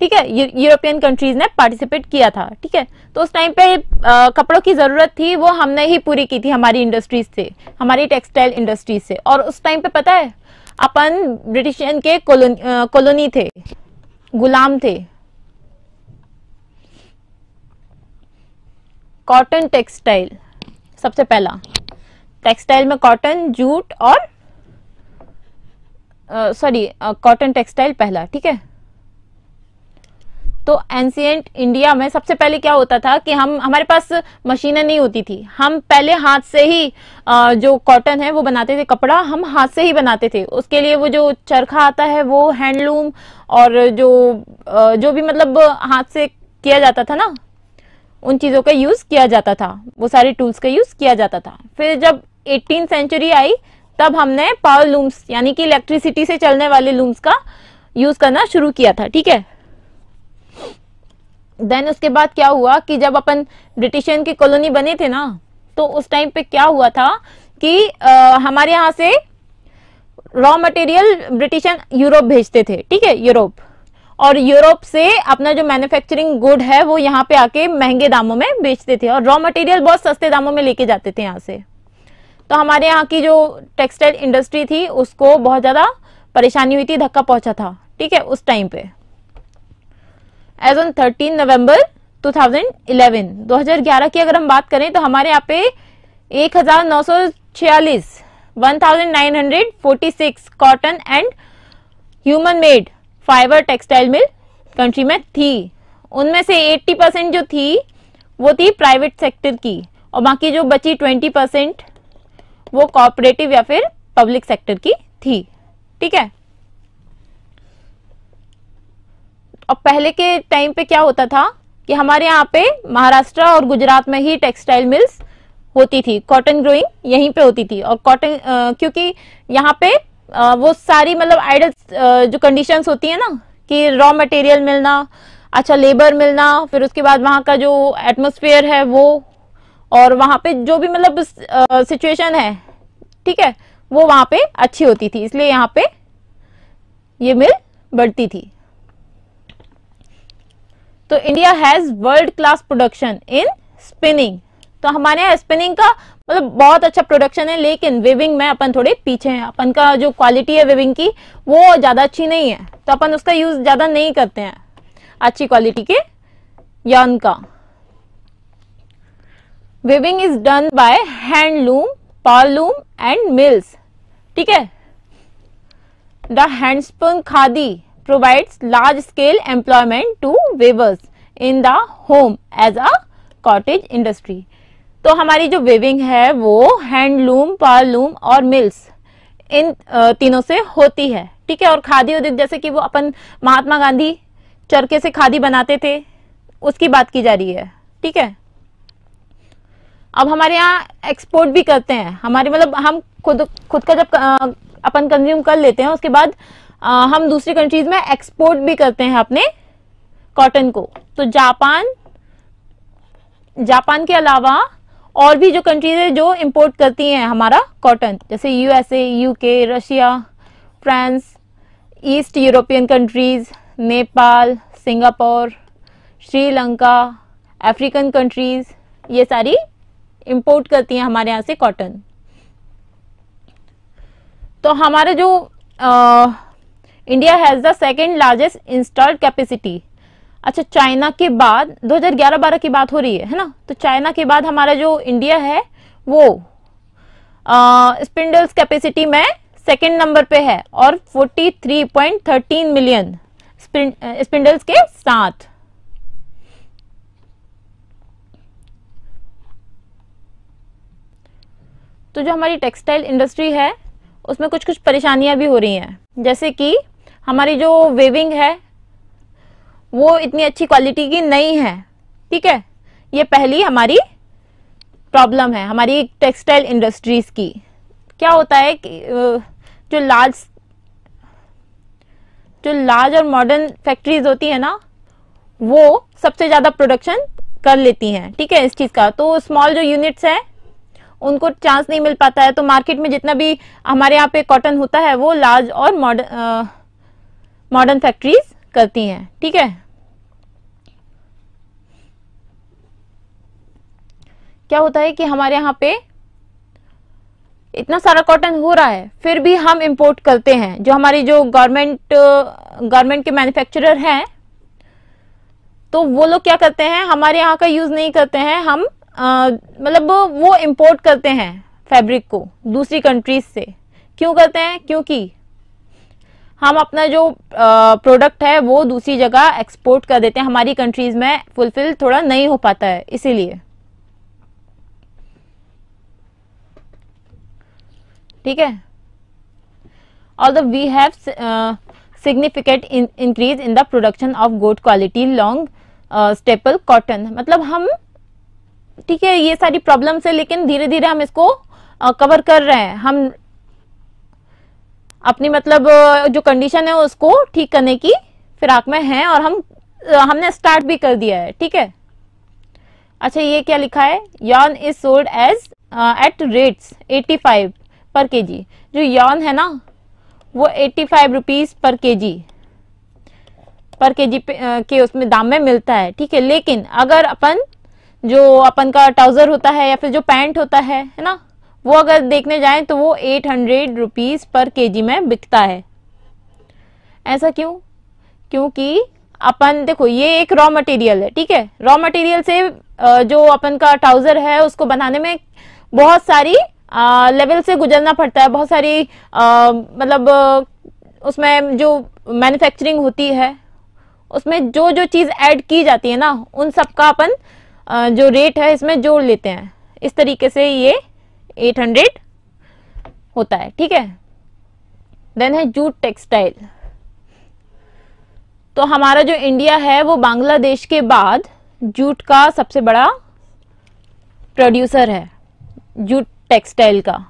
ठीक है यूरोपियन कंट्रीज ने पार्टिसिपेट किया था ठीक है तो उस टाइम पे आ, कपड़ों की जरूरत थी वो हमने ही पूरी की थी हमारी इंडस्ट्रीज से हमारी टेक्सटाइल इंडस्ट्रीज से और उस टाइम पे पता है अपन ब्रिटिशियन के कॉलोनी थे गुलाम थे कॉटन टेक्सटाइल सबसे पहला टेक्सटाइल में कॉटन जूट और सॉरी कॉटन टेक्सटाइल पहला ठीक है तो एंसियंट इंडिया में सबसे पहले क्या होता था कि हम हमारे पास मशीनें नहीं होती थी हम पहले हाथ से ही जो कॉटन है वो बनाते थे कपड़ा हम हाथ से ही बनाते थे उसके लिए वो जो चरखा आता है वो हैंडलूम और जो जो भी मतलब हाथ से किया जाता था ना उन चीज़ों का यूज़ किया जाता था वो सारे टूल्स का यूज़ किया जाता था फिर जब एटीन सेंचुरी आई तब हमने पावर लूम्स यानी कि इलेक्ट्रिसिटी से चलने वाले लूम्स का यूज़ करना शुरू किया था ठीक है देन उसके बाद क्या हुआ कि जब अपन ब्रिटिशियन की कॉलोनी बने थे ना तो उस टाइम पे क्या हुआ था कि आ, हमारे यहां से रॉ मटेरियल ब्रिटिशन यूरोप भेजते थे ठीक है यूरोप और यूरोप से अपना जो मैन्युफैक्चरिंग गुड है वो यहाँ पे आके महंगे दामों में बेचते थे और रॉ मटेरियल बहुत सस्ते दामों में लेके जाते थे यहाँ से तो हमारे यहाँ की जो टेक्सटाइल इंडस्ट्री थी उसको बहुत ज़्यादा परेशानी हुई थी धक्का पहुंचा था ठीक है उस टाइम पे एज ऑन थर्टीन नवम्बर 2011 2011 की अगर हम बात करें तो हमारे यहाँ पे एक हजार नौ सौ छियालीस one thousand nine hundred forty six cotton and human made fibre textile mill country में थी उनमें से 80 परसेंट जो थी वो थी प्राइवेट सेक्टर की और बाकी जो बची 20 परसेंट वो कॉपरेटिव या फिर पब्लिक सेक्टर की थी ठीक है और पहले के टाइम पे क्या होता था कि हमारे यहाँ पे महाराष्ट्र और गुजरात में ही टेक्सटाइल मिल्स होती थी कॉटन ग्रोइंग यहीं पे होती थी और कॉटन क्योंकि यहाँ पे आ, वो सारी मतलब आइडल जो कंडीशंस होती है ना कि रॉ मटेरियल मिलना अच्छा लेबर मिलना फिर उसके बाद वहाँ का जो एटमोसफेयर है वो और वहाँ पे जो भी मतलब सिचुएशन है ठीक है वो वहाँ पे अच्छी होती थी इसलिए यहाँ पे ये मिल बढ़ती थी तो India has world class production in spinning तो हमारे यहाँ स्पिनिंग का मतलब बहुत अच्छा प्रोडक्शन है लेकिन वेविंग में अपन थोड़े पीछे हैं अपन का जो क्वालिटी है वेविंग की वो ज्यादा अच्छी नहीं है तो अपन उसका यूज ज्यादा नहीं करते हैं अच्छी क्वालिटी के यन का weaving is done by handloom powerloom and mills ठीक है the handspun khadi provides large scale employment to weavers in the home as a cottage industry. तो हमारी जो वेविंग है वो हैंडलूम पार लूम और मिल्स इन तीनों से होती है ठीक है और खादी उद्योग जैसे कि वो अपन महात्मा गांधी चरखे से खादी बनाते थे उसकी बात की जा रही है ठीक है अब हमारे यहाँ एक्सपोर्ट भी करते हैं हमारे मतलब हम खुद खुद का जब अपन कंज्यूम कर लेते हैं उसके बाद आ, हम दूसरी कंट्रीज में एक्सपोर्ट भी करते हैं अपने कॉटन को तो जापान जापान के अलावा और भी जो कंट्रीज है जो इम्पोर्ट करती हैं हमारा कॉटन जैसे USA UK Russia France east European countries Nepal Singapore Sri Lanka African countries ये सारी इम्पोर्ट करती हैं हमारे यहाँ से कॉटन तो हमारे जो आ, India has the second largest installed capacity अच्छा चाइना के बाद 2011-12 की बात हो रही है है ना तो चाइना के बाद हमारा जो इंडिया है वो स्पिंडल्स कैपेसिटी में सेकेंड नंबर पे है और 43.13 मिलियन स्पिंडल्स के साथ तो जो हमारी टेक्सटाइल इंडस्ट्री है उसमें कुछ कुछ परेशानियां भी हो रही हैं जैसे कि हमारी जो वेविंग है वो इतनी अच्छी क्वालिटी की नहीं है ठीक है ये पहली हमारी प्रॉब्लम है हमारी टेक्सटाइल इंडस्ट्रीज की क्या होता है कि जो लार्ज जो लार्ज और मॉडर्न फैक्ट्रीज होती है ना वो सबसे ज्यादा प्रोडक्शन कर लेती हैं ठीक है इस चीज का तो स्मॉल जो यूनिट्स हैं उनको चांस नहीं मिल पाता है तो मार्केट में जितना भी हमारे यहाँ पे कॉटन होता है वो लार्ज और मॉडर्न मॉडर्न फैक्ट्रीज करती हैं ठीक है क्या होता है कि हमारे यहाँ पे इतना सारा कॉटन हो रहा है फिर भी हम इंपोर्ट करते हैं जो हमारी जो गवर्नमेंट गवर्नमेंट के मैन्युफैक्चरर हैं तो वो लोग क्या करते हैं हमारे यहाँ का यूज नहीं करते हैं हम मतलब वो इम्पोर्ट करते हैं फैब्रिक को दूसरी कंट्रीज से क्यों करते हैं क्योंकि हम अपना जो प्रोडक्ट है वो दूसरी जगह एक्सपोर्ट कर देते हैं हमारी कंट्रीज में फुलफिल थोड़ा नहीं हो पाता है इसीलिए ठीक है all the we have significant increase in the production of good quality long staple cotton मतलब हम ठीक है ये सारी प्रॉब्लम्स है लेकिन धीरे धीरे हम इसको कवर uh, कर रहे हैं हम अपनी मतलब जो कंडीशन है उसको ठीक करने की फिराक में है और हम हमने स्टार्ट भी कर दिया है ठीक है अच्छा ये क्या लिखा है yarn is sold as at rates 85 पर केजी जो यॉन है ना वो 85 five rupees per KG per KG पे, आ, के उसमें दाम में मिलता है ठीक है लेकिन अगर अपन जो अपन का ट्राउजर होता है या फिर जो पैंट होता है है ना वो अगर देखने जाएं तो वो एट हंड्रेड रुपीज पर के में बिकता है ऐसा क्यों क्योंकि अपन देखो ये एक रॉ मटेरियल है ठीक है रॉ मटेरियल से जो अपन का ट्राउजर है उसको बनाने में बहुत सारी आ, लेवल से गुजरना पड़ता है बहुत सारी मतलब उसमें जो मैन्युफैक्चरिंग होती है उसमें जो जो चीज़ ऐड की जाती है ना उन सब का अपन जो रेट है इसमें जोड़ लेते हैं इस तरीके से ये एट हंड्रेड होता है ठीक है देन है जूट टेक्सटाइल तो हमारा जो इंडिया है वो बांग्लादेश के बाद जूट का सबसे बड़ा प्रोड्यूसर है जूट टेक्सटाइल का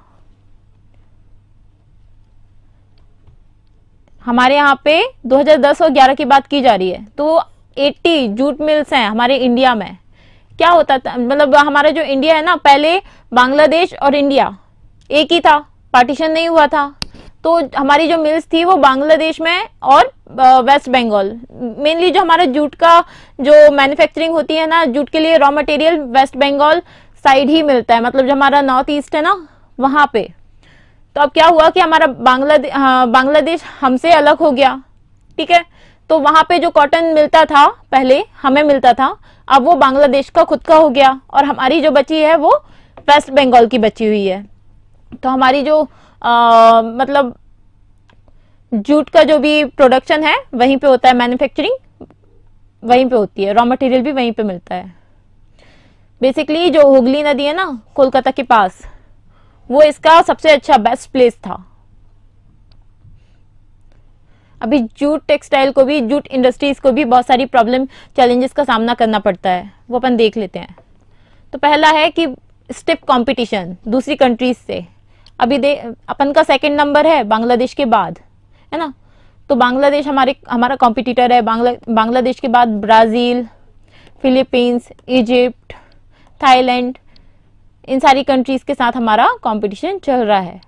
हमारे यहाँ पे 2010 और 11 की बात की जा रही है तो 80 जूट मिल्स हैं हमारे इंडिया में क्या होता था मतलब हमारा जो इंडिया है ना पहले बांग्लादेश और इंडिया एक ही था पार्टीशन नहीं हुआ था तो हमारी जो मिल्स थी वो बांग्लादेश में और वेस्ट बंगाल मेनली जो हमारा जूट का जो मैन्युफैक्चरिंग होती है ना जूट के लिए raw material West Bengal side ही मिलता है मतलब जो हमारा नॉर्थ ईस्ट है ना वहां पे तो अब क्या हुआ कि हमारा बांग्लादेश बांग्लादेश हमसे अलग हो गया ठीक है तो वहां पे जो कॉटन मिलता था पहले हमें मिलता था अब वो बांग्लादेश का खुद का हो गया और हमारी जो बची है वो वेस्ट बंगाल की बची हुई है तो हमारी जो आ, मतलब जूट का जो भी प्रोडक्शन है वहीं पे होता है मैन्युफैक्चरिंग वहीं पे होती है रॉ मटेरियल भी वहीं पे मिलता है बेसिकली जो हुगली नदी है ना कोलकाता के पास वो इसका सबसे अच्छा बेस्ट प्लेस था अभी जूट टेक्सटाइल को भी जूट इंडस्ट्रीज को भी बहुत सारी प्रॉब्लम चैलेंजेस का सामना करना पड़ता है वो अपन देख लेते हैं तो पहला है कि स्टिप कंपटीशन दूसरी कंट्रीज से अभी दे अपन का सेकंड नंबर है बांग्लादेश के बाद है ना तो बांग्लादेश हमारे हमारा कॉम्पिटिटर है बांग्ला बांग्लादेश के बाद ब्राज़ील फिलीपींस इजिप्ट थाईलैंड इन सारी कंट्रीज़ के साथ हमारा कंपटीशन चल रहा है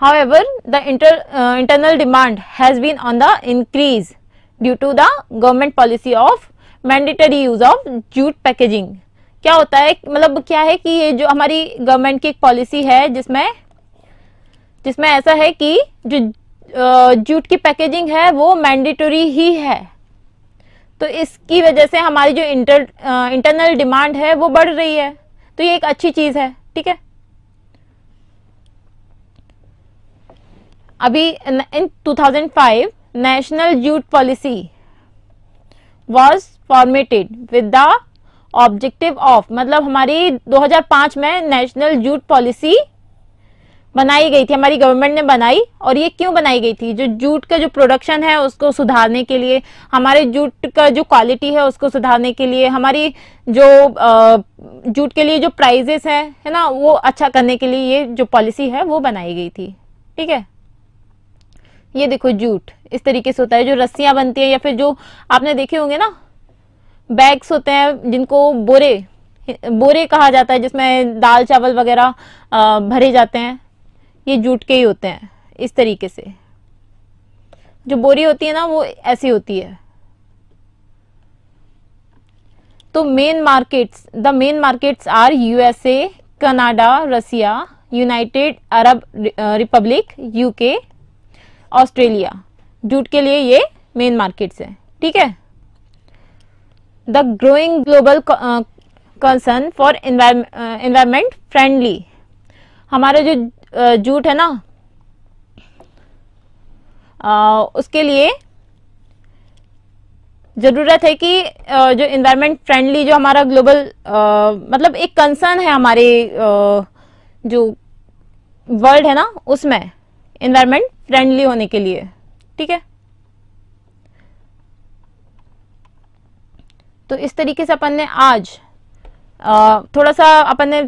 However, the inter, uh, internal demand has been on the increase due to the government policy of mandatory use of jute packaging. क्या होता है मतलब क्या है कि ये जो हमारी गवर्नमेंट की एक पॉलिसी है जिसमें जिसमें ऐसा है कि जो जूट की पैकेजिंग है वो मैंडेटरी ही है तो इसकी वजह से हमारी जो इंटर इंटरनल डिमांड है वो बढ़ रही है तो ये एक अच्छी चीज़ है ठीक है अभी in 2005 national youth policy was formatted with the objective of मतलब हमारी 2005 में नेशनल यूथ पॉलिसी बनाई गई थी हमारी गवर्नमेंट ने बनाई और ये क्यों बनाई गई थी जो जूट का जो प्रोडक्शन है उसको सुधारने के लिए हमारे जूट का जो क्वालिटी है उसको सुधारने के लिए हमारी जो जूट के लिए जो प्राइजेस है है ना वो अच्छा करने के लिए ये जो पॉलिसी है वो बनाई गई थी ठीक है ये देखो जूट इस तरीके से होता है जो रस्सियां बनती है या फिर जो आपने देखे होंगे ना बैग्स होते हैं जिनको बोरे बोरे कहा जाता है जिसमें दाल चावल वगैरह भरे जाते हैं ये जूट के ही होते हैं इस तरीके से जो बोरी होती है ना वो ऐसी होती है तो main markets the main markets are USA Canada Russia United Arab Republic UK Australia jute के लिए ये मेन मार्केट्स है ठीक है the growing global concern for environment friendly हमारा जो जूट है ना उसके लिए ज़रूरत है कि जो इन्वायरमेंट फ्रेंडली जो हमारा ग्लोबल मतलब एक कंसर्न है हमारे जो वर्ल्ड है ना उसमें इन्वायरमेंट फ्रेंडली होने के लिए ठीक है तो इस तरीके से अपन ने आज आ, थोड़ा सा अपन ने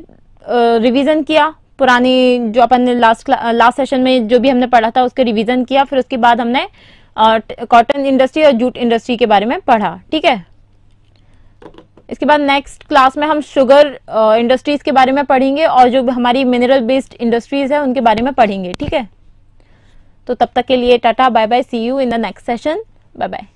रिवीजन किया पुरानी जो अपन ने लास्ट लास्ट सेशन में जो भी हमने पढ़ा था उसके रिवीजन किया फिर उसके बाद हमने कॉटन इंडस्ट्री और जूट इंडस्ट्री के बारे में पढ़ा ठीक है इसके बाद नेक्स्ट क्लास में हम शुगर इंडस्ट्रीज के बारे में पढ़ेंगे और जो हमारी मिनरल बेस्ड इंडस्ट्रीज है उनके बारे में पढ़ेंगे ठीक है तो तब तक के लिए tata bye bye see you in the next session bye bye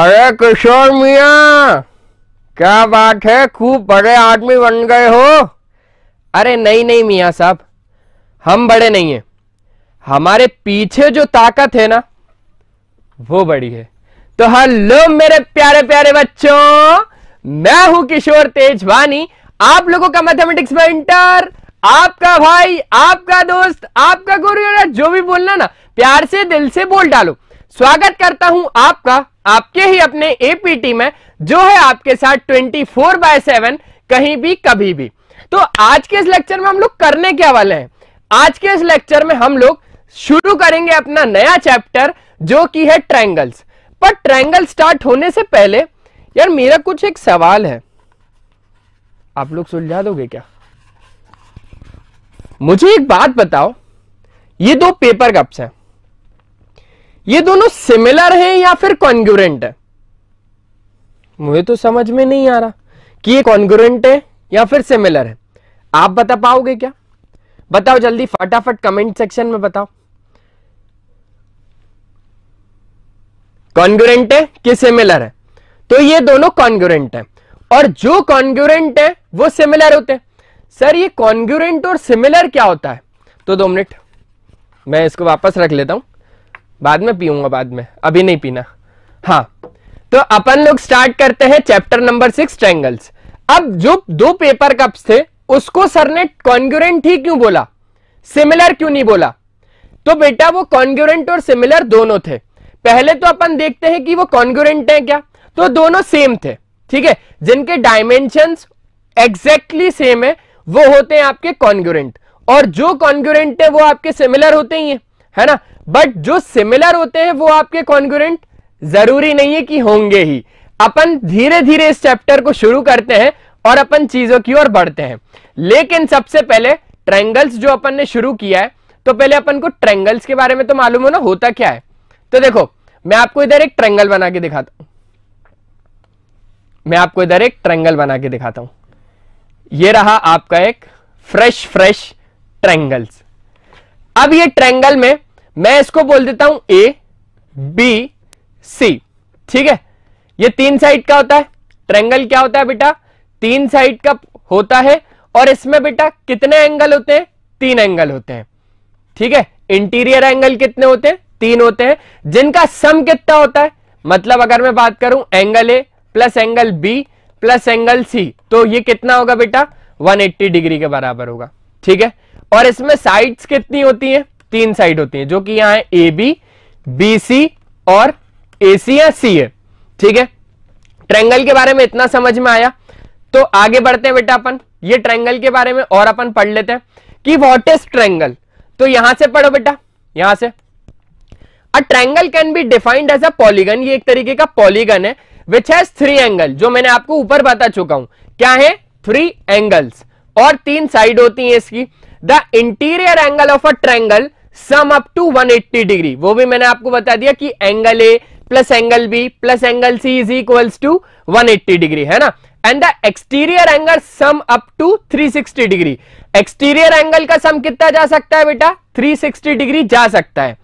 अरे किशोर मिया क्या बात है खूब बड़े आदमी बन गए हो अरे नहीं नहीं मिया साहब हम बड़े नहीं हैं हमारे पीछे जो ताकत है ना वो बड़ी है तो हेलो मेरे प्यारे प्यारे बच्चों मैं हूं किशोर तेजवानी आप लोगों का मैथमेटिक्स में इंटर आपका भाई आपका दोस्त आपका गुरु जो भी बोलना ना प्यार से दिल से बोल डालो स्वागत करता हूं आपका आपके ही अपने एपीटी में जो है आपके साथ 24 फोर बाय सेवन कहीं भी कभी भी तो आज के इस लेक्चर में हम लोग करने क्या वाले हैं आज के इस लेक्चर में हम लोग शुरू करेंगे अपना नया चैप्टर जो कि है ट्रायंगल्स पर ट्रायंगल स्टार्ट होने से पहले यार मेरा कुछ एक सवाल है आप लोग सुलझा दोगे क्या मुझे एक बात बताओ ये दो पेपर कप्स हैं ये दोनों सिमिलर हैं या फिर कॉन्ग्यूरेंट है मुझे तो समझ में नहीं आ रहा कि ये कॉन्ग्यूरेंट है या फिर सिमिलर है आप बता पाओगे क्या बताओ जल्दी फटाफट कमेंट सेक्शन में बताओ कॉन्ग्यूरेंट है कि सिमिलर है तो ये दोनों कॉन्ग्यूरेंट है और जो कॉन्ग्यूरेंट है वो सिमिलर होते हैं सर ये कॉन्ग्यूरेंट और सिमिलर क्या होता है तो दो मिनट मैं इसको वापस रख लेता हूं बाद में पीऊंगा बाद में अभी नहीं पीना हाँ तो अपन लोग स्टार्ट करते हैं चैप्टर नंबर सिक्स ट्रैंगल्स अब जो दो पेपर कप्स थे उसको सर ने कॉन्ग्यूरेंट ही क्यों बोला सिमिलर क्यों नहीं बोला तो बेटा वो कॉन्ग्यूरेंट और सिमिलर दोनों थे पहले तो अपन देखते हैं कि वो कॉन्ग्यूरेंट है क्या तो दोनों सेम थे ठीक है जिनके डायमेंशन एग्जैक्टली सेम है वो होते हैं आपके कॉन्ग्यूरेंट और जो कॉन्ग्यूरेंट है वो आपके सिमिलर होते ही हैं है ना बट जो सिमिलर होते हैं वो आपके कॉन्ग्रेंट जरूरी नहीं है कि होंगे ही अपन धीरे धीरे इस चैप्टर को शुरू करते हैं और अपन चीजों की ओर बढ़ते हैं लेकिन सबसे पहले ट्रैंगल्स जो अपन ने शुरू किया है तो पहले अपन को ट्रैंगल्स के बारे में तो मालूम हो ना होता क्या है तो देखो मैं आपको इधर एक ट्रैंगल बना के दिखाता हूं मैं आपको इधर एक ट्रैंगल बना के दिखाता हूं यह रहा आपका एक फ्रेश फ्रेश ट्रैंगल्स अब ये ट्रेंगल में मैं इसको बोल देता हूं ए बी सी ठीक है ये तीन साइड का होता है ट्रेंगल क्या होता है बेटा तीन साइड का होता है और इसमें बेटा कितने एंगल होते हैं तीन एंगल होते हैं ठीक है इंटीरियर एंगल कितने होते हैं तीन होते हैं जिनका सम कितना होता है मतलब अगर मैं बात करूं angle A plus angle B plus angle C तो ये कितना होगा बेटा 180 डिग्री के बराबर होगा ठीक है और इसमें साइड्स कितनी होती हैं तीन साइड होती हैं जो कि यहां है ए बी बी सी और ए सी या सी है ठीक है ट्रेंगल के बारे में इतना समझ में आया तो आगे बढ़ते हैं बेटा अपन ये ट्रेंगल के बारे में और अपन पढ़ लेते हैं कि वॉट इज ट्रेंगल तो यहां से पढ़ो बेटा यहां से a triangle can be defined as a polygon ये एक तरीके का पॉलीगन है विच हैज थ्री एंगल जो मैंने आपको ऊपर बता चुका हूं क्या है थ्री एंगल्स और तीन साइड होती है इसकी the interior angle of a triangle sum up to 180 degree वो भी मैंने आपको बता दिया कि angle A plus angle B plus angle C is equals to 180 degree है ना and the exterior angle sum up to 360 degree exterior angle का सम कितना जा सकता है बेटा 360 डिग्री जा सकता है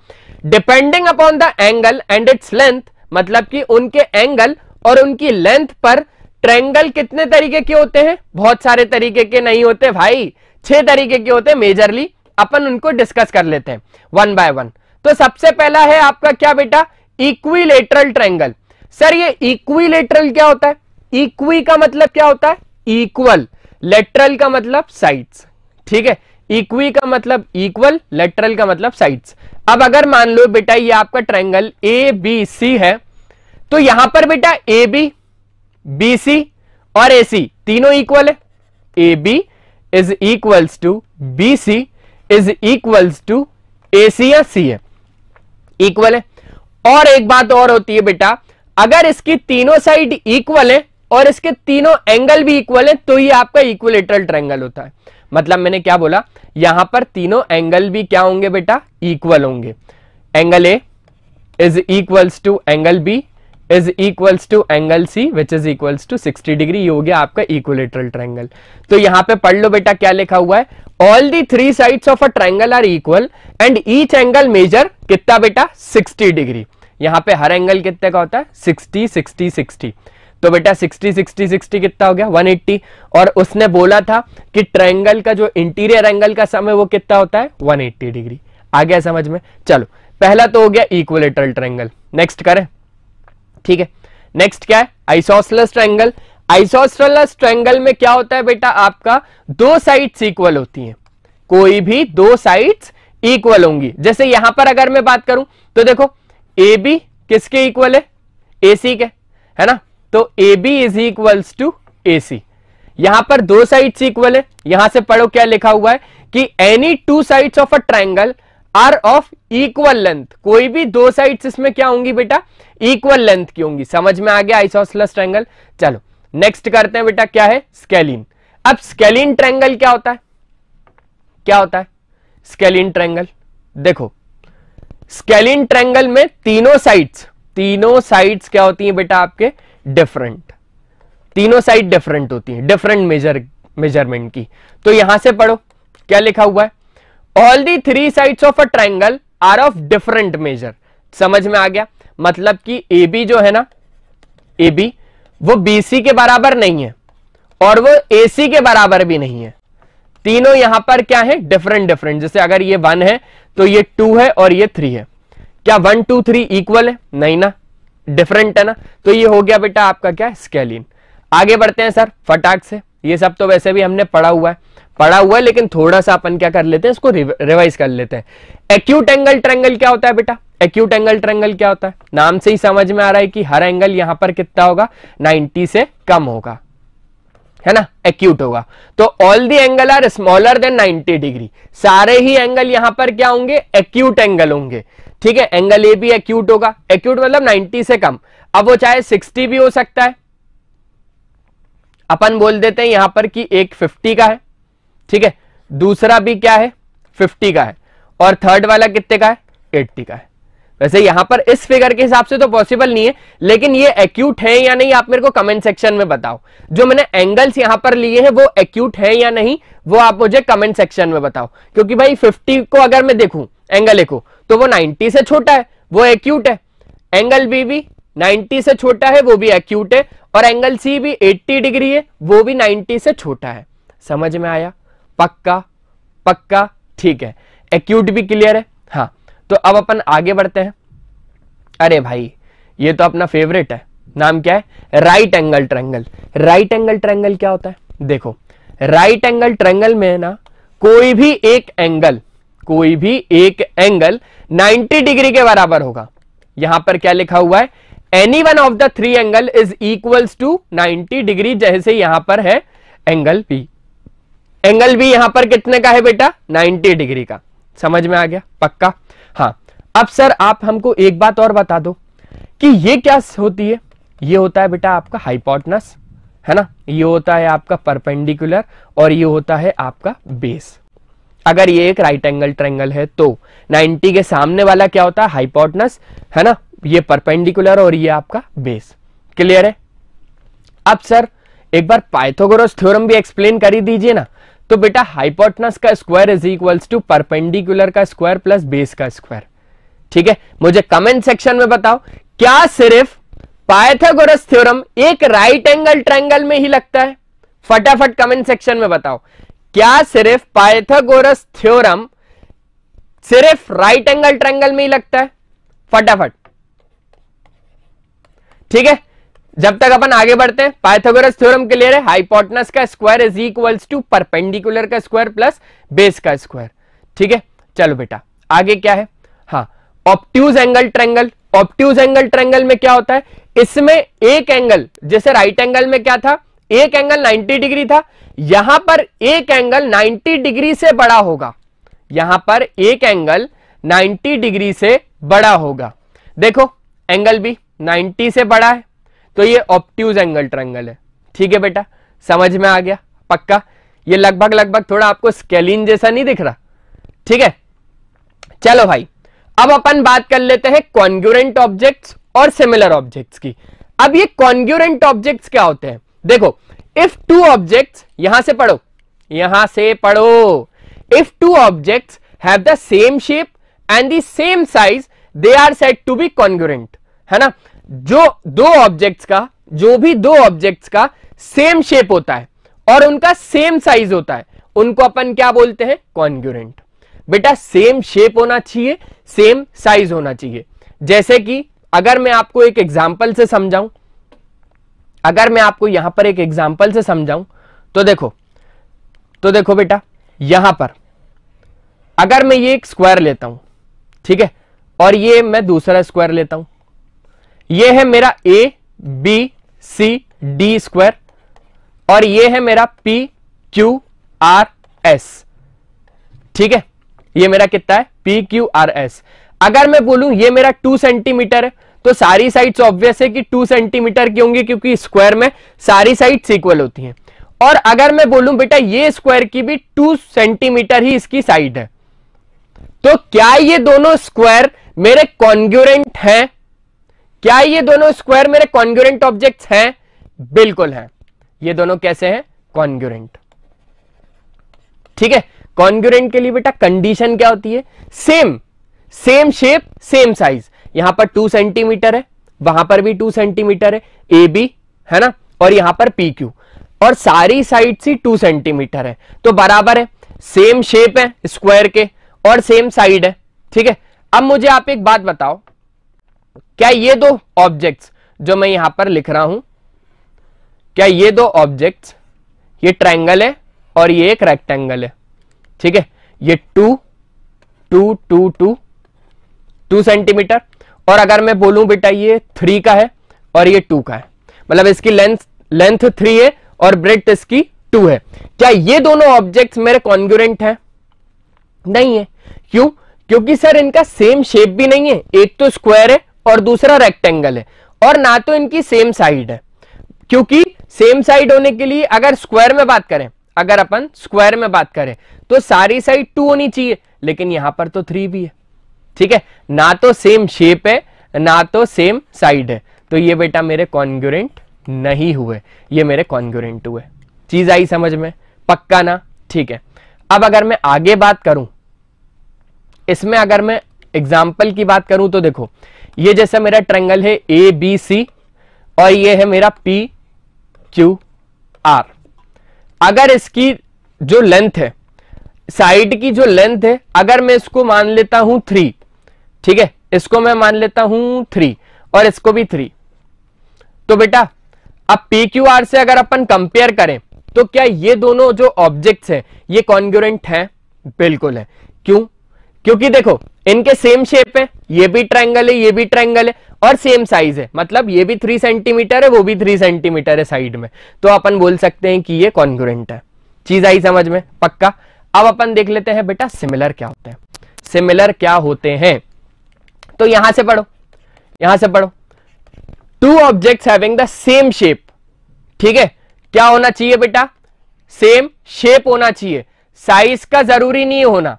depending upon the angle and its length मतलब कि उनके एंगल और उनकी लेंथ पर ट्रेंगल कितने तरीके के होते हैं बहुत सारे तरीके के नहीं होते भाई छह तरीके के होते हैं मेजरली अपन उनको डिस्कस कर लेते हैं वन बाय वन तो सबसे पहला है आपका क्या बेटा इक्विलेटरल ट्रेंगल सर ये इक्विलेटरल क्या होता है इक्वी का मतलब क्या होता है इक्वल लेटरल का मतलब साइड्स ठीक है इक्वी का मतलब इक्वल लेटरल का मतलब साइड्स अब अगर मान लो बेटा ये आपका ट्रेंगल ए बी सी है तो यहां पर बेटा ए बी बीसी और एसी तीनों इक्वल है A B is equals to B C is equals to A C या सी है इक्वल है और एक बात और होती है बेटा अगर इसकी तीनों साइड इक्वल है और इसके तीनों एंगल भी इक्वल है तो ये आपका इक्वलेटरल ट्रेंगल होता है मतलब मैंने क्या बोला यहां पर तीनों एंगल भी क्या होंगे बेटा इक्वल होंगे angle A is equals to angle B is equals to angle C which is equals to 60 degree ये हो गया आपका इक्वलेटरल ट्रैंगल तो यहां पे पढ़ लो बेटा क्या लिखा हुआ है all the three sides of a triangle are equal and each angle measure कितना बेटा 60 डिग्री यहां पे हर एंगल कितने का होता है 60 60 60 तो बेटा 60 60 60 कितना हो गया 180 और उसने बोला था कि ट्रायंगल का जो इंटीरियर एंगल का समय वो कितना होता है 180 डिग्री आ गया समझ में चलो पहला तो हो गया इक्वलेटरल ट्रायंगल नेक्स्ट करें ठीक है नेक्स्ट क्या है आइसोसलस ट्रायंगल आइसोसलस ट्रायंगल में क्या होता है बेटा आपका दो साइड्स इक्वल होती हैं कोई भी दो साइड्स इक्वल होंगी जैसे यहां पर अगर मैं बात करूं तो देखो ए बी किसके इक्वल है ए सी के है ना तो A B is equals to A C यहां पर दो साइड्स इक्वल है यहां से पढ़ो क्या लिखा हुआ है कि any two sides of a triangle are of equal length कोई भी दो साइड इसमें क्या होंगी बेटा इक्वल लेंथ की होंगी समझ में आ गया आइसोसलस ट्रैंगल चलो नेक्स्ट करते हैं बेटा क्या है स्केलिन अब स्केलिन ट्रैंगल क्या होता है क्या होता है स्केलिन ट्रैंगल देखो स्केलिन ट्रैंगल में तीनों साइड्स तीनों साइड्स क्या होती हैं बेटा आपके डिफरेंट तीनों साइड डिफरेंट होती हैं डिफरेंट मेजर मेजरमेंट की तो यहां से पढ़ो क्या लिखा हुआ है all the three sides of a triangle are of different measure समझ में आ गया मतलब कि ए बी जो है ना ए बी वो बी सी के बराबर नहीं है और वो ए सी के बराबर भी नहीं है तीनों यहां पर क्या है डिफरेंट डिफरेंट जैसे अगर ये वन है तो ये टू है और ये थ्री है क्या वन टू थ्री इक्वल है नहीं ना डिफरेंट है ना तो ये हो गया बेटा आपका क्या स्केलिन आगे बढ़ते हैं सर फटाक से ये सब तो वैसे भी हमने पढ़ा हुआ है पड़ा हुआ है लेकिन थोड़ा सा अपन क्या कर लेते हैं इसको रिवाइज कर लेते हैं एक्यूट एंगल ट्रेंगल क्या होता है बेटा एक्यूट एंगल ट्रेंगल क्या होता है नाम से ही समझ में आ रहा है कि हर एंगल यहां पर कितना होगा 90 से कम होगा है ना एक्यूट होगा तो all the angle are smaller than 90 degree सारे ही एंगल यहां पर क्या होंगे एक्यूट एंगल होंगे ठीक है एंगल ए भी एक्यूट होगा एक्यूट मतलब 90 से कम अब वो चाहे 60 भी हो सकता है अपन बोल देते हैं यहां पर कि एक 50 का है ठीक है दूसरा भी क्या है फिफ्टी का है और थर्ड वाला कितने का है एट्टी का है वैसे यहां पर इस फिगर के हिसाब से तो पॉसिबल नहीं है लेकिन ये एक्यूट है या नहीं आप मेरे को कमेंट सेक्शन में बताओ जो मैंने एंगल्स यहां पर लिए हैं वो एक्यूट है या नहीं वो आप मुझे कमेंट सेक्शन में बताओ क्योंकि भाई 50 को अगर मैं देखूं एंगल एक को तो वो 90 से छोटा है वो एक्यूट है एंगल बी भी नाइनटी से छोटा है वो भी एक्यूट है और एंगल सी भी एट्टी डिग्री है वो भी नाइनटी से छोटा है समझ में आया पक्का पक्का ठीक है एक्यूट भी क्लियर है हाँ तो अब अपन आगे बढ़ते हैं अरे भाई ये तो अपना फेवरेट है नाम क्या है right angle triangle right angle triangle क्या होता है देखो राइट एंगल ट्रेंगल में ना कोई भी एक एंगल कोई भी एक एंगल 90 डिग्री के बराबर होगा यहां पर क्या लिखा हुआ है any one of the three angle is equals to 90 degree जैसे यहां पर है एंगल पी एंगल भी यहां पर कितने का है बेटा 90 डिग्री का समझ में आ गया पक्का हाँ अब सर आप हमको एक बात और बता दो कि ये क्या होती है ये होता है बेटा आपका हाइपोटनस है ना ये होता है आपका परपेंडिकुलर और ये होता है आपका बेस अगर ये एक राइट एंगल ट्रेंगल है तो 90 के सामने वाला क्या होता है हाइपोटनस है ना ये परपेंडिकुलर और ये आपका बेस क्लियर है अब सर एक बार पाइथोगोरस थ्योरम भी एक्सप्लेन कर ही दीजिए ना तो बेटा हाइपोटनस का square is equals to perpendicular का स्क्वायर प्लस बेस का स्क्वायर ठीक है मुझे कमेंट सेक्शन में बताओ क्या सिर्फ पायथागोरस थ्योरम एक राइट एंगल ट्रायंगल में ही लगता है फटाफट कमेंट सेक्शन में बताओ क्या सिर्फ पायथागोरस थ्योरम सिर्फ राइट एंगल ट्रायंगल में ही लगता है फटाफट ठीक है जब तक अपन आगे बढ़ते हैं पाइथागोरस थ्योरम क्लियर है हाइपोटनस का square is equals to perpendicular का स्क्वायर प्लस बेस का स्क्वायर ठीक है चलो बेटा आगे क्या है हाँ obtuse angle triangle obtuse angle triangle में क्या होता है इसमें एक एंगल जैसे राइट एंगल में क्या था एक एंगल 90 डिग्री था यहां पर एक एंगल 90 डिग्री से बड़ा होगा यहां पर एक एंगल 90 डिग्री से बड़ा होगा देखो एंगल भी 90 से बड़ा है तो ये ऑप्ट्यूज एंगल ट्रायंगल है ठीक है बेटा समझ में आ गया पक्का ये लगभग लगभग थोड़ा आपको स्केलिन जैसा नहीं दिख रहा ठीक है चलो भाई अब अपन बात कर लेते हैं कॉन्ग्यूरेंट ऑब्जेक्ट्स और सिमिलर ऑब्जेक्ट्स की अब ये कॉन्ग्यूरेंट ऑब्जेक्ट्स क्या होते हैं देखो इफ टू ऑब्जेक्ट्स यहां से पढ़ो यहां से पढ़ो if two objects have the same shape and the same size they are set to be congruent है ना जो दो ऑब्जेक्ट्स का जो भी दो ऑब्जेक्ट्स का सेम शेप होता है और उनका सेम साइज होता है उनको अपन क्या बोलते हैं कॉन्ग्यूरेंट बेटा सेम शेप होना चाहिए सेम साइज होना चाहिए जैसे कि अगर मैं आपको एक एग्जाम्पल से समझाऊं अगर मैं आपको यहां पर एक एग्जाम्पल से समझाऊं तो देखो तो देखो बेटा यहां पर अगर मैं ये एक स्क्वायर लेता हूं ठीक है और ये मैं दूसरा स्क्वायर लेता हूं ये है मेरा A B C D square और ये है मेरा पी क्यू आर एस ठीक है ये मेरा कितना है पी क्यू आर एस अगर मैं बोलूं ये मेरा टू सेंटीमीटर है तो सारी साइड्स ऑब्वियस है कि टू सेंटीमीटर की होंगी क्योंकि स्क्वायर में सारी साइड्स इक्वल होती हैं और अगर मैं बोलूं बेटा ये स्क्वायर की भी टू सेंटीमीटर ही इसकी साइड है तो क्या ये दोनों स्क्वायर मेरे कॉन्ग्यूरेंट हैं क्या ये दोनों स्क्वायर मेरे कॉन्ग्यूरेंट ऑब्जेक्ट हैं बिल्कुल हैं ये दोनों कैसे हैं कॉन्ग्यूरेंट ठीक है कॉन्ग्यूरेंट के लिए बेटा कंडीशन क्या होती है same same shape same size यहां पर टू सेंटीमीटर है वहां पर भी टू सेंटीमीटर है ए बी है ना और यहां पर पी क्यू और सारी साइड ही टू सेंटीमीटर है तो बराबर है सेम शेप है स्क्वायर के और सेम साइड है ठीक है अब मुझे आप एक बात बताओ क्या ये दो ऑब्जेक्ट्स जो मैं यहां पर लिख रहा हूं क्या ये दो ऑब्जेक्ट्स ये ट्रायंगल है और ये एक रेक्टेंगल है ठीक है ये two two two two two centimeter और अगर मैं बोलूं बेटा ये थ्री का है और ये टू का है मतलब इसकी लेंथ लेंथ थ्री है और ब्रेथ इसकी टू है क्या ये दोनों ऑब्जेक्ट्स मेरे कॉन्ग्यूरेंट हैं नहीं है क्यों क्योंकि सर इनका सेम शेप भी नहीं है एक तो स्क्वायर है और दूसरा रेक्टेंगल है और ना तो इनकी सेम साइड है क्योंकि सेम साइड होने के लिए अगर स्क्वायर में बात करें अगर अपन स्क्वायर में बात करें तो सारी साइड टू होनी चाहिए लेकिन यहां पर तो थ्री भी है ठीक है ना तो सेम शेप है ना तो सेम साइड है तो ये बेटा मेरे कॉन्ग्यूरेंट नहीं हुए ये मेरे कॉन्ग्यूरेंट हुए चीज आई समझ में पक्का ना ठीक है अब अगर मैं आगे बात करूं इसमें अगर मैं एग्जाम्पल की बात करूं तो देखो ये जैसा मेरा ट्रेंगल है ए बी सी और ये है मेरा पी क्यू आर अगर इसकी जो लेंथ है साइड की जो लेंथ है अगर मैं इसको मान लेता हूं थ्री ठीक है इसको मैं मान लेता हूं थ्री और इसको भी थ्री तो बेटा अब पी क्यू आर से अगर अपन कंपेयर करें तो क्या ये दोनों जो ऑब्जेक्ट्स हैं ये कॉन्ग्यूरेंट हैं बिल्कुल है क्यों क्योंकि देखो इनके सेम शेप है ये भी ट्राइंगल है ये भी ट्राइंगल है और सेम साइज है मतलब ये भी थ्री सेंटीमीटर है वो भी थ्री सेंटीमीटर है साइड में तो अपन बोल सकते हैं कि ये कॉन्ग्रेंट है चीज आई समझ में पक्का अब अपन देख लेते हैं बेटा सिमिलर क्या होते हैं सिमिलर क्या होते हैं तो यहां से पढ़ो यहां से पढ़ो two objects having the same shape ठीक है क्या होना चाहिए बेटा सेम शेप होना चाहिए साइज का जरूरी नहीं होना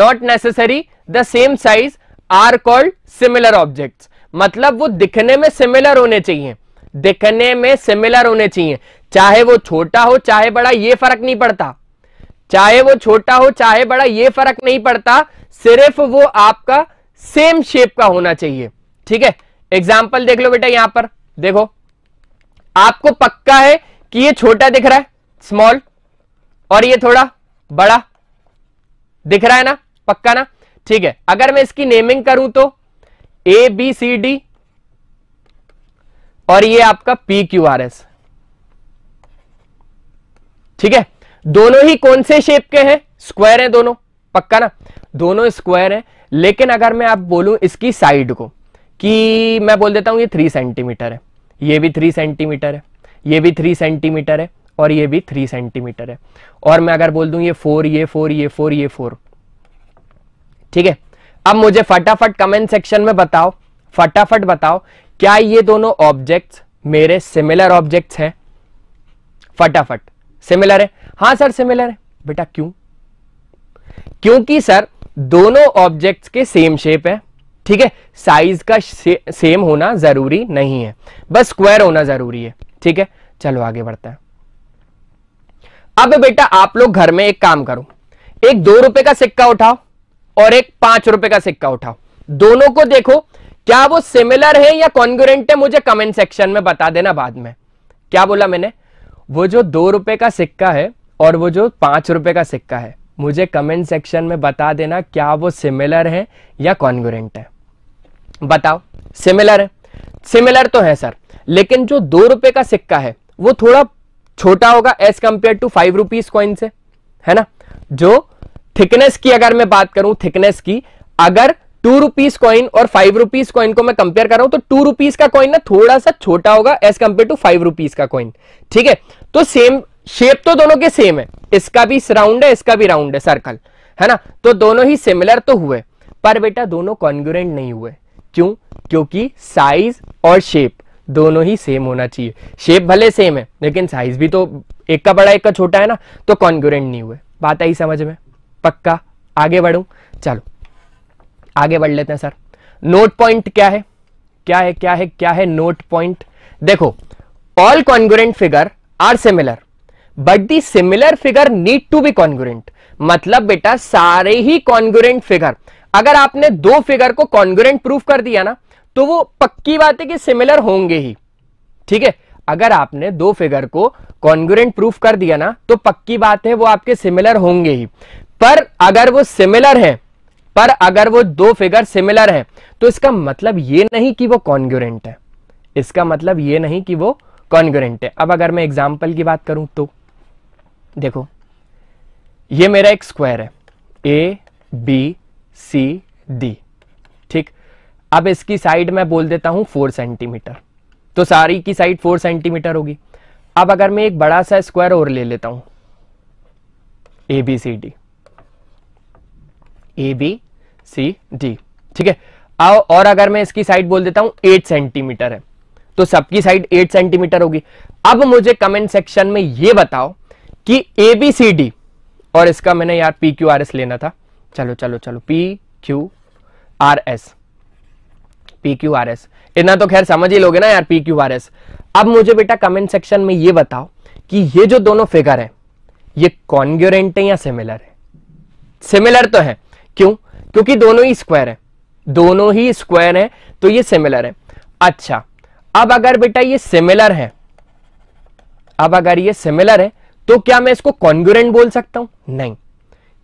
not necessary the same size are called similar object मतलब वो दिखने में सिमिलर होने चाहिए दिखने में सिमिलर होने चाहिए चाहे वो छोटा हो चाहे बड़ा ये फर्क नहीं पड़ता चाहे वो छोटा हो चाहे बड़ा ये फर्क नहीं पड़ता सिर्फ वो आपका सेम शेप का होना चाहिए ठीक है एग्जाम्पल देख लो बेटा यहां पर देखो आपको पक्का है कि ये छोटा दिख रहा है स्मॉल और ये थोड़ा बड़ा दिख रहा है ना पक्का ना ठीक है अगर मैं इसकी नेमिंग करूं तो ए बी सी डी और ये आपका पी क्यू आर एस ठीक है दोनों ही कौन से शेप के हैं स्क्वायर हैं दोनों पक्का ना दोनों स्क्वायर हैं लेकिन अगर मैं आप बोलूं इसकी साइड को कि मैं बोल देता हूं ये थ्री सेंटीमीटर है ये भी थ्री सेंटीमीटर है ये भी थ्री सेंटीमीटर है और ये भी थ्री सेंटीमीटर है और मैं अगर बोल दूं ये फोर ये फोर ये फोर ये फोर ठीक है अब मुझे फटाफट कमेंट सेक्शन में बताओ फटाफट बताओ क्या ये दोनों ऑब्जेक्ट्स मेरे सिमिलर ऑब्जेक्ट्स हैं फटाफट सिमिलर है हां सर सिमिलर है बेटा क्यों क्योंकि सर दोनों ऑब्जेक्ट्स के सेम शेप है ठीक है साइज का से, सेम होना जरूरी नहीं है बस स्क्वायर होना जरूरी है ठीक है चलो आगे बढ़ते हैं अब बेटा आप लोग घर में एक काम करो एक दो रुपए का सिक्का उठाओ और एक पांच रुपए का सिक्का उठाओ दोनों को देखो क्या वो सिमिलर है या कॉन्ग्रेंट है मुझे कमेंट सेक्शन में बता देना बाद में क्या बोला मैंने वो जो दो रुपए का सिक्का है और वो जो पांच रुपए का सिक्का है मुझे कमेंट सेक्शन में बता देना क्या वो सिमिलर है या कॉन्ग्रेंट है बताओ सिमिलर है सिमिलर तो है सर लेकिन जो दो रुपए का सिक्का है वो थोड़ा छोटा होगा as compare to five rupees coin से है ना जो थिकनेस की अगर मैं बात करूं थिकनेस की अगर टू रुपीज कॉइन और फाइव रुपीज कॉइन को मैं कंपेयर कर रहा हूं तो टू रुपीज का कॉइन ना थोड़ा सा छोटा होगा as compare to five rupees का कॉइन ठीक है तो सेम शेप तो दोनों के सेम है इसका भी राउंड है इसका भी राउंड है सर्कल है ना तो दोनों ही सिमिलर तो हुए पर बेटा दोनों कॉन्ग्रेंट नहीं हुए क्यों क्योंकि साइज और शेप दोनों ही सेम होना चाहिए शेप भले सेम है लेकिन साइज भी तो एक का बड़ा एक का छोटा है ना तो कॉन्ग्रेंट नहीं हुए बात आई समझ में पक्का आगे बढ़ू चलो आगे बढ़ लेते हैं सर नोट पॉइंट क्या है क्या है क्या है क्या है नोट पॉइंट देखो all congruent figure are similar but the similar figure need to be congruent मतलब बेटा सारे ही कॉन्गुरेंट फिगर अगर आपने दो फिगर को कॉन्गुरेंट प्रूफ कर दिया ना तो वो पक्की बात है कि सिमिलर होंगे ही ठीक है अगर आपने दो फिगर को कॉन्गुरेंट प्रूफ कर दिया ना तो पक्की बात है वो आपके सिमिलर होंगे ही पर अगर वो सिमिलर है पर अगर वो दो फिगर सिमिलर है तो इसका मतलब ये नहीं कि वो कॉन्ग्यूरेंट है इसका मतलब ये नहीं कि वो कॉन्ग्यूरेंट है अब अगर मैं एग्जाम्पल की बात करूं तो देखो ये मेरा एक स्क्वायर है ए बी सी डी ठीक अब इसकी साइड मैं बोल देता हूं फोर सेंटीमीटर तो सारी की साइड फोर सेंटीमीटर होगी अब अगर मैं एक बड़ा सा स्क्वायर और ले लेता हूं A B C D A B C D ठीक है आओ और अगर मैं इसकी साइड बोल देता हूं एट सेंटीमीटर है तो सबकी साइड एट सेंटीमीटर होगी अब मुझे कमेंट सेक्शन में यह बताओ कि ए बी सी डी और इसका मैंने यार पी क्यू आर एस लेना था चलो चलो चलो P Q R S P Q R S इतना तो खैर समझ ही लोगे ना यार पी क्यू आर एस अब मुझे बेटा कमेंट सेक्शन में यह बताओ कि ये जो दोनों फिगर है ये कॉन्ग्योरेंट है या सिमिलर है सिमिलर तो है क्यों क्योंकि दोनों ही स्क्वायर है दोनों ही स्क्वायर है तो ये सिमिलर है अच्छा अब अगर बेटा ये सिमिलर है अब अगर ये सिमिलर है तो क्या मैं इसको कॉन्ग्रेंट बोल सकता हूं नहीं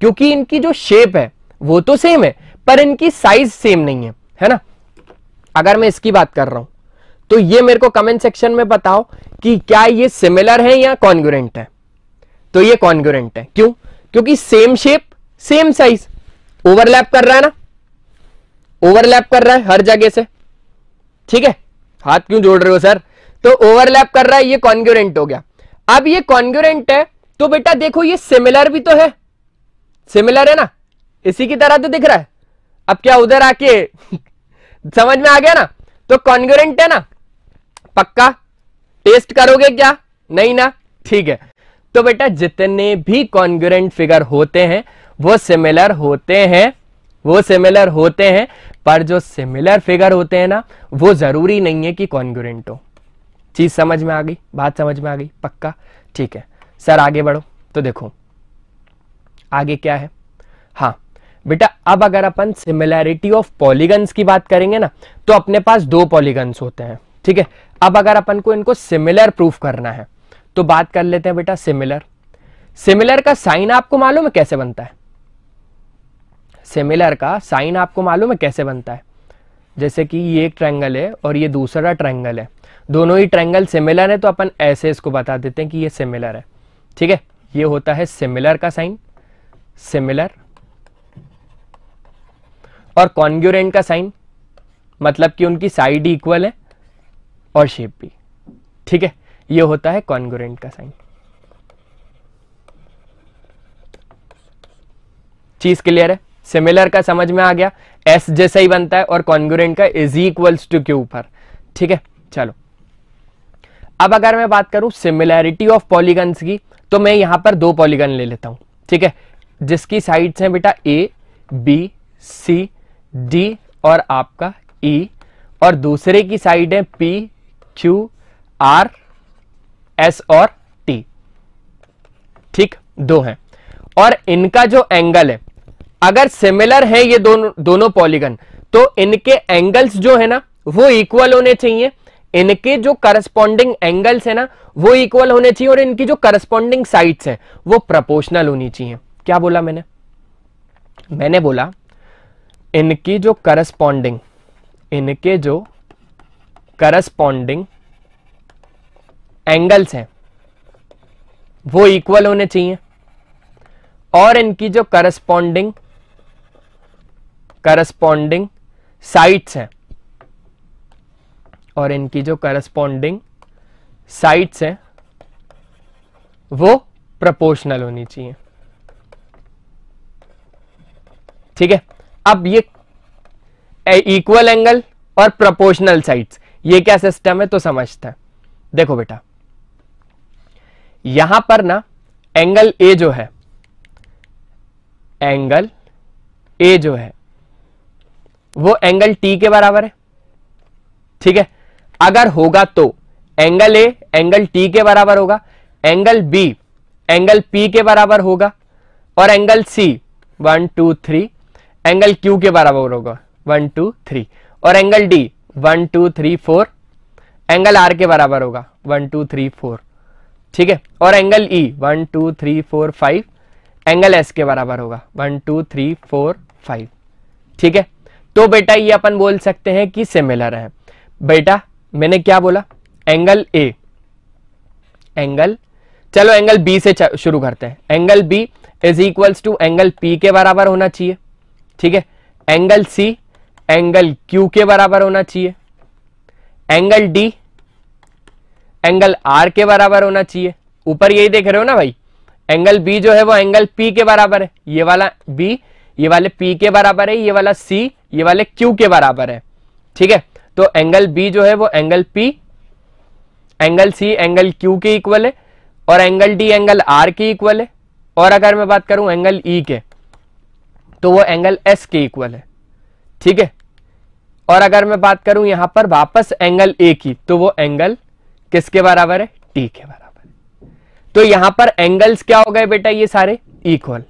क्योंकि इनकी जो शेप है वो तो सेम है पर इनकी साइज सेम नहीं है है ना अगर मैं इसकी बात कर रहा हूं तो ये मेरे को कमेंट सेक्शन में बताओ कि क्या ये सिमिलर है या कॉन्ग्रेंट है तो ये कॉन्ग्रेंट है क्यों क्योंकि same shape same size overlap कर रहा है ना ओवरलैप कर रहा है हर जगह से ठीक है हाथ क्यों जोड़ रहे हो सर तो ओवरलैप कर रहा है ये कॉन्ग्यूरेंट हो गया अब ये कॉन्ग्यूरेंट है तो बेटा देखो ये सिमिलर भी तो है सिमिलर है ना इसी की तरह तो दिख रहा है अब क्या उधर आके समझ में आ गया ना तो कॉन्ग्यूरेंट है ना पक्का टेस्ट करोगे क्या नहीं ना ठीक है तो बेटा जितने भी कॉन्ग्रेंट फिगर होते हैं वो सिमिलर होते हैं वो सिमिलर होते हैं पर जो सिमिलर फिगर होते हैं ना वो जरूरी नहीं है कि कॉन्ग्रेंट हो चीज समझ में आ गई बात समझ में आ गई पक्का ठीक है सर आगे बढ़ो तो देखो आगे क्या है हाँ बेटा अब अगर अपन सिमिलैरिटी ऑफ पॉलीगन्स की बात करेंगे ना तो अपने पास दो पॉलीगन्स होते हैं ठीक है अब अगर अपन को इनको सिमिलर प्रूफ करना है तो बात कर लेते हैं बेटा सिमिलर सिमिलर का साइन आपको मालूम है कैसे बनता है सिमिलर का साइन आपको मालूम है कैसे बनता है जैसे कि ये एक ट्रैंगल है और ये दूसरा ट्रैंगल है दोनों ही ट्रैंगल सिमिलर है तो अपन ऐसे इसको बता देते हैं कि ये सिमिलर है ठीक है ये होता है सिमिलर का साइन सिमिलर और कॉन्ग्यूरेंट का साइन मतलब कि उनकी साइड इक्वल है और शेप भी ठीक है ये होता है कॉन्ग्रेंट का साइन चीज क्लियर है सिमिलर का समझ में आ गया एस जैसा ही बनता है और कॉन्ग्रेंट का इज इक्वल्स टू के ऊपर ठीक है चलो अब अगर मैं बात करूं सिमिलैरिटी ऑफ पॉलीगन की तो मैं यहां पर दो पॉलीगन ले लेता हूं ठीक है जिसकी साइड्स हैं बेटा ए बी सी डी और आपका ई e, और दूसरे की साइड है पी क्यू आर एस और टी ठीक दो हैं और इनका जो एंगल है अगर सिमिलर है ये दोनों दोनों पॉलीगन तो इनके एंगल्स जो है ना वो इक्वल होने चाहिए इनके जो करस्पॉन्डिंग एंगल्स है ना वो इक्वल होने चाहिए और इनकी जो करस्पॉन्डिंग साइड्स हैं वो प्रपोर्शनल होनी चाहिए क्या बोला मैंने मैंने बोला इनकी जो करस्पॉन्डिंग इनके जो करस्पॉन्डिंग एंगल्स हैं वो इक्वल होने चाहिए और इनकी जो करस्पॉन्डिंग करस्पॉन्डिंग साइट्स हैं और इनकी जो करस्पॉन्डिंग साइट्स हैं वो प्रोपोर्शनल होनी चाहिए ठीक है अब ये इक्वल एंगल और प्रपोर्शनल साइट्स ये क्या सिस्टम है तो समझता है देखो बेटा यहां पर ना एंगल ए जो है एंगल ए जो है वो एंगल टी के बराबर है ठीक है अगर होगा तो एंगल ए एंगल टी के बराबर होगा एंगल बी एंगल पी के बराबर होगा और angle C one two three angle Q के बराबर होगा वन टू थ्री और angle D one two three four angle R के बराबर होगा वन टू थ्री फोर ठीक है और angle E one two three four five angle S के बराबर होगा one two three four five ठीक है तो बेटा ये अपन बोल सकते हैं कि सिमिलर है बेटा मैंने क्या बोला एंगल ए एंगल चलो एंगल बी से शुरू करते हैं angle B is equals to angle P के बराबर होना चाहिए ठीक है एंगल सी एंगल क्यू के बराबर होना चाहिए एंगल डी एंगल आर के बराबर होना चाहिए ऊपर यही देख रहे हो ना भाई एंगल बी जो है वो एंगल पी के बराबर है ये वाला बी ये वाले पी के बराबर है ये वाला सी ये वाले क्यू के बराबर है ठीक है तो एंगल बी जो है वो angle P angle C angle Q के इक्वल है और एंगल डी एंगल आर के इक्वल है और अगर मैं बात करूं एंगल ई e के तो वो एंगल एस के इक्वल है ठीक है और अगर मैं बात करूं यहां पर वापस एंगल ए की तो वो एंगल किसके बराबर है टी के बराबर तो यहां पर एंगल्स क्या हो गए बेटा ये सारे इक्वल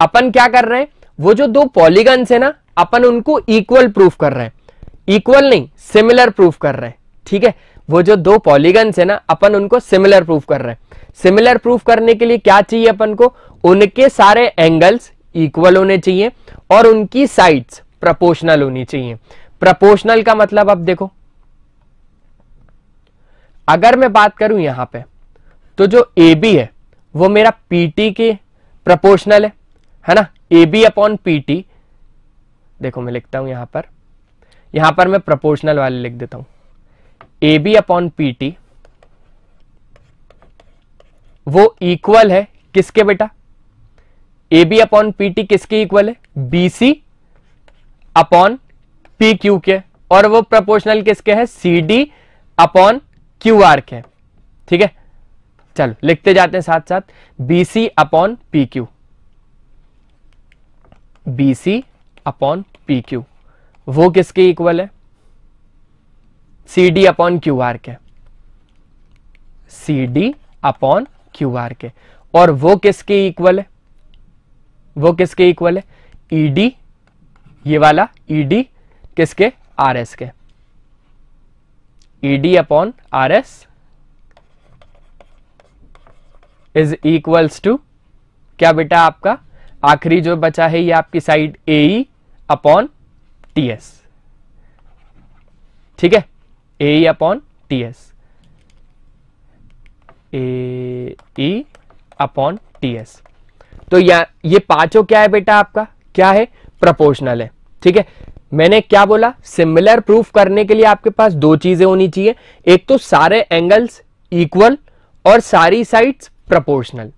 अपन क्या कर रहे हैं वो जो दो पॉलीगन्स है ना अपन उनको इक्वल प्रूफ कर रहे हैं इक्वल नहीं सिमिलर प्रूफ कर रहे हैं ठीक है वो जो दो पॉलीगन्स है ना अपन उनको सिमिलर प्रूफ कर रहे हैं सिमिलर प्रूफ करने के लिए क्या चाहिए अपन को उनके सारे एंगल्स इक्वल होने चाहिए और उनकी साइड्स प्रपोर्शनल होनी चाहिए प्रपोर्शनल का मतलब आप देखो अगर मैं बात करूं यहां पे तो जो ए बी है वो मेरा पीटी के प्रपोर्शनल है है ना ए बी अपॉन पीटी देखो मैं लिखता हूं यहां पर यहां पर मैं प्रपोर्शनल वाले लिख देता हूं ए बी अपॉन पीटी वो इक्वल है किसके बेटा ए बी अपॉन पीटी किसके इक्वल है बीसी अपॉन पी क्यू के और वो प्रपोर्शनल किसके है C D upon Q R के ठीक है चलो लिखते जाते हैं साथ साथ BC upon P Q BC upon P Q वो किसके इक्वल है C D upon Q R के C D upon Q R के और वो किसके इक्वल है वो किसके इक्वल है ईडी e ये वाला ईडी e किसके आर एस के ED upon RS is equals to क्या बेटा आपका आखिरी जो बचा है ये आपकी side A E upon T S ठीक है A upon T S A upon T S तो या ये पांचों क्या है बेटा आपका क्या है प्रोपोर्शनल है ठीक है मैंने क्या बोला सिमिलर प्रूफ करने के लिए आपके पास दो चीजें होनी चाहिए एक तो सारे एंगल्स इक्वल और सारी साइड्स प्रोपोर्शनल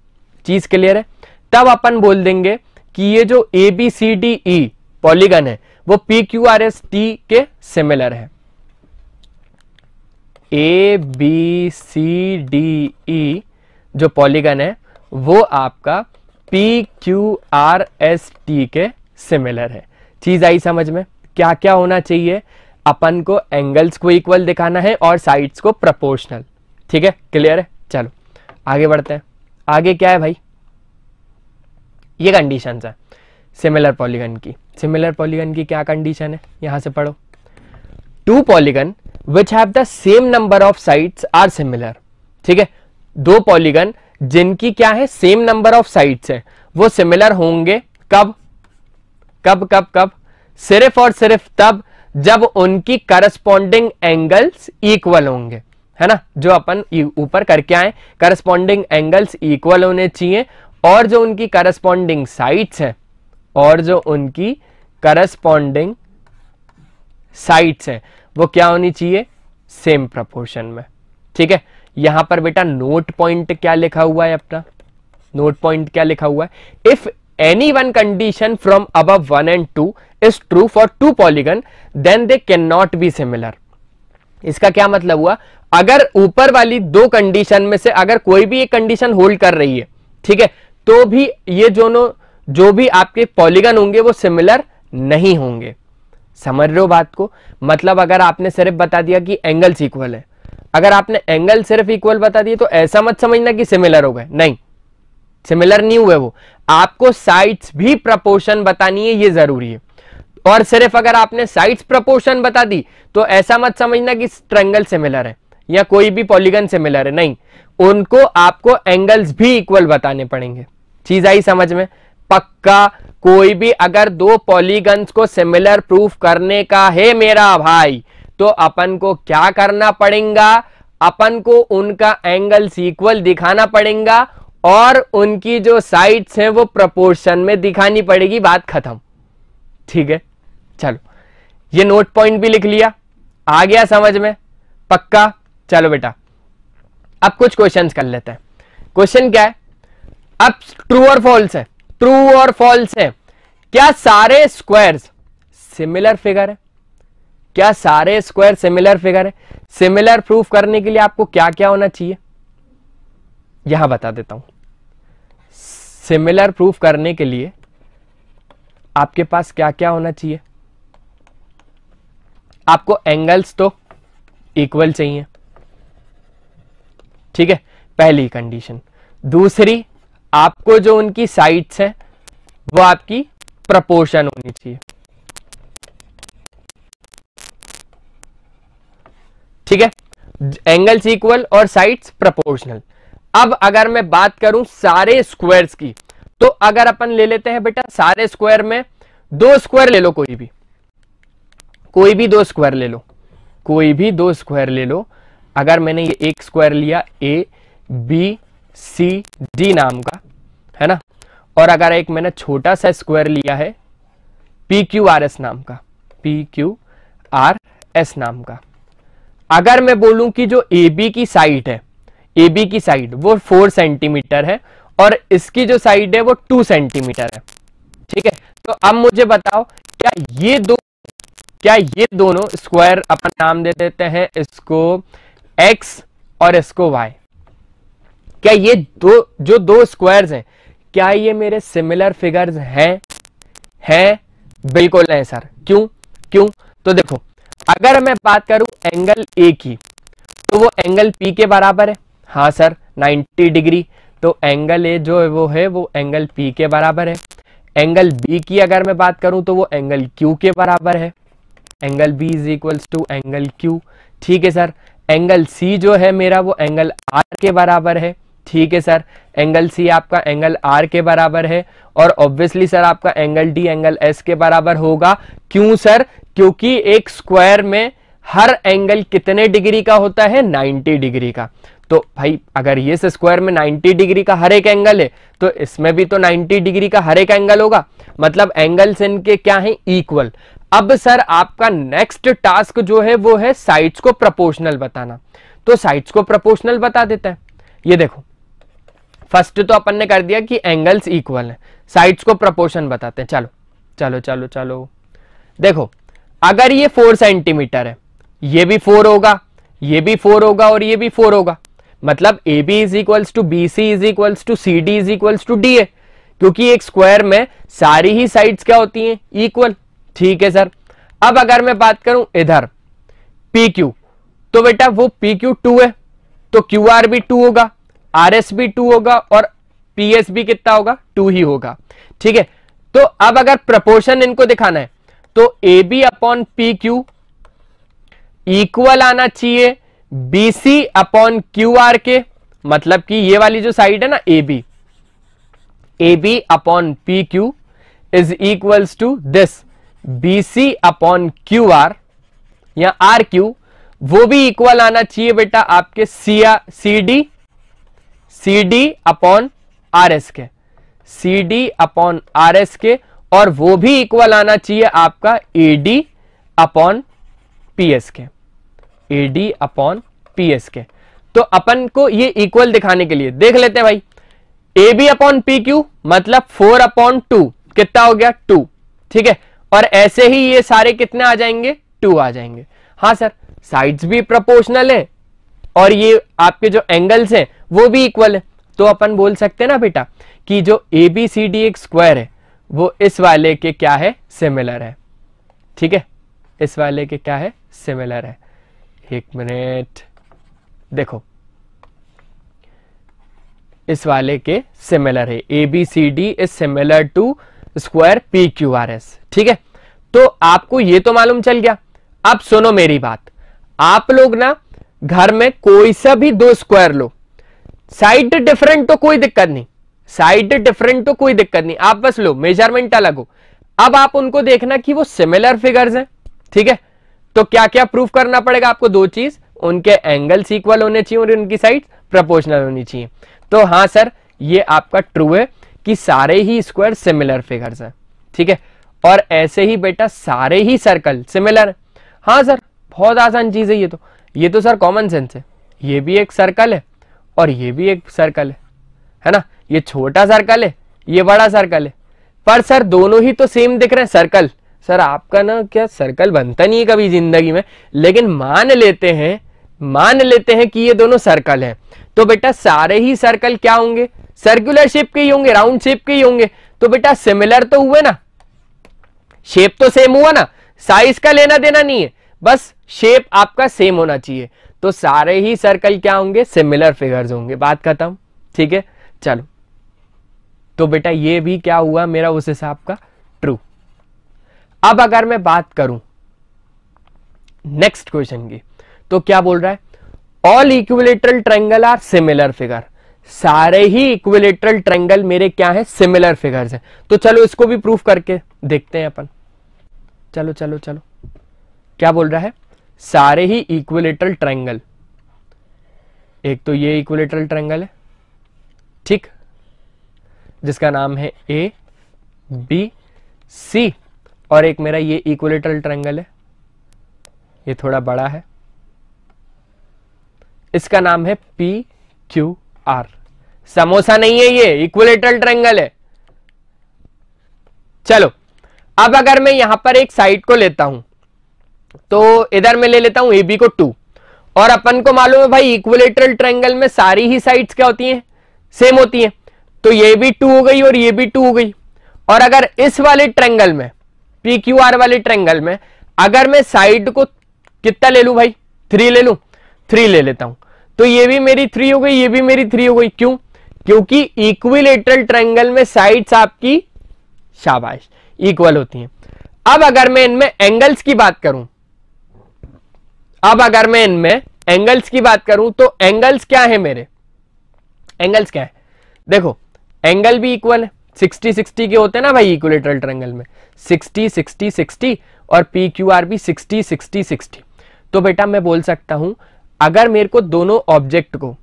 चीज क्लियर है तब अपन बोल देंगे कि ये जो A B C D E polygon है वो P Q R S T के सिमिलर है ए बी सी डी ई जो पॉलीगन है वो आपका P Q R S T के सिमिलर है चीज आई समझ में क्या क्या होना चाहिए अपन को एंगल्स को इक्वल दिखाना है और साइड्स को प्रपोर्शनल ठीक है क्लियर है चलो आगे बढ़ते हैं आगे क्या है भाई ये कंडीशन है सिमिलर पॉलीगन की सिमिलर पॉलीगन की क्या कंडीशन है यहां से पढ़ो two polygon which have the same number of sides are similar ठीक है दो पॉलीगन जिनकी क्या है सेम नंबर ऑफ साइड्स है वो सिमिलर होंगे कब कब कब कब सिर्फ और सिर्फ तब जब उनकी करस्पॉन्डिंग एंगल्स इक्वल होंगे है ना जो अपन ऊपर करके आए करस्पॉन्डिंग एंगल्स इक्वल होने चाहिए और जो उनकी करस्पॉन्डिंग साइट्स हैं और जो उनकी करस्पॉन्डिंग साइट्स हैं वो क्या होनी चाहिए सेम प्रपोर्शन में ठीक है यहां पर बेटा नोट पॉइंट क्या लिखा हुआ है अपना नोट पॉइंट क्या लिखा हुआ है if any one condition from above 1 and 2 is true for two polygon then they cannot be similar इसका क्या मतलब हुआ अगर ऊपर वाली दो कंडीशन में से अगर कोई भी एक कंडीशन होल्ड कर रही है ठीक है तो भी ये दोनों जो भी आपके पॉलीगन होंगे वो सिमिलर नहीं होंगे समझ रहे हो बात को मतलब अगर आपने सिर्फ बता दिया कि एंगल्स इक्वल है अगर आपने एंगल सिर्फ इक्वल बता दिए तो ऐसा मत समझना कि सिमिलर हो गए नहीं सिमिलर नहीं हुए वो आपको साइट्स भी प्रपोर्शन बतानी है ये जरूरी है और सिर्फ अगर आपने साइड्स प्रपोर्शन बता दी तो ऐसा मत समझना कि ट्रंगल सिमिलर है या कोई भी पॉलीगन सिमिलर है नहीं उनको आपको एंगल्स भी इक्वल बताने पड़ेंगे चीज आई समझ में पक्का कोई भी अगर दो पॉलीगन्स को सिमिलर प्रूफ करने का है मेरा भाई तो अपन को क्या करना पड़ेगा अपन को उनका एंगल्स इक्वल दिखाना पड़ेगा और उनकी जो साइड्स हैं वो प्रपोर्शन में दिखानी पड़ेगी बात खत्म ठीक है चलो ये नोट पॉइंट भी लिख लिया आ गया समझ में पक्का चलो बेटा अब कुछ क्वेश्चन कर लेते हैं क्वेश्चन क्या है अब ट्रू और फॉल्स है ट्रू और फॉल्स है क्या सारे स्क्वायर्स सिमिलर फिगर है क्या सारे स्क्वायर सिमिलर फिगर है सिमिलर प्रूफ करने के लिए आपको क्या क्या होना चाहिए यहां बता देता हूं सिमिलर प्रूफ करने के लिए आपके पास क्या क्या होना चाहिए आपको एंगल्स तो इक्वल चाहिए ठीक है पहली कंडीशन दूसरी आपको जो उनकी साइड्स है वो आपकी प्रपोर्शन होनी चाहिए ठीक है एंगल्स इक्वल और साइड्स प्रपोर्शनल अब अगर मैं बात करूं सारे स्क्वायर्स की तो अगर अपन ले लेते हैं बेटा सारे स्क्वायर में दो स्क्वायर ले लो कोई भी कोई भी दो स्क्वायर ले लो कोई भी दो स्क्वायर ले लो अगर मैंने ये एक स्क्वायर लिया ए बी सी डी नाम का है ना और अगर एक मैंने छोटा सा स्क्वायर लिया है पी क्यू आर एस नाम का पी क्यू आर एस नाम का अगर मैं बोलूं कि जो ए बी की साइट है ए बी की साइड वो फोर सेंटीमीटर है और इसकी जो साइड है वो टू सेंटीमीटर है ठीक है तो अब मुझे बताओ क्या ये दो क्या ये दोनों स्क्वायर अपन नाम दे देते हैं इसको एक्स और इसको वाई क्या ये दो जो दो स्क्वायर्स हैं क्या ये मेरे सिमिलर फिगर्स हैं हैं बिल्कुल नहीं सर क्यों क्यों तो देखो अगर मैं बात करूं एंगल ए की तो वो एंगल पी के बराबर है हाँ सर 90 डिग्री तो एंगल ए जो है वो है वो एंगल पी के बराबर है एंगल बी की अगर मैं बात करूं तो वो एंगल क्यू के बराबर है angle B is equals to angle Q ठीक है सर एंगल सी जो है मेरा वो एंगल आर के बराबर है ठीक है सर एंगल सी आपका एंगल आर के बराबर है और ऑब्वियसली सर आपका एंगल डी एंगल एस के बराबर होगा क्यों सर क्योंकि एक स्क्वायर में हर एंगल कितने डिग्री का होता है 90 डिग्री का तो भाई अगर ये इस स्क्वायर में 90 डिग्री का हर एक एंगल है तो इसमें भी तो 90 डिग्री का हर एक एंगल होगा मतलब एंगल्स इनके क्या है इक्वल अब सर आपका नेक्स्ट टास्क जो है वो है साइड्स को प्रपोर्शनल बताना तो साइड्स को प्रपोर्शनल बता देते हैं ये देखो फर्स्ट तो अपन ने कर दिया कि एंगल्स इक्वल है साइड्स को प्रपोर्शन बताते हैं चलो चलो चलो चलो देखो अगर ये फोर सेंटीमीटर है ये भी फोर होगा ये भी फोर होगा और ये भी फोर होगा मतलब A B is equals to B C is equals to C D is equals to D A क्योंकि एक स्क्वायर में सारी ही साइड्स क्या होती हैं इक्वल ठीक है सर अब अगर मैं बात करूं इधर पी क्यू तो बेटा वो पी क्यू टू है तो क्यू आर भी टू होगा आर एस भी टू होगा और पी एस भी कितना होगा टू ही होगा ठीक है तो अब अगर प्रपोर्शन इनको दिखाना है तो A B upon P Q equal आना चाहिए बीसी अपॉन क्यू आर के मतलब कि ये वाली जो साइड है ना A B A B upon P Q is equals to this B C upon Q R या आर क्यू वो भी इक्वल आना चाहिए बेटा आपके C C D C D upon R S के C D upon R S के और वो भी इक्वल आना चाहिए आपका A D upon P S के एडी अपॉन पी एस के तो अपन को ये इक्वल दिखाने के लिए देख लेते हैं भाई A B upon P Q मतलब फोर अपॉन टू कितना हो गया टू ठीक है और ऐसे ही ये सारे कितने आ जाएंगे टू आ जाएंगे हाँ सर साइड्स भी प्रोपोर्शनल है और ये आपके जो एंगल्स हैं वो भी इक्वल है तो अपन बोल सकते हैं ना बेटा कि जो ए बी सी डी एक स्क्वायर है वो इस वाले के क्या है सिमिलर है ठीक है इस वाले के क्या है सिमिलर है एक मिनट देखो इस वाले के सिमिलर है A B C D is similar to square P Q R S ठीक है तो आपको ये तो मालूम चल गया अब सुनो मेरी बात आप लोग ना घर में कोई सा भी दो स्क्वायर लो साइड डिफरेंट तो कोई दिक्कत नहीं साइड डिफरेंट तो कोई दिक्कत नहीं आप बस लो मेजरमेंट अलग हो अब आप उनको देखना कि वो सिमिलर फिगर्स हैं ठीक है तो क्या क्या प्रूफ करना पड़ेगा आपको दो चीज उनके एंगल इक्वल होने चाहिए और उनकी साइड प्रपोर्शनल होनी चाहिए तो हाँ सर ये आपका ट्रू है कि सारे ही स्क्वायर सिमिलर फिगर्स हैं ठीक है और ऐसे ही बेटा सारे ही सर्कल सिमिलर है हाँ सर बहुत आसान चीज है ये तो ये तो सर कॉमन सेंस है ये भी एक सर्कल है और ये भी एक सर्कल है है ना ये छोटा सर्कल है ये बड़ा सर्कल है पर सर दोनों ही तो सेम दिख रहे हैं सर्कल सर आपका ना क्या सर्कल बनता नहीं है कभी जिंदगी में लेकिन मान लेते हैं मान लेते हैं कि ये दोनों सर्कल हैं तो बेटा सारे ही सर्कल क्या होंगे सर्कुलर शेप के ही होंगे राउंड शेप के ही होंगे तो बेटा सिमिलर तो हुए ना शेप तो सेम हुआ ना साइज का लेना देना नहीं है बस शेप आपका सेम होना चाहिए तो सारे ही सर्कल क्या होंगे सिमिलर फिगर्स होंगे बात खत्म ठीक है चलो तो बेटा ये भी क्या हुआ मेरा उस हिसाब का ट्रू अब अगर मैं बात करूं नेक्स्ट क्वेश्चन की तो क्या बोल रहा है all equilateral triangle are similar figure सारे ही इक्विलेटरल ट्रेंगल मेरे क्या है सिमिलर फिगर्स हैं तो चलो इसको भी प्रूफ करके देखते हैं अपन चलो चलो चलो क्या बोल रहा है सारे ही इक्विलेटरल ट्रेंगल एक तो ये इक्विलेटरल ट्रेंगल है ठीक जिसका नाम है ए बी सी और एक मेरा ये इक्वलेटरल ट्रायंगल है ये थोड़ा बड़ा है इसका नाम है पी क्यू आर समोसा नहीं है ये इक्वलेटरल ट्रायंगल है चलो अब अगर मैं यहां पर एक साइड को लेता हूं तो इधर मैं ले लेता हूं ए बी को टू और अपन को मालूम है भाई इक्वलेटरल ट्रायंगल में सारी ही साइड्स क्या होती हैं सेम होती हैं तो ये भी टू हो गई और ये भी टू हो गई और अगर इस वाले ट्रायंगल में क्यू आर वाले ट्रेंगल में अगर मैं साइड को कितना ले लू भाई थ्री ले लू थ्री ले लेता हूं तो ये भी मेरी थ्री हो गई ये भी मेरी थ्री हो गई क्यों क्योंकि इक्विलेटरल ट्रेंगल में साइड्स आपकी शाबाश इक्वल होती हैं अब अगर मैं इनमें एंगल्स की बात करूं अब अगर मैं इनमें एंगल्स की बात करूं तो एंगल्स क्या है मेरे एंगल्स क्या है देखो एंगल भी इक्वल है सिक्सटी सिक्सटी के होते हैं ना भाई इक्वलेटरल ट्रेंगल में सिक्सटी सिक्सटी सिक्सटी और पी क्यू आर भी सिक्सटी सिक्सटी सिक्सटी तो बेटा मैं बोल सकता हूं अगर मेरे को दोनों ऑब्जेक्ट को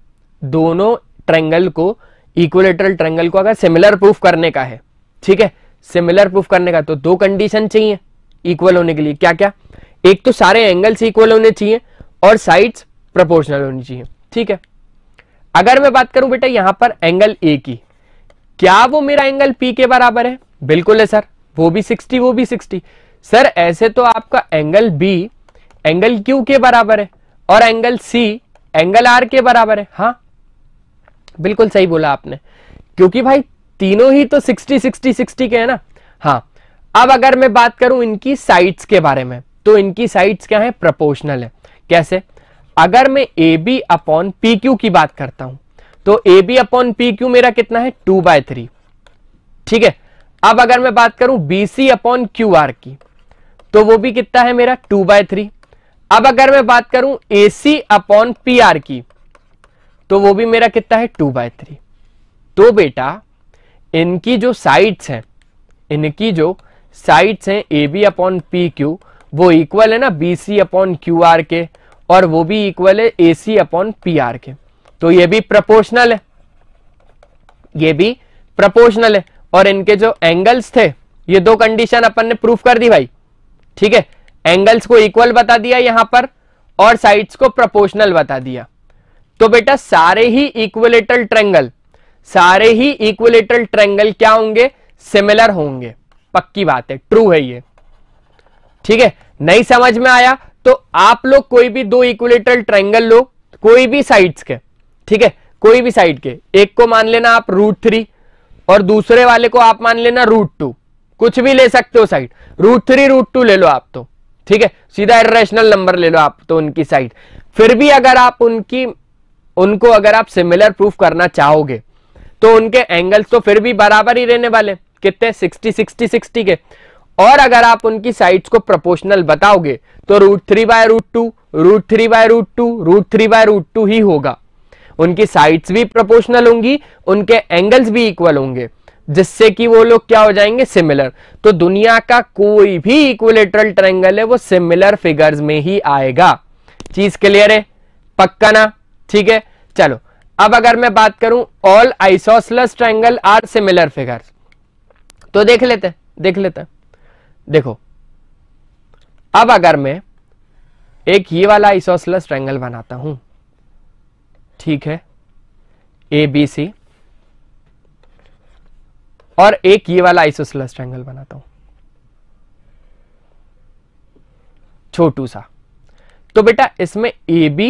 दोनों ट्रेंगल को इक्वलेटरल ट्रेंगल को अगर सिमिलर प्रूफ करने का है ठीक है सिमिलर प्रूफ करने का तो दो कंडीशन चाहिए इक्वल होने के लिए क्या क्या एक तो सारे एंगल्स इक्वल होने चाहिए और साइड्स प्रोपोर्शनल होनी चाहिए ठीक है अगर मैं बात करूं बेटा यहां पर एंगल ए की क्या वो मेरा एंगल पी के बराबर है बिल्कुल है सर वो भी 60 वो भी 60 सर ऐसे तो आपका एंगल बी एंगल क्यू के बराबर है और एंगल सी एंगल आर के बराबर है हाँ बिल्कुल सही बोला आपने क्योंकि भाई तीनों ही तो 60 60 60 के है ना हाँ अब अगर मैं बात करूं इनकी साइड्स के बारे में तो इनकी साइड्स क्या है प्रपोर्शनल है कैसे अगर मैं A B upon P Q की बात करता हूं तो A B upon P Q मेरा कितना है टू बाय थ्री ठीक है अब अगर मैं बात करूं B C upon Q R की तो वो भी कितना है मेरा टू बाय थ्री अब अगर मैं बात करूं A C upon P R की तो वो भी मेरा कितना है टू बाय थ्री तो बेटा इनकी जो साइड्स हैं इनकी जो साइड्स हैं A B upon P Q वो इक्वल है ना B C upon Q R के और वो भी इक्वल है A C upon P R के तो ये भी प्रपोर्शनल है ये भी प्रपोर्शनल है और इनके जो एंगल्स थे ये दो कंडीशन अपन ने प्रूफ कर दी भाई ठीक है एंगल्स को इक्वल बता दिया यहां पर और साइड्स को प्रपोर्शनल बता दिया तो बेटा सारे ही इक्वलेटल ट्रेंगल सारे ही इक्वलेटल ट्रेंगल क्या होंगे सिमिलर होंगे पक्की बात है ट्रू है ये ठीक है नहीं समझ में आया तो आप लोग कोई भी दो इक्वलेटल ट्रेंगल लो कोई भी साइड्स के ठीक है कोई भी साइड के एक को मान लेना आप रूट थ्री और दूसरे वाले को आप मान लेना रूट टू कुछ भी ले सकते हो side root three root two ले लो आप तो ठीक है सीधा इेशनल नंबर ले लो आप तो उनकी साइड फिर भी अगर आप उनकी उनको अगर आप सिमिलर प्रूफ करना चाहोगे तो उनके एंगल्स तो फिर भी बराबर ही रहने वाले कितने 60 60 60 के और अगर आप उनकी साइड्स को प्रोपोर्शनल बताओगे तो root three by root two root three by root two root three by root two ही होगा उनकी साइड्स भी प्रोपोर्शनल होंगी उनके एंगल्स भी इक्वल होंगे जिससे कि वो लोग क्या हो जाएंगे सिमिलर तो दुनिया का कोई भी इक्विलेटरल ट्रेंगल है वो सिमिलर फिगर्स में ही आएगा चीज क्लियर है पक्का ना ठीक है चलो अब अगर मैं बात करूं all isosceles triangle are similar figures तो देख लेते देख लेते देखो अब अगर मैं एक ये वाला आइसोसलस ट्रेंगल बनाता हूं ठीक है ए बी सी और एक ये वाला आइसोसलस ट्रायंगल बनाता हूं छोटू सा तो बेटा इसमें ए बी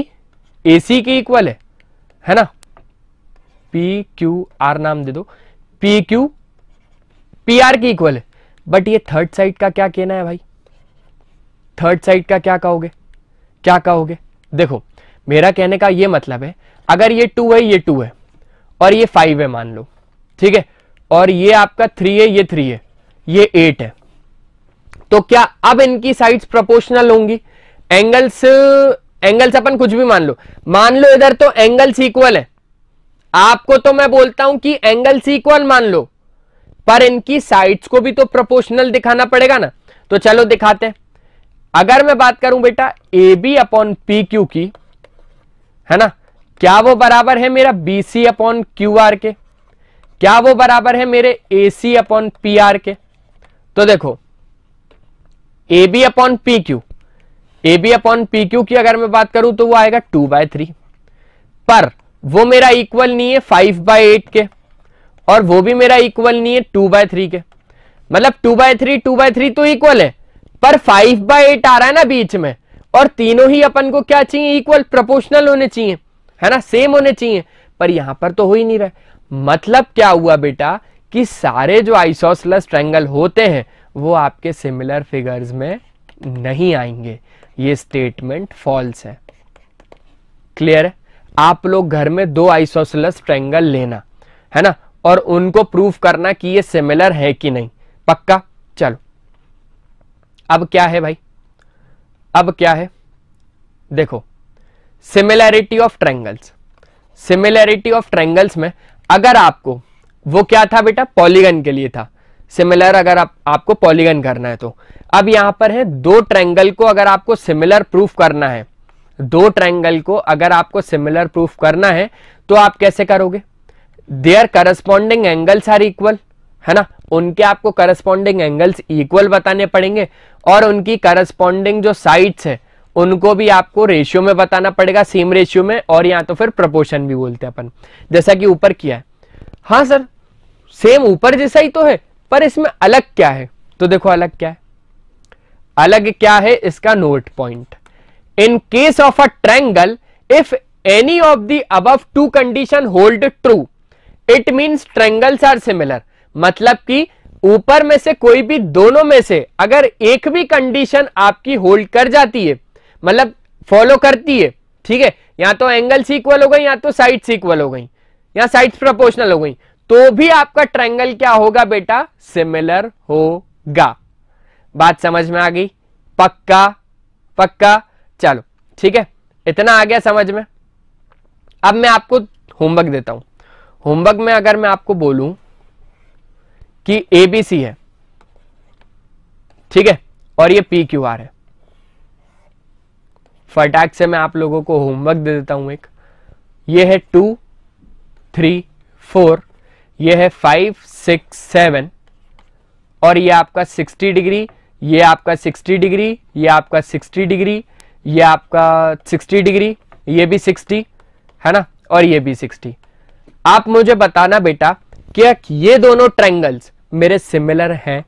ए सी के इक्वल है है ना पी क्यू आर नाम दे दो पी क्यू पी आर की इक्वल है बट ये थर्ड साइड का क्या कहना है भाई थर्ड साइड का क्या कहोगे क्या कहोगे देखो मेरा कहने का ये मतलब है अगर ये टू है ये टू है और ये फाइव है मान लो ठीक है और ये आपका थ्री है ये थ्री है ये एट है तो क्या अब इनकी साइड्स प्रोपोर्शनल होंगी एंगल्स एंगल्स अपन कुछ भी मान लो मान लो इधर तो एंगल्स इक्वल है आपको तो मैं बोलता हूं कि एंगल्स इक्वल मान लो पर इनकी साइड्स को भी तो प्रोपोर्शनल दिखाना पड़ेगा ना तो चलो दिखाते हैं अगर मैं बात करूं बेटा A B upon P Q की है ना क्या वो बराबर है मेरा B C upon Q R के क्या वो बराबर है मेरे A C upon P R के तो देखो A B upon P Q A B upon P Q की अगर मैं बात करूं तो वो आएगा टू बाय थ्री पर वो मेरा इक्वल नहीं है फाइव बाय एट के और वो भी मेरा इक्वल नहीं है टू बाय थ्री के मतलब two by three two by three तो इक्वल है पर फाइव बाय एट आ रहा है ना बीच में और तीनों ही अपन को क्या चाहिए इक्वल प्रोपोर्शनल होने चाहिए है ना सेम होने चाहिए पर यहां पर तो हो ही नहीं रहा मतलब क्या हुआ बेटा कि सारे जो आइसोसलस ट्रेंगल होते हैं वो आपके सिमिलर फिगर्स में नहीं आएंगे ये स्टेटमेंट फॉल्स है क्लियर है आप लोग घर में दो आइसोसलस ट्रेंगल लेना है ना और उनको प्रूफ करना कि ये सिमिलर है कि नहीं पक्का चलो अब क्या है भाई अब क्या है देखो similarity of triangles similarity of triangles में अगर आपको वो क्या था बेटा पॉलीगन के लिए था सिमिलर अगर आप, आपको पॉलीगन करना है तो अब यहां पर है दो ट्रैंगल को अगर आपको सिमिलर प्रूफ करना है दो ट्रैंगल को अगर आपको सिमिलर प्रूफ करना है तो आप कैसे करोगे their corresponding angles are equal है ना उनके आपको करस्पॉन्डिंग एंगल्स इक्वल बताने पड़ेंगे और उनकी करस्पॉन्डिंग जो साइड्स है उनको भी आपको रेशियो में बताना पड़ेगा सेम रेशियो में और यहां तो फिर प्रपोर्शन भी बोलते हैं अपन जैसा कि ऊपर किया है हाँ सर सेम ऊपर जैसा ही तो है पर इसमें अलग क्या है तो देखो अलग क्या है अलग क्या है इसका note point in case of a triangle if any of the above two condition hold true it means triangles are similar मतलब कि ऊपर में से कोई भी दोनों में से अगर एक भी कंडीशन आपकी होल्ड कर जाती है मतलब फॉलो करती है ठीक है या तो एंगल्स इक्वल हो गई या तो साइड्स इक्वल हो गई या साइड्स प्रोपोर्शनल हो गई तो भी आपका ट्रायंगल क्या होगा बेटा सिमिलर होगा बात समझ में आ गई पक्का पक्का चलो ठीक है इतना आ गया समझ में अब मैं आपको होमवर्क देता हूं होमवर्क में अगर मैं आपको बोलूं कि एबीसी है ठीक है और ये पी क्यू आर है फटाक से मैं आप लोगों को होमवर्क दे देता हूं एक ये है टू थ्री फोर ये है फाइव सिक्स सेवन और ये आपका सिक्सटी डिग्री ये आपका सिक्सटी डिग्री ये आपका सिक्सटी डिग्री ये आपका सिक्सटी डिग्री ये भी सिक्सटी है ना और ये भी सिक्सटी आप मुझे बताना बेटा क्या ये दोनों ट्रैंगल्स मेरे सिमिलर हैं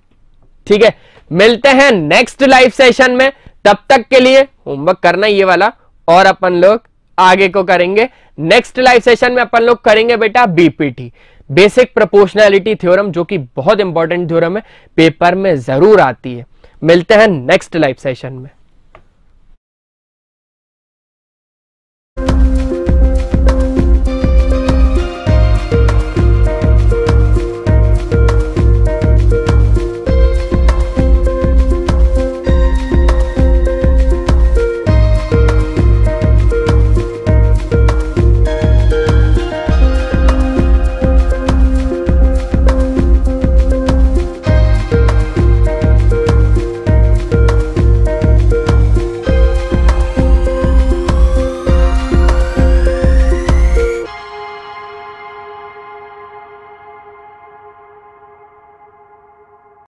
ठीक है मिलते हैं नेक्स्ट लाइव सेशन में तब तक के लिए होमवर्क करना ये वाला और अपन लोग आगे को करेंगे नेक्स्ट लाइव सेशन में अपन लोग करेंगे बेटा बीपीटी बेसिक प्रोपोर्शनैलिटी थ्योरम जो कि बहुत इंपॉर्टेंट थ्योरम है पेपर में जरूर आती है मिलते हैं नेक्स्ट लाइव सेशन में